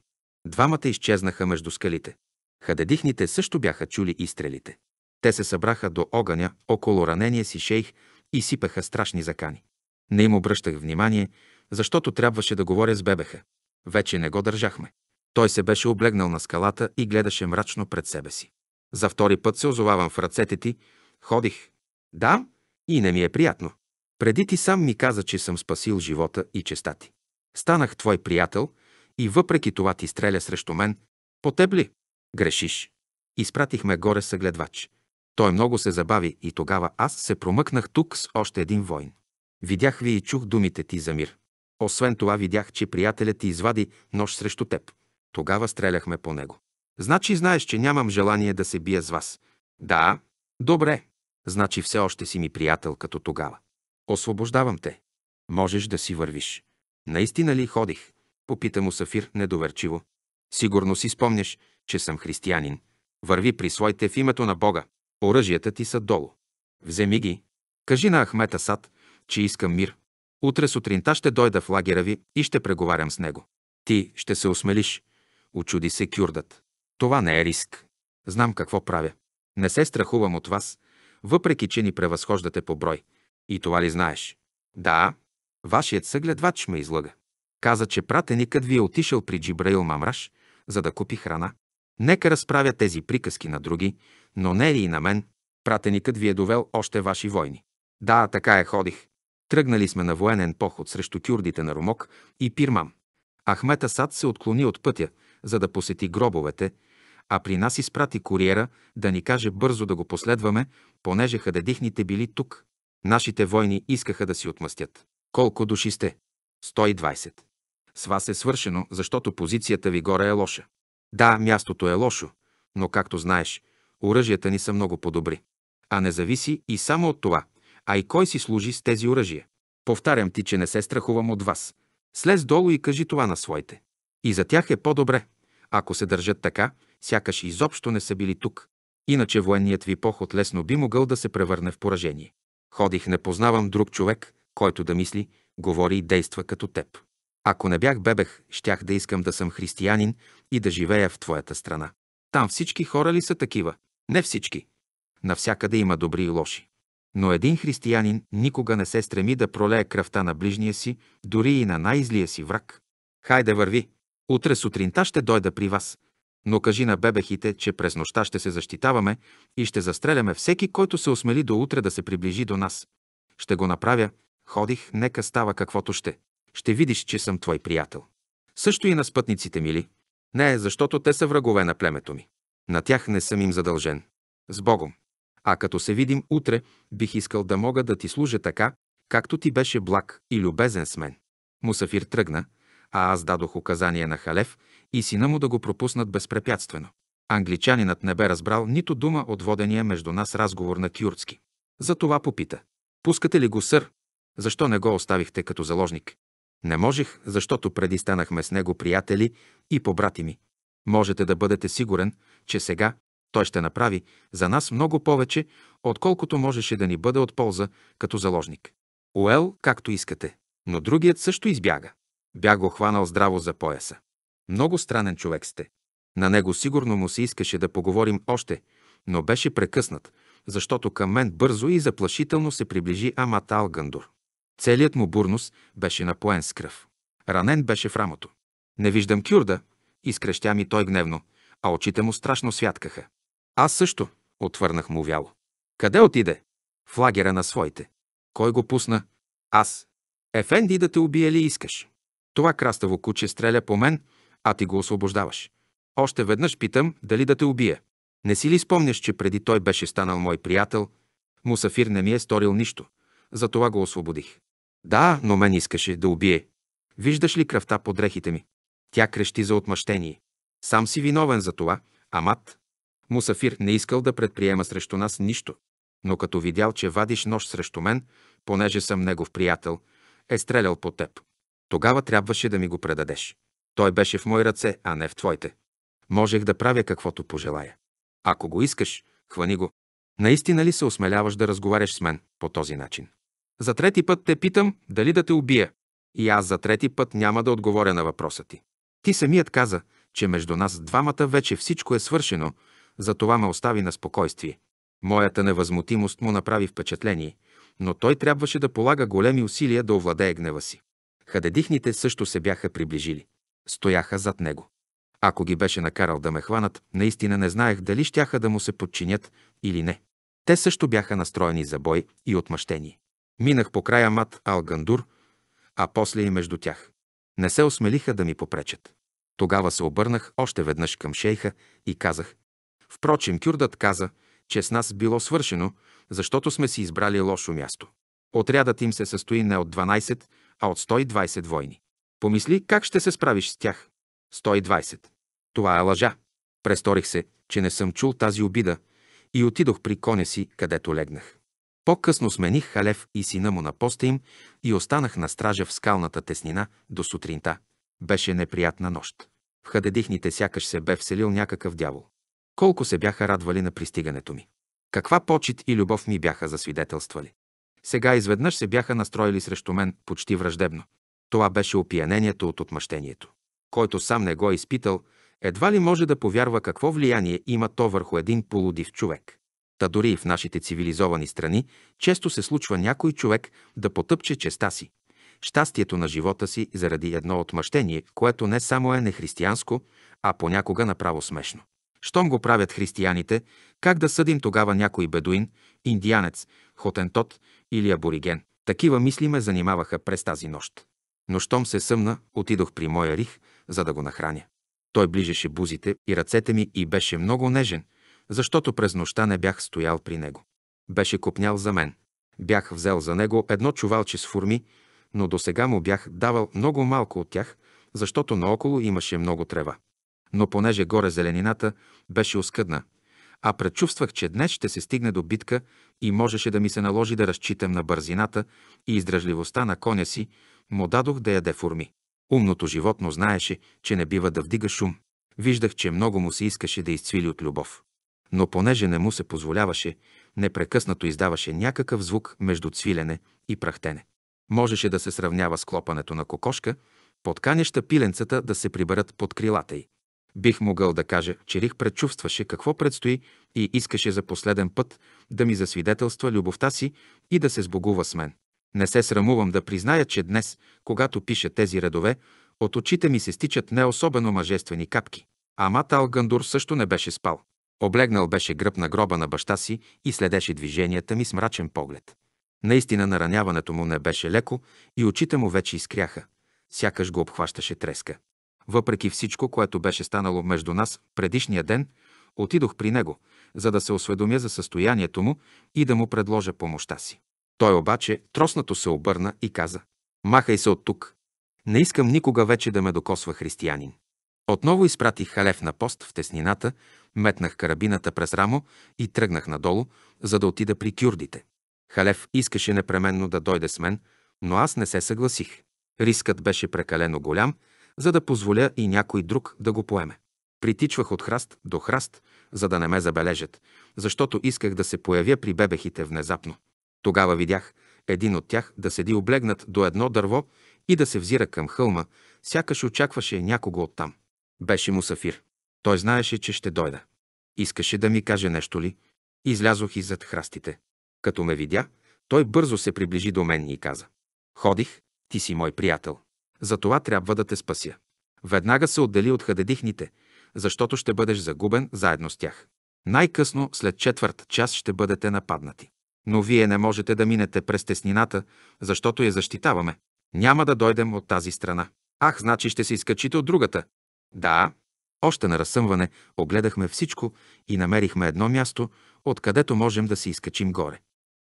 Двамата изчезнаха между скалите. Хадедихните също бяха чули изстрелите. Те се събраха до огъня около ранения си шейх и сипаха страшни закани. Не им обръщах внимание, защото трябваше да говоря с бебеха. Вече не го държахме. Той се беше облегнал на скалата и гледаше мрачно пред себе си. За втори път се озовавам в ръцете ти. Ходих. Да, и не ми е приятно. Преди ти сам ми каза, че съм спасил живота и честа ти. Станах твой приятел и въпреки това ти стреля срещу мен. По теб ли? Грешиш. Изпратихме горе съгледвач. Той много се забави и тогава аз се промъкнах тук с още един войн. Видях ви и чух думите ти за мир. Освен това видях, че приятелят ти извади нож срещу теб. Тогава стреляхме по него. Значи знаеш, че нямам желание да се бия с вас. Да, добре. Значи все още си ми приятел като тогава. Освобождавам те. Можеш да си вървиш. Наистина ли ходих? Попита му Сафир недоверчиво. Сигурно си спомняш, че съм християнин. Върви при своите в името на Бога. Оръжията ти са долу. Вземи ги. Кажи на Ахмета Сад, че искам мир. Утре сутринта ще дойда в лагера ви и ще преговарям с него. Ти ще се осмелиш. Очуди се кюрдът. Това не е риск. Знам какво правя. Не се страхувам от вас, въпреки че ни превъзхождате по брой. И това ли знаеш? Да, Вашият съгледвач ме излъга. Каза, че пратеникът ви е отишъл при Джибраил Мамраш, за да купи храна. Нека разправя тези приказки на други, но не и на мен. Пратеникът ви е довел още ваши войни. Да, така е ходих. Тръгнали сме на военен поход срещу кюрдите на Румок и Пирмам. Ахмет Асад се отклони от пътя, за да посети гробовете, а при нас изпрати куриера да ни каже бързо да го последваме, понеже хададихните били тук. Нашите войни искаха да си отмъстят. Колко души сте? 120. С вас е свършено, защото позицията ви горе е лоша. Да, мястото е лошо, но както знаеш, оръжията ни са много по-добри. А не зависи и само от това, а и кой си служи с тези оръжия. Повтарям ти, че не се страхувам от вас. Слез долу и кажи това на своите. И за тях е по-добре. Ако се държат така, сякаш изобщо не са били тук. Иначе военният ви поход лесно би могъл да се превърне в поражение. Ходих, не познавам друг човек, който да мисли, говори и действа като теб. Ако не бях бебех, щях да искам да съм християнин и да живея в твоята страна. Там всички хора ли са такива? Не всички. Навсякъде има добри и лоши. Но един християнин никога не се стреми да пролее кръвта на ближния си, дори и на най-злия си враг. Хайде върви! Утре сутринта ще дойда при вас. Но кажи на бебехите, че през нощта ще се защитаваме и ще застреляме всеки, който се осмели до утре да се приближи до нас. Ще го направя, Ходих, нека става каквото ще. Ще видиш, че съм твой приятел. Също и на спътниците, мили. Не, защото те са врагове на племето ми. На тях не съм им задължен. С Богом. А като се видим утре, бих искал да мога да ти служа така, както ти беше благ и любезен с мен. Мусафир тръгна, а аз дадох указание на Халев и сина му да го пропуснат безпрепятствено. Англичанинът не бе разбрал нито дума от водения между нас разговор на кюртски. Затова попита. Пускате ли го, сър? Защо не го оставихте като заложник? Не можех, защото преди станахме с него приятели и побрати ми. Можете да бъдете сигурен, че сега той ще направи за нас много повече, отколкото можеше да ни бъде от полза като заложник. Уел, както искате. Но другият също избяга. Бях го хванал здраво за пояса. Много странен човек сте. На него сигурно му се искаше да поговорим още, но беше прекъснат, защото към мен бързо и заплашително се приближи Аматал Гандур. Целият му бурнус беше напоен с кръв. Ранен беше в рамото. Не виждам кюрда, изкрещя ми той гневно, а очите му страшно святкаха. Аз също, отвърнах му вяло. Къде отиде? В лагера на своите. Кой го пусна? Аз. Ефенди да те убие ли искаш? Това краставо куче стреля по мен, а ти го освобождаваш. Още веднъж питам дали да те убия. Не си ли спомняш, че преди той беше станал мой приятел? Мусафир не ми е сторил нищо. Затова го освободих. Да, но мен искаше да убие. Виждаш ли кръвта под дрехите ми? Тя крещи за отмъщение. Сам си виновен за това, амат. Мусафир не искал да предприема срещу нас нищо, но като видял, че вадиш нож срещу мен, понеже съм негов приятел, е стрелял по теб. Тогава трябваше да ми го предадеш. Той беше в мои ръце, а не в твоите. Можех да правя каквото пожелая. Ако го искаш, хвани го. Наистина ли се осмеляваш да разговаряш с мен по този начин? За трети път те питам дали да те убия. И аз за трети път няма да отговоря на въпроса ти. Ти самият каза, че между нас двамата вече всичко е свършено, затова ме остави на спокойствие. Моята невъзмутимост му направи впечатление, но той трябваше да полага големи усилия да овладее гнева си. Хадедихните също се бяха приближили. Стояха зад него. Ако ги беше накарал да ме хванат, наистина не знаех дали щяха да му се подчинят или не. Те също бяха настроени за бой и отмъщение. Минах по края Мат Алгандур, а после и между тях. Не се осмелиха да ми попречат. Тогава се обърнах още веднъж към шейха и казах. Впрочем, кюрдът каза, че с нас било свършено, защото сме си избрали лошо място. Отрядът им се състои не от 12, а от 120 войни. Помисли как ще се справиш с тях. 120. Това е лъжа. Престорих се, че не съм чул тази обида и отидох при коня си, където легнах. По-късно смених Халев и сина му на поста им и останах на стража в скалната теснина до сутринта. Беше неприятна нощ. В хадедихните сякаш се бе вселил някакъв дявол. Колко се бяха радвали на пристигането ми. Каква почет и любов ми бяха засвидетелствали. Сега изведнъж се бяха настроили срещу мен почти враждебно. Това беше опиянението от отмъщението. Който сам не го е изпитал, едва ли може да повярва какво влияние има то върху един полудив човек. Та дори и в нашите цивилизовани страни често се случва някой човек да потъпче честа си, щастието на живота си заради едно отмъщение, което не само е нехристиянско, а понякога направо смешно. Щом го правят християните, как да съдим тогава някой бедуин, индианец, хотентот или абориген? Такива мисли ме занимаваха през тази нощ. Но щом се съмна, отидох при моя рих, за да го нахраня. Той ближеше бузите и ръцете ми и беше много нежен, защото през нощта не бях стоял при него. Беше копнял за мен. Бях взел за него едно чувалче с форми, но до сега му бях давал много малко от тях, защото наоколо имаше много трева. Но понеже горе зеленината беше оскъдна, а предчувствах, че днес ще се стигне до битка и можеше да ми се наложи да разчитам на бързината и издръжливостта на коня си, му дадох да яде форми. Умното животно знаеше, че не бива да вдига шум. Виждах, че много му се искаше да изцвили от любов но понеже не му се позволяваше, непрекъснато издаваше някакъв звук между цвилене и прахтене. Можеше да се сравнява с клопането на кокошка, подканяща пиленцата да се приберат под крилата й. Бих могъл да кажа, че Рих предчувстваше какво предстои и искаше за последен път да ми засвидетелства любовта си и да се сбогува с мен. Не се срамувам да призная, че днес, когато пиша тези редове, от очите ми се стичат не особено мъжествени капки. Ама Тал Гандур също не беше спал. Облегнал беше гръб на гроба на баща си и следеше движенията ми с мрачен поглед. Наистина нараняването му не беше леко и очите му вече изкряха. Сякаш го обхващаше треска. Въпреки всичко, което беше станало между нас предишния ден, отидох при него, за да се осведомя за състоянието му и да му предложа помощта си. Той обаче троснато се обърна и каза «Махай се от тук! Не искам никога вече да ме докосва християнин». Отново изпратих Халев на пост в теснината, Метнах карабината през рамо и тръгнах надолу, за да отида при кюрдите. Халев искаше непременно да дойде с мен, но аз не се съгласих. Рискът беше прекалено голям, за да позволя и някой друг да го поеме. Притичвах от храст до храст, за да не ме забележат, защото исках да се появя при бебехите внезапно. Тогава видях един от тях да седи облегнат до едно дърво и да се взира към хълма, сякаш очакваше някого оттам. Беше му Сафир. Той знаеше, че ще дойда. Искаше да ми каже нещо ли. Излязох иззад храстите. Като ме видя, той бързо се приближи до мен и каза. Ходих, ти си мой приятел. Затова трябва да те спася. Веднага се отдели от хадедихните, защото ще бъдеш загубен заедно с тях. Най-късно след четвърт час ще бъдете нападнати. Но вие не можете да минете през теснината, защото я защитаваме. Няма да дойдем от тази страна. Ах, значи ще се изкачите от другата. Да, още на разсъмване огледахме всичко и намерихме едно място, откъдето можем да се изкачим горе.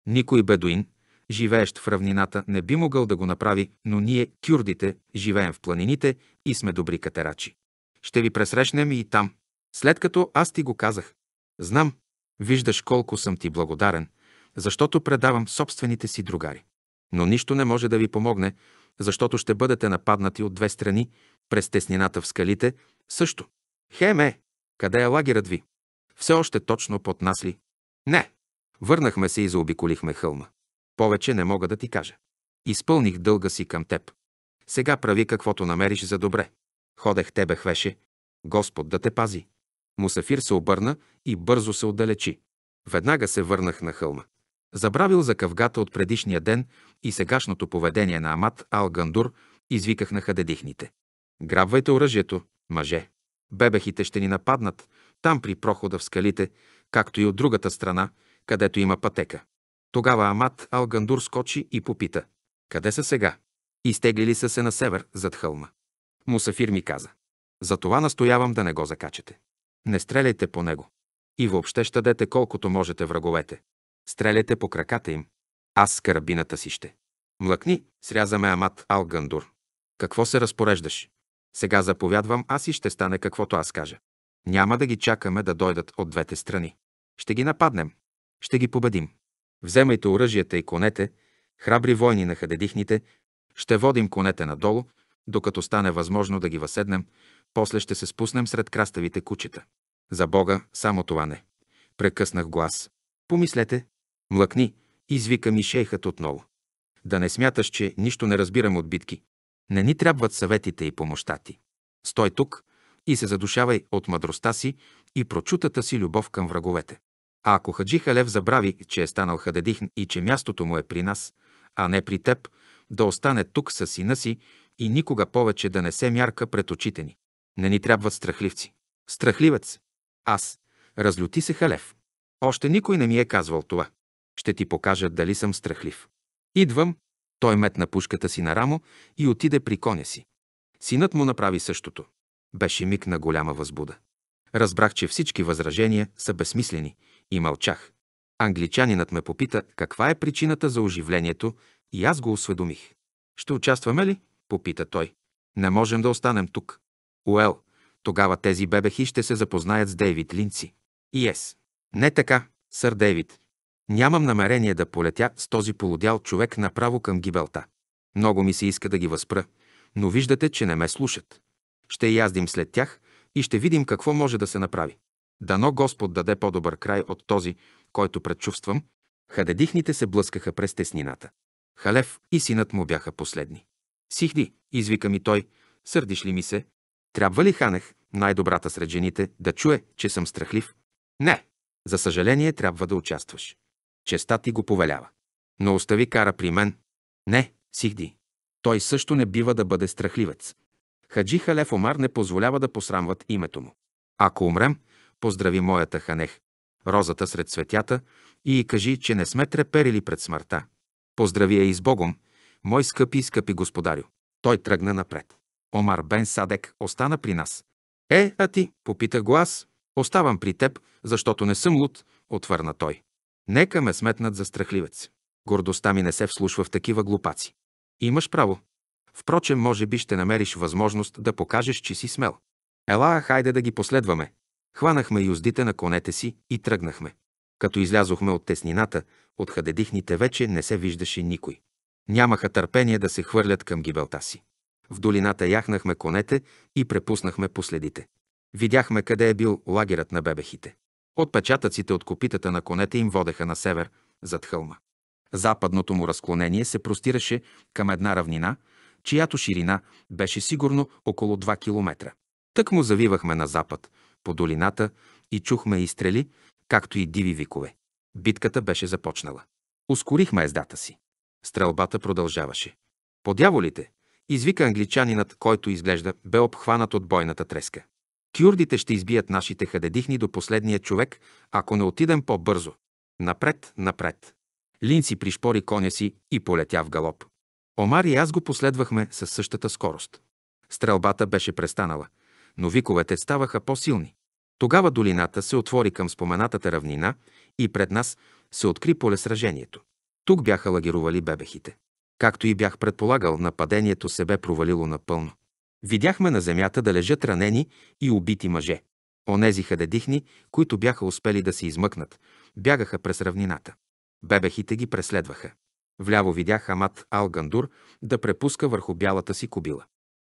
Никой бедуин, живеещ в равнината, не би могъл да го направи, но ние, кюрдите, живеем в планините и сме добри катерачи. Ще ви пресрещнем и там. След като аз ти го казах. Знам, виждаш колко съм ти благодарен, защото предавам собствените си другари. Но нищо не може да ви помогне, защото ще бъдете нападнати от две страни, през теснината в скалите също. Хеме, къде е лагерът ви? Все още точно под нас ли? Не. Върнахме се и заобиколихме хълма. Повече не мога да ти кажа. Изпълних дълга си към теб. Сега прави каквото намериш за добре. Ходех тебе хвеше. Господ да те пази. Мусафир се обърна и бързо се отдалечи. Веднага се върнах на хълма. Забравил за къвгата от предишния ден и сегашното поведение на Амат Ал-Гандур, извиках на хадедихните. Грабвайте оръжието, мъже. Бебехите ще ни нападнат там при прохода в скалите, както и от другата страна, където има пътека. Тогава Амат Алгандур скочи и попита. Къде са сега? Изтеглили са се на север, зад хълма. Мусафир ми каза. Затова настоявам да не го закачате. Не стреляйте по него. И въобще дете колкото можете враговете. Стреляйте по краката им. Аз с карабината си ще. Млъкни, срязаме Амат Алгандур. Какво се разпореждаш? Сега заповядвам аз и ще стане каквото аз кажа. Няма да ги чакаме да дойдат от двете страни. Ще ги нападнем. Ще ги победим. Вземайте оръжията и конете, храбри войни на хадедихните, ще водим конете надолу, докато стане възможно да ги въседнем, после ще се спуснем сред краставите кучета. За Бога, само това не. Прекъснах глас. Помислете. Млъкни, извика ми шейхът отново. Да не смяташ, че нищо не разбирам от битки. Не ни трябват съветите и помощта ти. Стой тук и се задушавай от мъдростта си и прочутата си любов към враговете. А ако Хаджи Халев забрави, че е станал Хадедих и че мястото му е при нас, а не при теб, да остане тук със сина си и никога повече да не се мярка пред очите ни. Не ни трябват страхливци. Страхливец. Аз. Разлюти се Халев. Още никой не ми е казвал това. Ще ти покажа дали съм страхлив. Идвам, той метна пушката си на рамо и отиде при коня си. Синът му направи същото. Беше миг на голяма възбуда. Разбрах, че всички възражения са безсмислени и мълчах. Англичанинът ме попита каква е причината за оживлението и аз го осведомих. Ще участваме ли? попита той. Не можем да останем тук. Уел, тогава тези бебехи ще се запознаят с Дейвид Линци. И Не така, сър Дейвид, Нямам намерение да полетя с този полудял човек направо към гибелта. Много ми се иска да ги възпра, но виждате, че не ме слушат. Ще яздим след тях и ще видим какво може да се направи. Дано Господ даде по-добър край от този, който предчувствам. Хадедихните се блъскаха през теснината. Халев и синът му бяха последни. Сихди, извика ми той, сърдиш ли ми се? Трябва ли Ханех, най-добрата сред жените, да чуе, че съм страхлив? Не! За съжаление, трябва да участваш. Честа ти го повелява. Но остави кара при мен. Не, Сихди. Той също не бива да бъде страхливец. Хаджи Халев Омар не позволява да посрамват името му. Ако умрем, поздрави моята ханех, розата сред светята, и й кажи, че не сме треперили пред смъртта. Поздрави я и с Богом, мой скъпи и скъпи господарю. Той тръгна напред. Омар Бен Садек остана при нас. Е, а ти, попита го аз, оставам при теб, защото не съм луд, отвърна той. Нека ме сметнат за страхливец. Гордостта ми не се вслушва в такива глупаци. Имаш право. Впрочем, може би ще намериш възможност да покажеш, че си смел. Ела, хайде да ги последваме. Хванахме юздите на конете си и тръгнахме. Като излязохме от теснината, от хадедихните вече не се виждаше никой. Нямаха търпение да се хвърлят към гибелта си. В долината яхнахме конете и препуснахме последите. Видяхме къде е бил лагерът на бебехите. Отпечатъците от копитата на конете им водеха на север, зад хълма. Западното му разклонение се простираше към една равнина, чиято ширина беше сигурно около 2 километра. Тък му завивахме на запад, по долината, и чухме изстрели, както и диви викове. Битката беше започнала. Ускорихме ездата си. Стрелбата продължаваше. Подяволите, извика англичанинът, който изглежда бе обхванат от бойната треска. Кюрдите ще избият нашите хадедихни до последния човек, ако не отидем по-бързо. Напред, напред. Линци пришпори коня си и полетя в галоп. Омар и аз го последвахме със същата скорост. Стрелбата беше престанала, но виковете ставаха по-силни. Тогава долината се отвори към споменатата равнина и пред нас се откри поле сражението. Тук бяха лагерували бебехите. Както и бях предполагал, нападението се бе провалило напълно. Видяхме на земята да лежат ранени и убити мъже. Онези хадедихни, които бяха успели да се измъкнат, бягаха през равнината. Бебехите ги преследваха. Вляво видях Амат Алгандур да препуска върху бялата си кобила.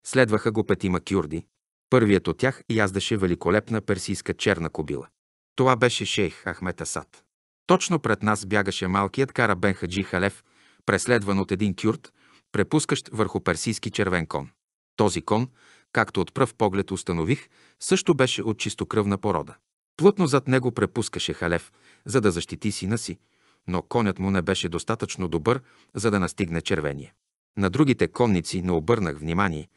Следваха го петима кюрди. Първият от тях яздаше великолепна персийска черна кобила. Това беше шейх Ахмет Асад. Точно пред нас бягаше малкият кара Бенхаджи Халев, преследван от един кюрд, препускащ върху персийски червен кон. Този кон, както от пръв поглед установих, също беше от чистокръвна порода. Плътно зад него препускаше халев, за да защити сина си, но конят му не беше достатъчно добър, за да настигне червение. На другите конници не обърнах внимание,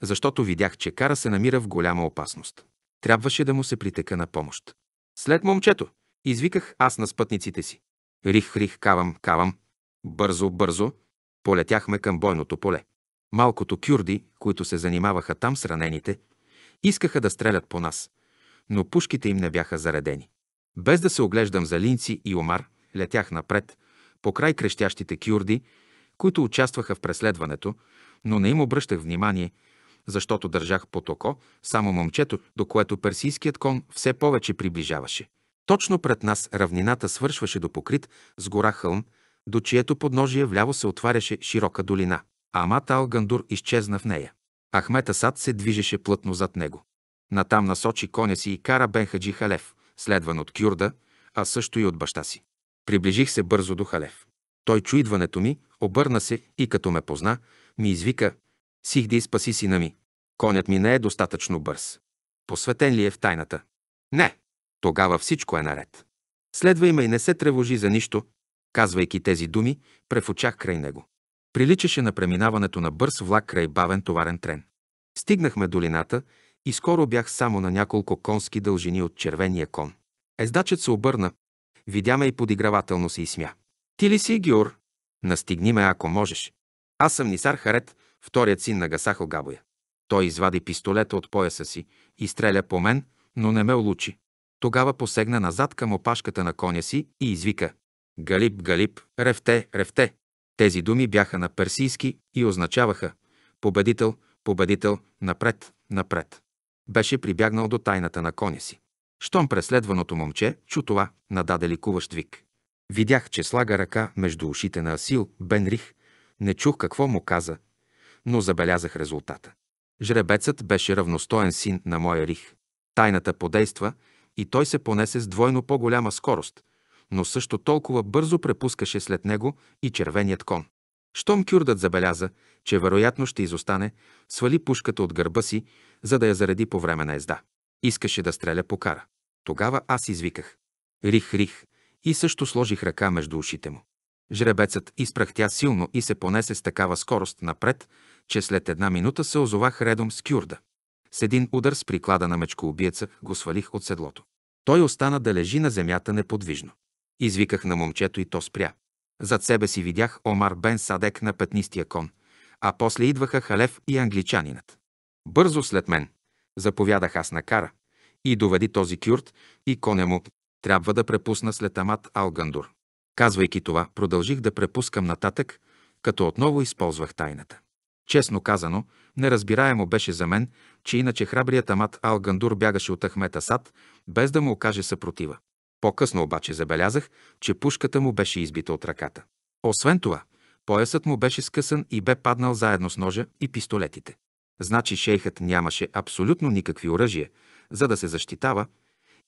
защото видях, че кара се намира в голяма опасност. Трябваше да му се притека на помощ. След момчето, извиках аз на спътниците си. Рих, рих, кавам, кавам. Бързо, бързо. Полетяхме към бойното поле. Малкото кюрди, които се занимаваха там с ранените, искаха да стрелят по нас, но пушките им не бяха заредени. Без да се оглеждам за линци и омар, летях напред, по край крещящите кюрди, които участваха в преследването, но не им обръщах внимание, защото държах под око само момчето, до което персийският кон все повече приближаваше. Точно пред нас равнината свършваше до покрит с гора хълм, до чието подножие вляво се отваряше широка долина а Ал Алгандур изчезна в нея. Ахмет Асад се движеше плътно зад него. Натам насочи коня си и кара Бенхаджи Халев, следван от Кюрда, а също и от баща си. Приближих се бързо до Халев. Той чу идването ми, обърна се и като ме позна, ми извика «Сихди, спаси сина ми. Конят ми не е достатъчно бърз. Посветен ли е в тайната?» «Не!» Тогава всичко е наред. Следвай ме и не се тревожи за нищо. Казвайки тези думи, префучах край него приличаше на преминаването на бърз влак край бавен товарен трен. Стигнахме долината и скоро бях само на няколко конски дължини от червения кон. Ездачът се обърна, видяме и подигравателно се изсмя. Ти ли си, Гюр? Настигни ме, ако можеш. Аз съм Нисар Харет, вторият син на Гасахо Габоя. Той извади пистолета от пояса си и стреля по мен, но не ме улучи. Тогава посегна назад към опашката на коня си и извика. Галип, галип, ревте, ревте. Тези думи бяха на персийски и означаваха «победител, победител, напред, напред». Беше прибягнал до тайната на коня си. Щом преследваното момче чу това, нададе ликуващ вик. Видях, че слага ръка между ушите на Асил Бенрих. Не чух какво му каза, но забелязах резултата. Жребецът беше равностоен син на моя рих. Тайната подейства и той се понесе с двойно по-голяма скорост, но също толкова бързо препускаше след него и червеният кон. Штом кюрдът забеляза, че вероятно ще изостане, свали пушката от гърба си, за да я зареди по време на езда. Искаше да стреля по кара. Тогава аз извиках. Рих-рих и също сложих ръка между ушите му. Жребецът изпрахтя силно и се понесе с такава скорост напред, че след една минута се озовах редом с кюрда. С един удар с приклада на мечкоубиеца го свалих от седлото. Той остана да лежи на земята неподвижно. Извиках на момчето и то спря. Зад себе си видях Омар Бен Садек на пътнистия кон, а после идваха Халев и англичанинът. Бързо след мен, заповядах аз на кара, и доведи този кюрт и коня му, трябва да препусна след Амат Алгандур. Казвайки това, продължих да препускам нататък, като отново използвах тайната. Честно казано, неразбираемо беше за мен, че иначе храбрият Амат Алгандур бягаше от Ахмета Сад, без да му окаже съпротива. По-късно обаче забелязах, че пушката му беше избита от ръката. Освен това, поясът му беше скъсан и бе паднал заедно с ножа и пистолетите. Значи шейхът нямаше абсолютно никакви оръжия, за да се защитава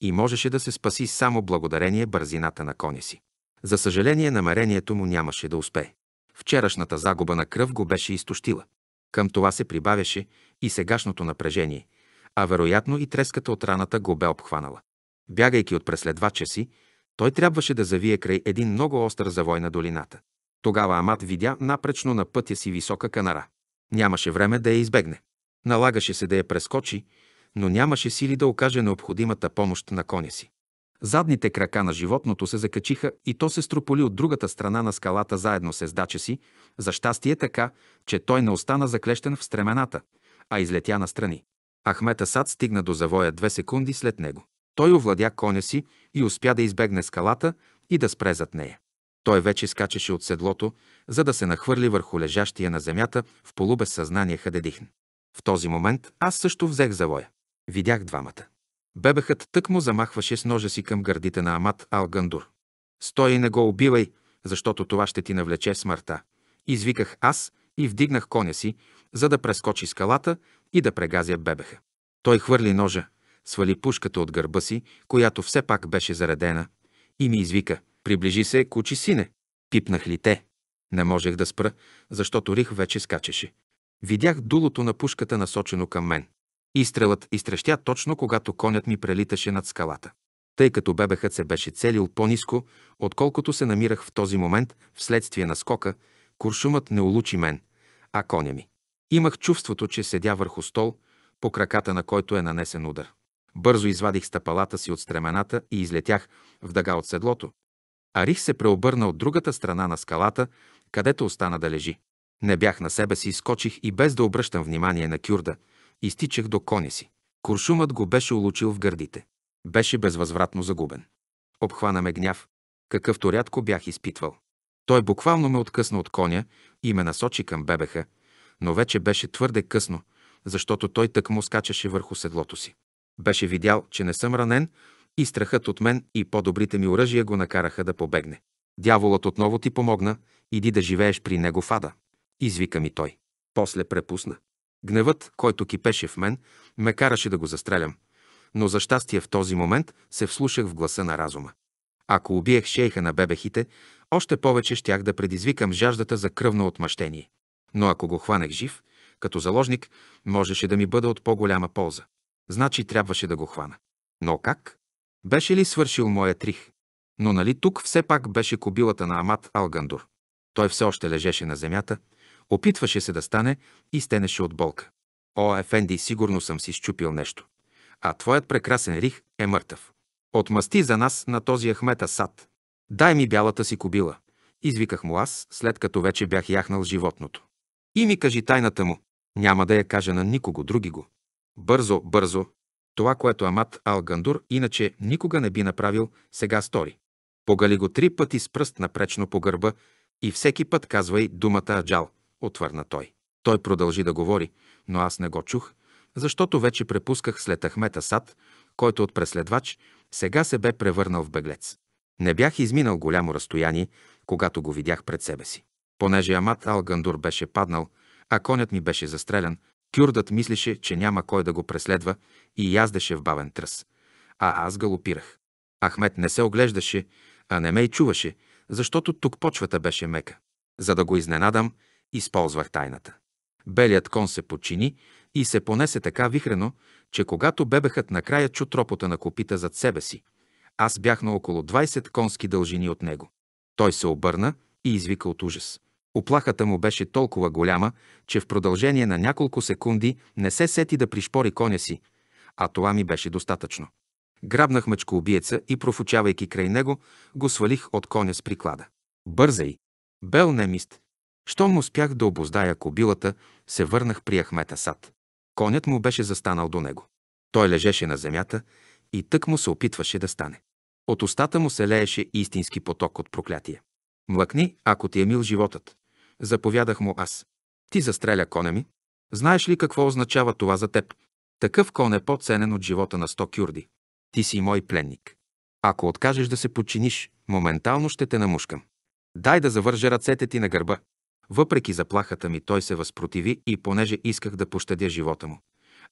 и можеше да се спаси само благодарение бързината на коня си. За съжаление, намерението му нямаше да успее. Вчерашната загуба на кръв го беше изтощила. Към това се прибавяше и сегашното напрежение, а вероятно и треската от раната го бе обхванала. Бягайки от преследвача си, той трябваше да завие край един много остър завой на долината. Тогава Амат видя напречно на пътя си висока канара. Нямаше време да я избегне. Налагаше се да я прескочи, но нямаше сили да окаже необходимата помощ на коня си. Задните крака на животното се закачиха и то се строполи от другата страна на скалата заедно с ездача си, за щастие така, че той не остана заклещен в стремената, а излетя настрани. Ахмета сад стигна до завоя две секунди след него. Той овладя коня си и успя да избегне скалата и да спре зад нея. Той вече скачеше от седлото, за да се нахвърли върху лежащия на земята в полубезсъзнание съзнание Хадедихн. В този момент аз също взех завоя. Видях двамата. Бебехът тък му замахваше с ножа си към гърдите на Амат Алгандур. Стой и не го убивай, защото това ще ти навлече смъртта. Извиках аз и вдигнах коня си, за да прескочи скалата и да прегазя бебеха. Той хвърли ножа, свали пушката от гърба си, която все пак беше заредена, и ми извика «Приближи се, кучи сине!» Пипнах ли те? Не можех да спра, защото рих вече скачеше. Видях дулото на пушката насочено към мен. Изстрелът изтрещя точно когато конят ми прелиташе над скалата. Тъй като бебехът се беше целил по-низко, отколкото се намирах в този момент вследствие на скока, куршумът не улучи мен, а коня ми. Имах чувството, че седя върху стол, по краката на който е нанесен удар. Бързо извадих стъпалата си от стремената и излетях в дъга от седлото. Арих се преобърна от другата страна на скалата, където остана да лежи. Не бях на себе си, скочих и без да обръщам внимание на кюрда, изтичах до коня си. Куршумът го беше улучил в гърдите. Беше безвъзвратно загубен. Обхвана ме гняв, какъвто рядко бях изпитвал. Той буквално ме откъсна от коня и ме насочи към бебеха, но вече беше твърде късно, защото той му скачаше върху седлото си. Беше видял, че не съм ранен и страхът от мен и по-добрите ми оръжия го накараха да побегне. Дяволът отново ти помогна, иди да живееш при него в ада. Извика ми той. После препусна. Гневът, който кипеше в мен, ме караше да го застрелям. Но за щастие в този момент се вслушах в гласа на разума. Ако убиех шейха на бебехите, още повече щях да предизвикам жаждата за кръвно отмъщение. Но ако го хванех жив, като заложник, можеше да ми бъде от по-голяма полза. Значи трябваше да го хвана. Но как? Беше ли свършил моя трих? Но нали тук все пак беше кобилата на Амат Алгандур? Той все още лежеше на земята, опитваше се да стане и стенеше от болка. О, Ефенди, сигурно съм си щупил нещо. А твоят прекрасен рих е мъртъв. Отмъсти за нас на този Ахмета сад. Дай ми бялата си кобила. Извиках му аз, след като вече бях яхнал животното. И ми кажи тайната му. Няма да я кажа на никого други го. Бързо, бързо! Това, което Амат Алгандур иначе никога не би направил, сега стори. Погали го три пъти с пръст напречно по гърба и всеки път казвай думата Аджал, отвърна той. Той продължи да говори, но аз не го чух, защото вече препусках след Ахмета Сад, който от преследвач сега се бе превърнал в беглец. Не бях изминал голямо разстояние, когато го видях пред себе си. Понеже Амат Алгандур беше паднал, а конят ми беше застрелян, Кюрдът мислеше, че няма кой да го преследва и яздеше в бавен тръс. А аз галопирах. Ахмет не се оглеждаше, а не ме и чуваше, защото тук почвата беше мека. За да го изненадам, използвах тайната. Белият кон се почини и се понесе така вихрено, че когато бебехът накрая чу тропота на копита зад себе си, аз бях на около 20 конски дължини от него. Той се обърна и извика от ужас. Оплахата му беше толкова голяма, че в продължение на няколко секунди не се сети да пришпори коня си, а това ми беше достатъчно. Грабнах мъчкоубиеца и, профучавайки край него, го свалих от коня с приклада. Бързай! Бел немист! Щом му успях да обоздая кобилата, се върнах при Ахмета Сад. Конят му беше застанал до него. Той лежеше на земята и тък му се опитваше да стане. От устата му се лееше истински поток от проклятие. Млъкни, ако ти е мил животът. Заповядах му аз. Ти застреля коня ми. Знаеш ли какво означава това за теб? Такъв кон е по-ценен от живота на сто кюрди. Ти си мой пленник. Ако откажеш да се подчиниш, моментално ще те намушкам. Дай да завържа ръцете ти на гърба. Въпреки заплахата ми, той се възпротиви и понеже исках да пощадя живота му,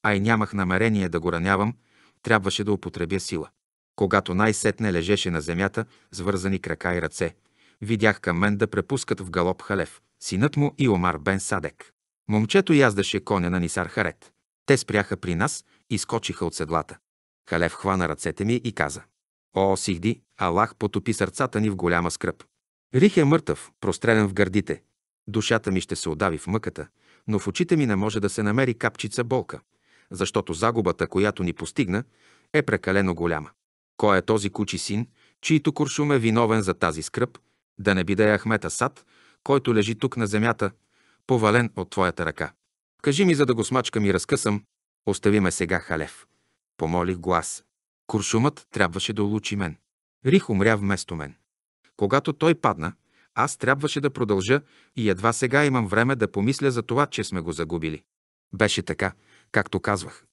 а и нямах намерение да го ранявам, трябваше да употребя сила. Когато най-сетне лежеше на земята, свързани крака и ръце, видях към мен да препускат в галоп халев синът му и Омар бен Садек. Момчето яздаше коня на Нисар Харет. Те спряха при нас и скочиха от седлата. Халев хвана ръцете ми и каза. О, Сихди, Аллах потопи сърцата ни в голяма скръп. Рих е мъртъв, прострелен в гърдите. Душата ми ще се удави в мъката, но в очите ми не може да се намери капчица болка, защото загубата, която ни постигна, е прекалено голяма. Кой е този кучи син, чийто куршум е виновен за тази скръп, да не биде Ахмета Сад, който лежи тук на земята, повален от твоята ръка. Кажи ми, за да го смачкам и разкъсам, остави ме сега, Халев. Помолих глас. Куршумът трябваше да улучи мен. Рих умря вместо мен. Когато той падна, аз трябваше да продължа и едва сега имам време да помисля за това, че сме го загубили. Беше така, както казвах.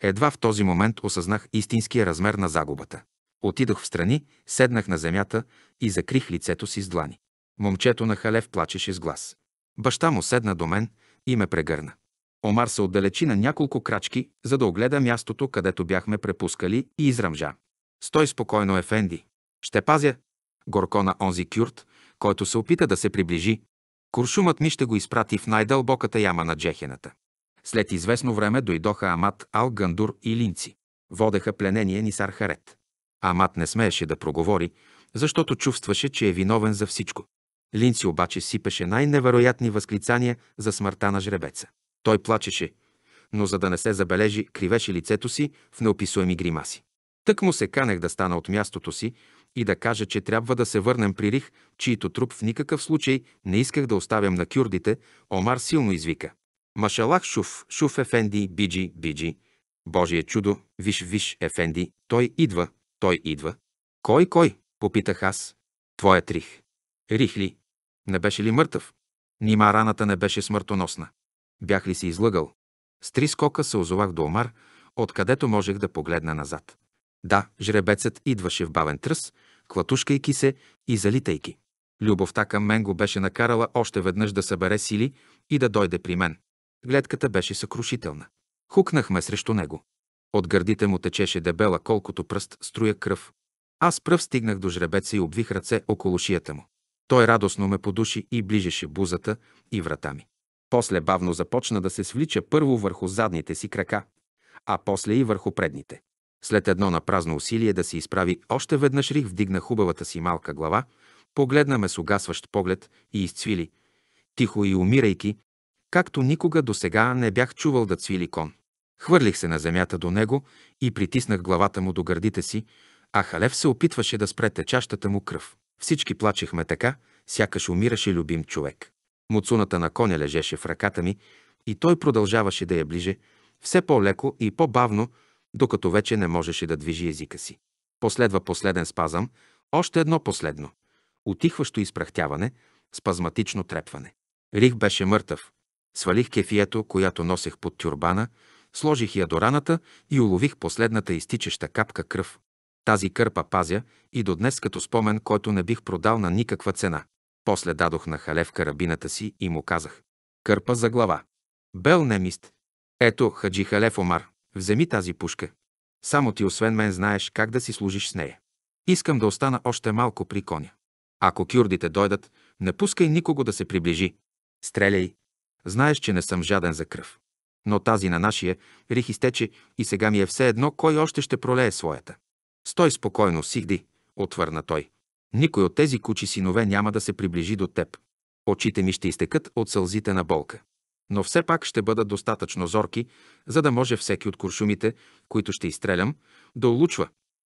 Едва в този момент осъзнах истинския размер на загубата. Отидох в страни, седнах на земята и закрих лицето си с длани. Момчето на Халев плачеше с глас. Баща му седна до мен и ме прегърна. Омар се отдалечи на няколко крачки, за да огледа мястото, където бяхме препускали и изръмжа. Стой спокойно, Ефенди. Ще пазя. Горко на онзи кюрт, който се опита да се приближи. Куршумът ми ще го изпрати в най-дълбоката яма на джехената. След известно време дойдоха Амат, Ал, Гандур и Линци. Водеха пленение ни Харет. Амат не смееше да проговори, защото чувстваше, че е виновен за всичко. Линци обаче сипеше най-невероятни възклицания за смъртта на жребеца. Той плачеше, но за да не се забележи, кривеше лицето си в неописуеми гримаси. Тък му се канех да стана от мястото си и да кажа, че трябва да се върнем при Рих, чието труп в никакъв случай не исках да оставям на кюрдите, Омар силно извика. Машалах Шуф, Шуф Ефенди, Биджи, Биджи. Божие чудо, виж, виж, Ефенди, той идва, той идва. Кой, кой? Попитах аз. Твоят Рих. Рихли. Не беше ли мъртъв? Нима раната не беше смъртоносна. Бях ли си излъгал? С три скока се озовах до Омар, откъдето можех да погледна назад. Да, жребецът идваше в бавен тръс, клатушкайки се и залитайки. Любовта към мен го беше накарала още веднъж да събере сили и да дойде при мен. Гледката беше съкрушителна. Хукнахме срещу него. От гърдите му течеше дебела колкото пръст струя кръв. Аз пръв стигнах до жребеца и обвих ръце около шията му. Той радостно ме подуши и ближеше бузата и врата ми. После бавно започна да се свлича първо върху задните си крака, а после и върху предните. След едно напразно усилие да се изправи, още веднъж Рих вдигна хубавата си малка глава, погледна ме с угасващ поглед и изцвили, тихо и умирайки, както никога до сега не бях чувал да цвили кон. Хвърлих се на земята до него и притиснах главата му до гърдите си, а Халев се опитваше да спре течащата му кръв. Всички плачехме така, сякаш умираше любим човек. Муцуната на коня лежеше в ръката ми и той продължаваше да я ближе, все по-леко и по-бавно, докато вече не можеше да движи езика си. Последва последен спазъм, още едно последно. Отихващо изпрахтяване, спазматично трепване. Рих беше мъртъв. Свалих кефието, която носех под тюрбана, сложих я до раната и улових последната изтичаща капка кръв. Тази кърпа пазя и до днес като спомен, който не бих продал на никаква цена. После дадох на Халев карабината си и му казах. Кърпа за глава. Бел немист. Ето, Хаджи Халев Омар, вземи тази пушка. Само ти освен мен знаеш как да си служиш с нея. Искам да остана още малко при коня. Ако кюрдите дойдат, не пускай никого да се приближи. Стреляй. Знаеш, че не съм жаден за кръв. Но тази на нашия рих изтече и сега ми е все едно кой още ще пролее своята. Стой спокойно, Сигди, отвърна той. Никой от тези кучи синове няма да се приближи до теб. Очите ми ще изтекат от сълзите на болка. Но все пак ще бъдат достатъчно зорки, за да може всеки от куршумите, които ще изстрелям, да улучва.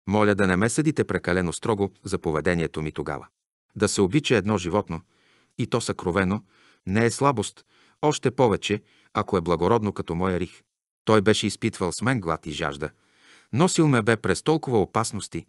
Моля да не ме съдите прекалено строго за поведението ми тогава. Да се обича едно животно, и то съкровено, не е слабост, още повече, ако е благородно като моя рих. Той беше изпитвал с мен глад и жажда – Носил ме бе през толкова опасности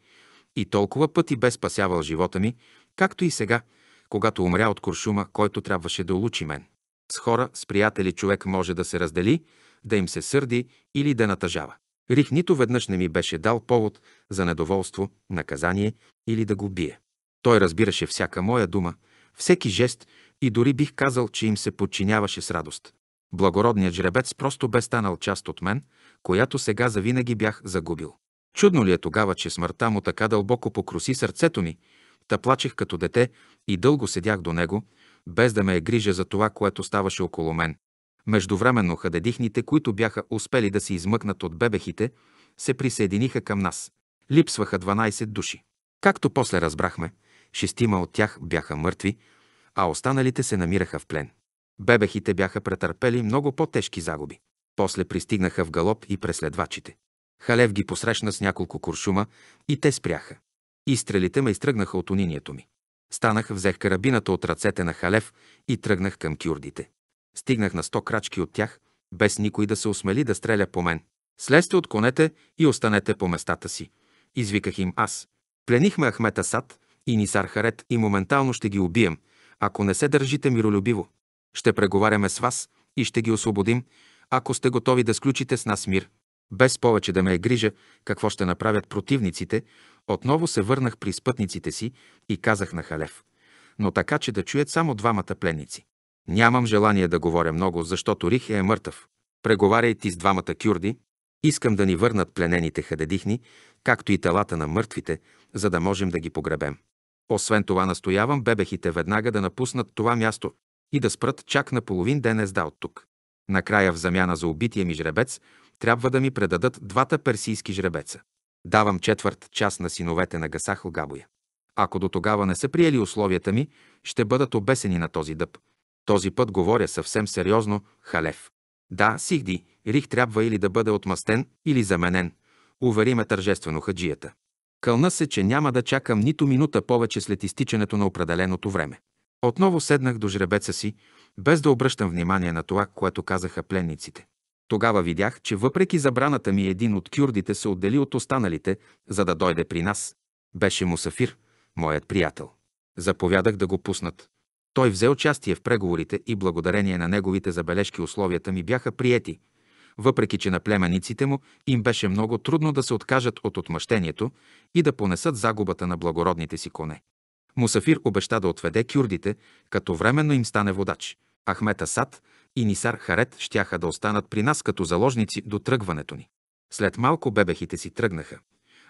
и толкова пъти бе спасявал живота ми, както и сега, когато умря от куршума, който трябваше да улучи мен. С хора, с приятели човек може да се раздели, да им се сърди или да натъжава. Рих нито веднъж не ми беше дал повод за недоволство, наказание или да го бие. Той разбираше всяка моя дума, всеки жест и дори бих казал, че им се подчиняваше с радост. Благородният жребец просто бе станал част от мен – която сега завинаги бях загубил. Чудно ли е тогава, че смъртта му така дълбоко покруси сърцето ми, та плачех като дете и дълго седях до него, без да ме е грижа за това, което ставаше около мен. Междувременно хадедихните, които бяха успели да се измъкнат от бебехите, се присъединиха към нас. Липсваха 12 души. Както после разбрахме, шестима от тях бяха мъртви, а останалите се намираха в плен. Бебехите бяха претърпели много по-тежки загуби. После пристигнаха в галоп и преследвачите. Халев ги посрещна с няколко куршума и те спряха. Изстрелите ме изтръгнаха от унинието ми. Станах, взех карабината от ръцете на Халев и тръгнах към кюрдите. Стигнах на сто крачки от тях, без никой да се осмели да стреля по мен. Слезте от конете и останете по местата си. Извиках им аз. Пленихме Ахмет Асад и Нисар Харет и моментално ще ги убием, ако не се държите миролюбиво. Ще преговаряме с вас и ще ги освободим, ако сте готови да сключите с нас мир. Без повече да ме е грижа какво ще направят противниците, отново се върнах при спътниците си и казах на Халев, но така, че да чуят само двамата пленници. Нямам желание да говоря много, защото Рих е мъртъв. Преговаряй ти с двамата кюрди. Искам да ни върнат пленените хадедихни, както и телата на мъртвите, за да можем да ги погребем. Освен това настоявам бебехите веднага да напуснат това място и да спрат чак на половин ден езда от тук. Накрая в замяна за убития ми жребец трябва да ми предадат двата персийски жребеца. Давам четвърт час на синовете на Гасахл Габоя. Ако до тогава не са приели условията ми, ще бъдат обесени на този дъб. Този път говоря съвсем сериозно, Халев. Да, Сихди, Рих трябва или да бъде отмъстен, или заменен. Увери ме тържествено хаджията. Кълна се, че няма да чакам нито минута повече след изтичането на определеното време. Отново седнах до жребеца си, без да обръщам внимание на това, което казаха пленниците. Тогава видях, че въпреки забраната ми един от кюрдите се отдели от останалите, за да дойде при нас. Беше Мусафир, моят приятел. Заповядах да го пуснат. Той взе участие в преговорите и благодарение на неговите забележки условията ми бяха приети, въпреки че на племениците му им беше много трудно да се откажат от отмъщението и да понесат загубата на благородните си коне. Мусафир обеща да отведе кюрдите, като временно им стане водач. Ахмет Асад и Нисар Харет щяха да останат при нас като заложници до тръгването ни. След малко бебехите си тръгнаха,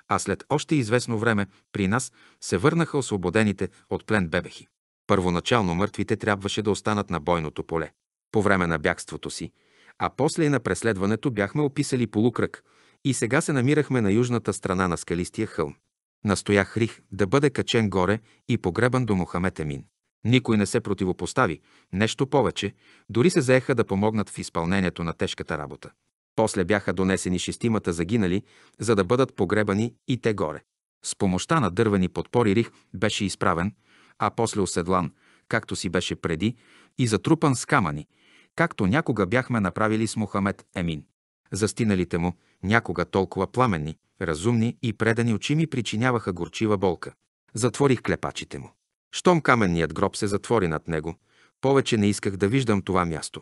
а след още известно време при нас се върнаха освободените от плен бебехи. Първоначално мъртвите трябваше да останат на бойното поле. По време на бягството си, а после и на преследването бяхме описали полукръг и сега се намирахме на южната страна на скалистия хълм. Настоях Рих да бъде качен горе и погребан до Мохамед Емин. Никой не се противопостави, нещо повече, дори се заеха да помогнат в изпълнението на тежката работа. После бяха донесени шестимата загинали, за да бъдат погребани и те горе. С помощта на дървени подпори Рих беше изправен, а после оседлан, както си беше преди, и затрупан с камъни, както някога бяхме направили с Мохамед Емин. Застиналите му, някога толкова пламенни, разумни и предани очи ми причиняваха горчива болка. Затворих клепачите му. Щом каменният гроб се затвори над него, повече не исках да виждам това място.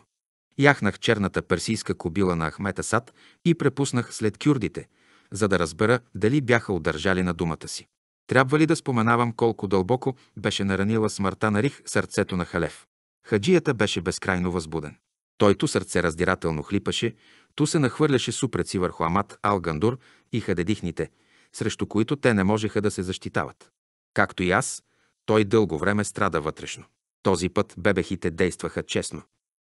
Яхнах черната персийска кобила на Ахмета Сад и препуснах след кюрдите, за да разбера дали бяха удържали на думата си. Трябва ли да споменавам колко дълбоко беше наранила смъртта на Рих сърцето на Халев? Хаджията беше безкрайно възбуден. Той ту сърце раздирателно хлипаше, ту се нахвърляше супреци върху Амат Алгандур и хадедихните, срещу които те не можеха да се защитават. Както и аз, той дълго време страда вътрешно. Този път бебехите действаха честно.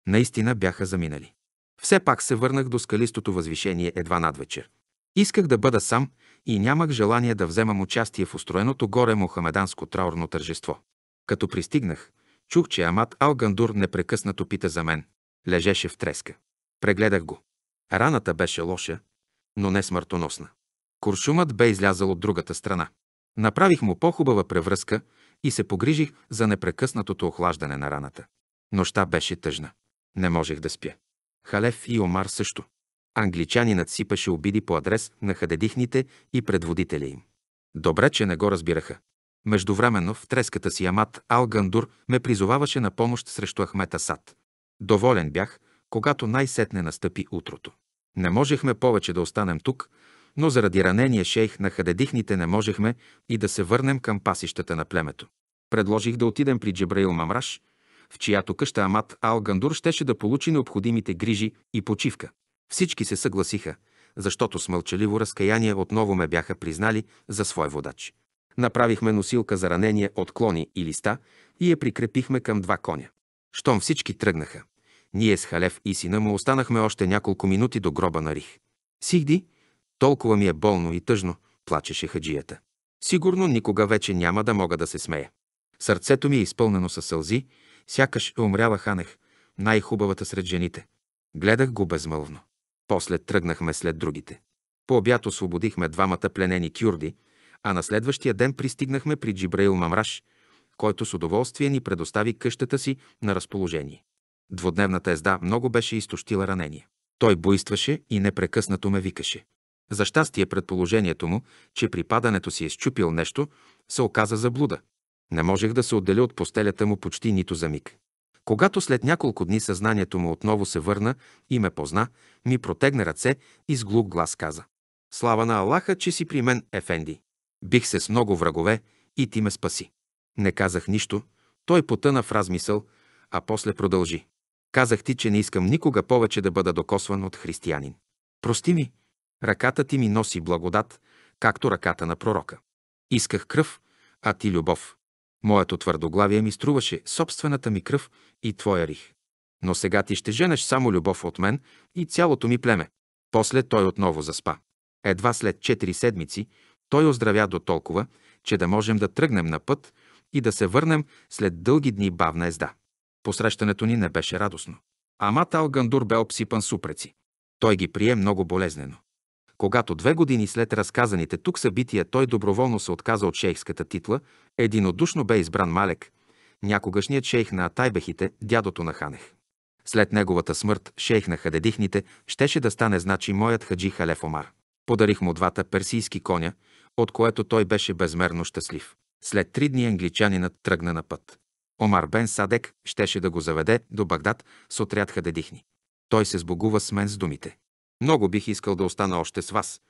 Наистина бяха заминали. Все пак се върнах до скалистото възвишение едва надвечер. Исках да бъда сам и нямах желание да вземам участие в устроеното горе мухамеданско траурно тържество. Като пристигнах, чух, че Амат Алгандур непрекъснато пита за мен. Лежеше в треска. Прегледах го. Раната беше лоша, но не смъртоносна. Куршумът бе излязъл от другата страна. Направих му по-хубава превръзка и се погрижих за непрекъснатото охлаждане на раната. Нощта беше тъжна. Не можех да спя. Халев и Омар също. Англичанинът надсипаше обиди по адрес на хадедихните и предводителя им. Добре, че не го разбираха. Междувременно в треската си Амат Алгандур ме призоваваше на помощ срещу Ахмета Сад. Доволен бях, когато най-сетне настъпи утрото. Не можехме повече да останем тук, но заради ранения шейх на хадедихните не можехме и да се върнем към пасищата на племето. Предложих да отидем при Джебраил Мамраш, в чиято къща Амат Ал-Гандур щеше да получи необходимите грижи и почивка. Всички се съгласиха, защото с мълчаливо разкаяние отново ме бяха признали за свой водач. Направихме носилка за ранение от клони и листа и я прикрепихме към два коня. Щом всички тръгнаха. Ние с Халев и сина му останахме още няколко минути до гроба на Рих. Сигди, толкова ми е болно и тъжно, плачеше хаджията. Сигурно никога вече няма да мога да се смея. Сърцето ми е изпълнено със сълзи, сякаш е умряла Ханех, най-хубавата сред жените. Гледах го безмълвно. После тръгнахме след другите. По обяд освободихме двамата пленени кюрди, а на следващия ден пристигнахме при Джибраил Мамраш, който с удоволствие ни предостави къщата си на разположение. Двудневната езда много беше изтощила ранение. Той буйстваше и непрекъснато ме викаше. За щастие предположението му, че при падането си е щупил нещо, се оказа заблуда. Не можех да се отделя от постелята му почти нито за миг. Когато след няколко дни съзнанието му отново се върна и ме позна, ми протегна ръце и с глух глас каза «Слава на Аллаха, че си при мен, Ефенди! Бих се с много врагове и ти ме спаси!» Не казах нищо, той потъна в размисъл, а после продължи. Казах ти, че не искам никога повече да бъда докосван от християнин. Прости ми, ръката ти ми носи благодат, както ръката на пророка. Исках кръв, а ти любов. Моето твърдоглавие ми струваше собствената ми кръв и твоя рих. Но сега ти ще женеш само любов от мен и цялото ми племе. После той отново заспа. Едва след 4 седмици той оздравя до толкова, че да можем да тръгнем на път и да се върнем след дълги дни бавна езда. Посрещането ни не беше радостно. Амат Алгандур бе обсипан супреци. Той ги прие много болезнено. Когато две години след разказаните тук събития той доброволно се отказа от шейхската титла, единодушно бе избран Малек, някогашният шейх на Атайбехите, дядото на Ханех. След неговата смърт, шейх на Хадедихните щеше да стане значи моят хаджи Халеф Омар. Подарих му двата персийски коня, от което той беше безмерно щастлив. След три дни англичанинът тръгна на път. Омар Бен Садек щеше да го заведе до Багдад с отряд Хададихни. Той се сбогува с мен с думите. Много бих искал да остана още с вас,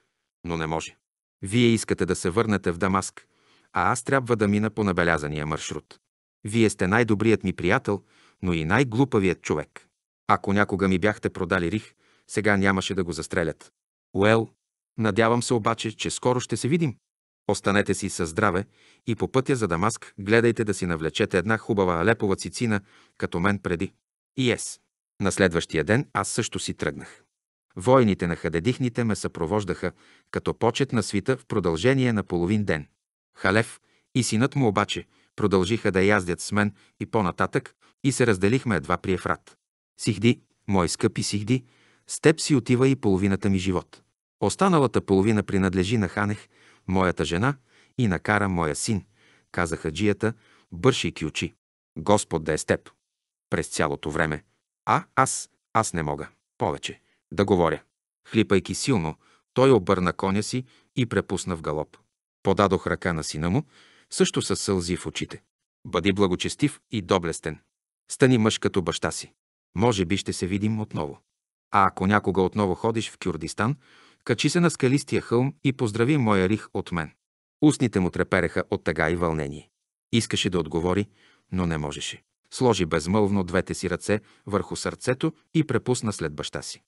но не може. Вие искате да се върнете в Дамаск, а аз трябва да мина по набелязания маршрут. Вие сте най-добрият ми приятел, но и най-глупавият човек. Ако някога ми бяхте продали рих, сега нямаше да го застрелят. Уел, надявам се обаче, че скоро ще се видим. Останете си със здраве и по пътя за Дамаск гледайте да си навлечете една хубава алепова цицина, като мен преди. И ес. На следващия ден аз също си тръгнах. Войните на хадедихните ме съпровождаха като почет на свита в продължение на половин ден. Халев и синът му обаче продължиха да яздят с мен и по-нататък и се разделихме едва при Ефрат. Сихди, мой скъпи Сихди, с теб си отива и половината ми живот. Останалата половина принадлежи на Ханех – моята жена и накара моя син, каза хаджията, бършики очи. Господ да е с теб. През цялото време. А, аз, аз не мога. Повече. Да говоря. Хлипайки силно, той обърна коня си и препусна в галоп. Подадох ръка на сина му, също със сълзи в очите. Бъди благочестив и доблестен. Стани мъж като баща си. Може би ще се видим отново. А ако някога отново ходиш в Кюрдистан, Качи се на скалистия хълм и поздрави моя рих от мен. Устните му трепереха от тъга и вълнение. Искаше да отговори, но не можеше. Сложи безмълвно двете си ръце върху сърцето и препусна след баща си.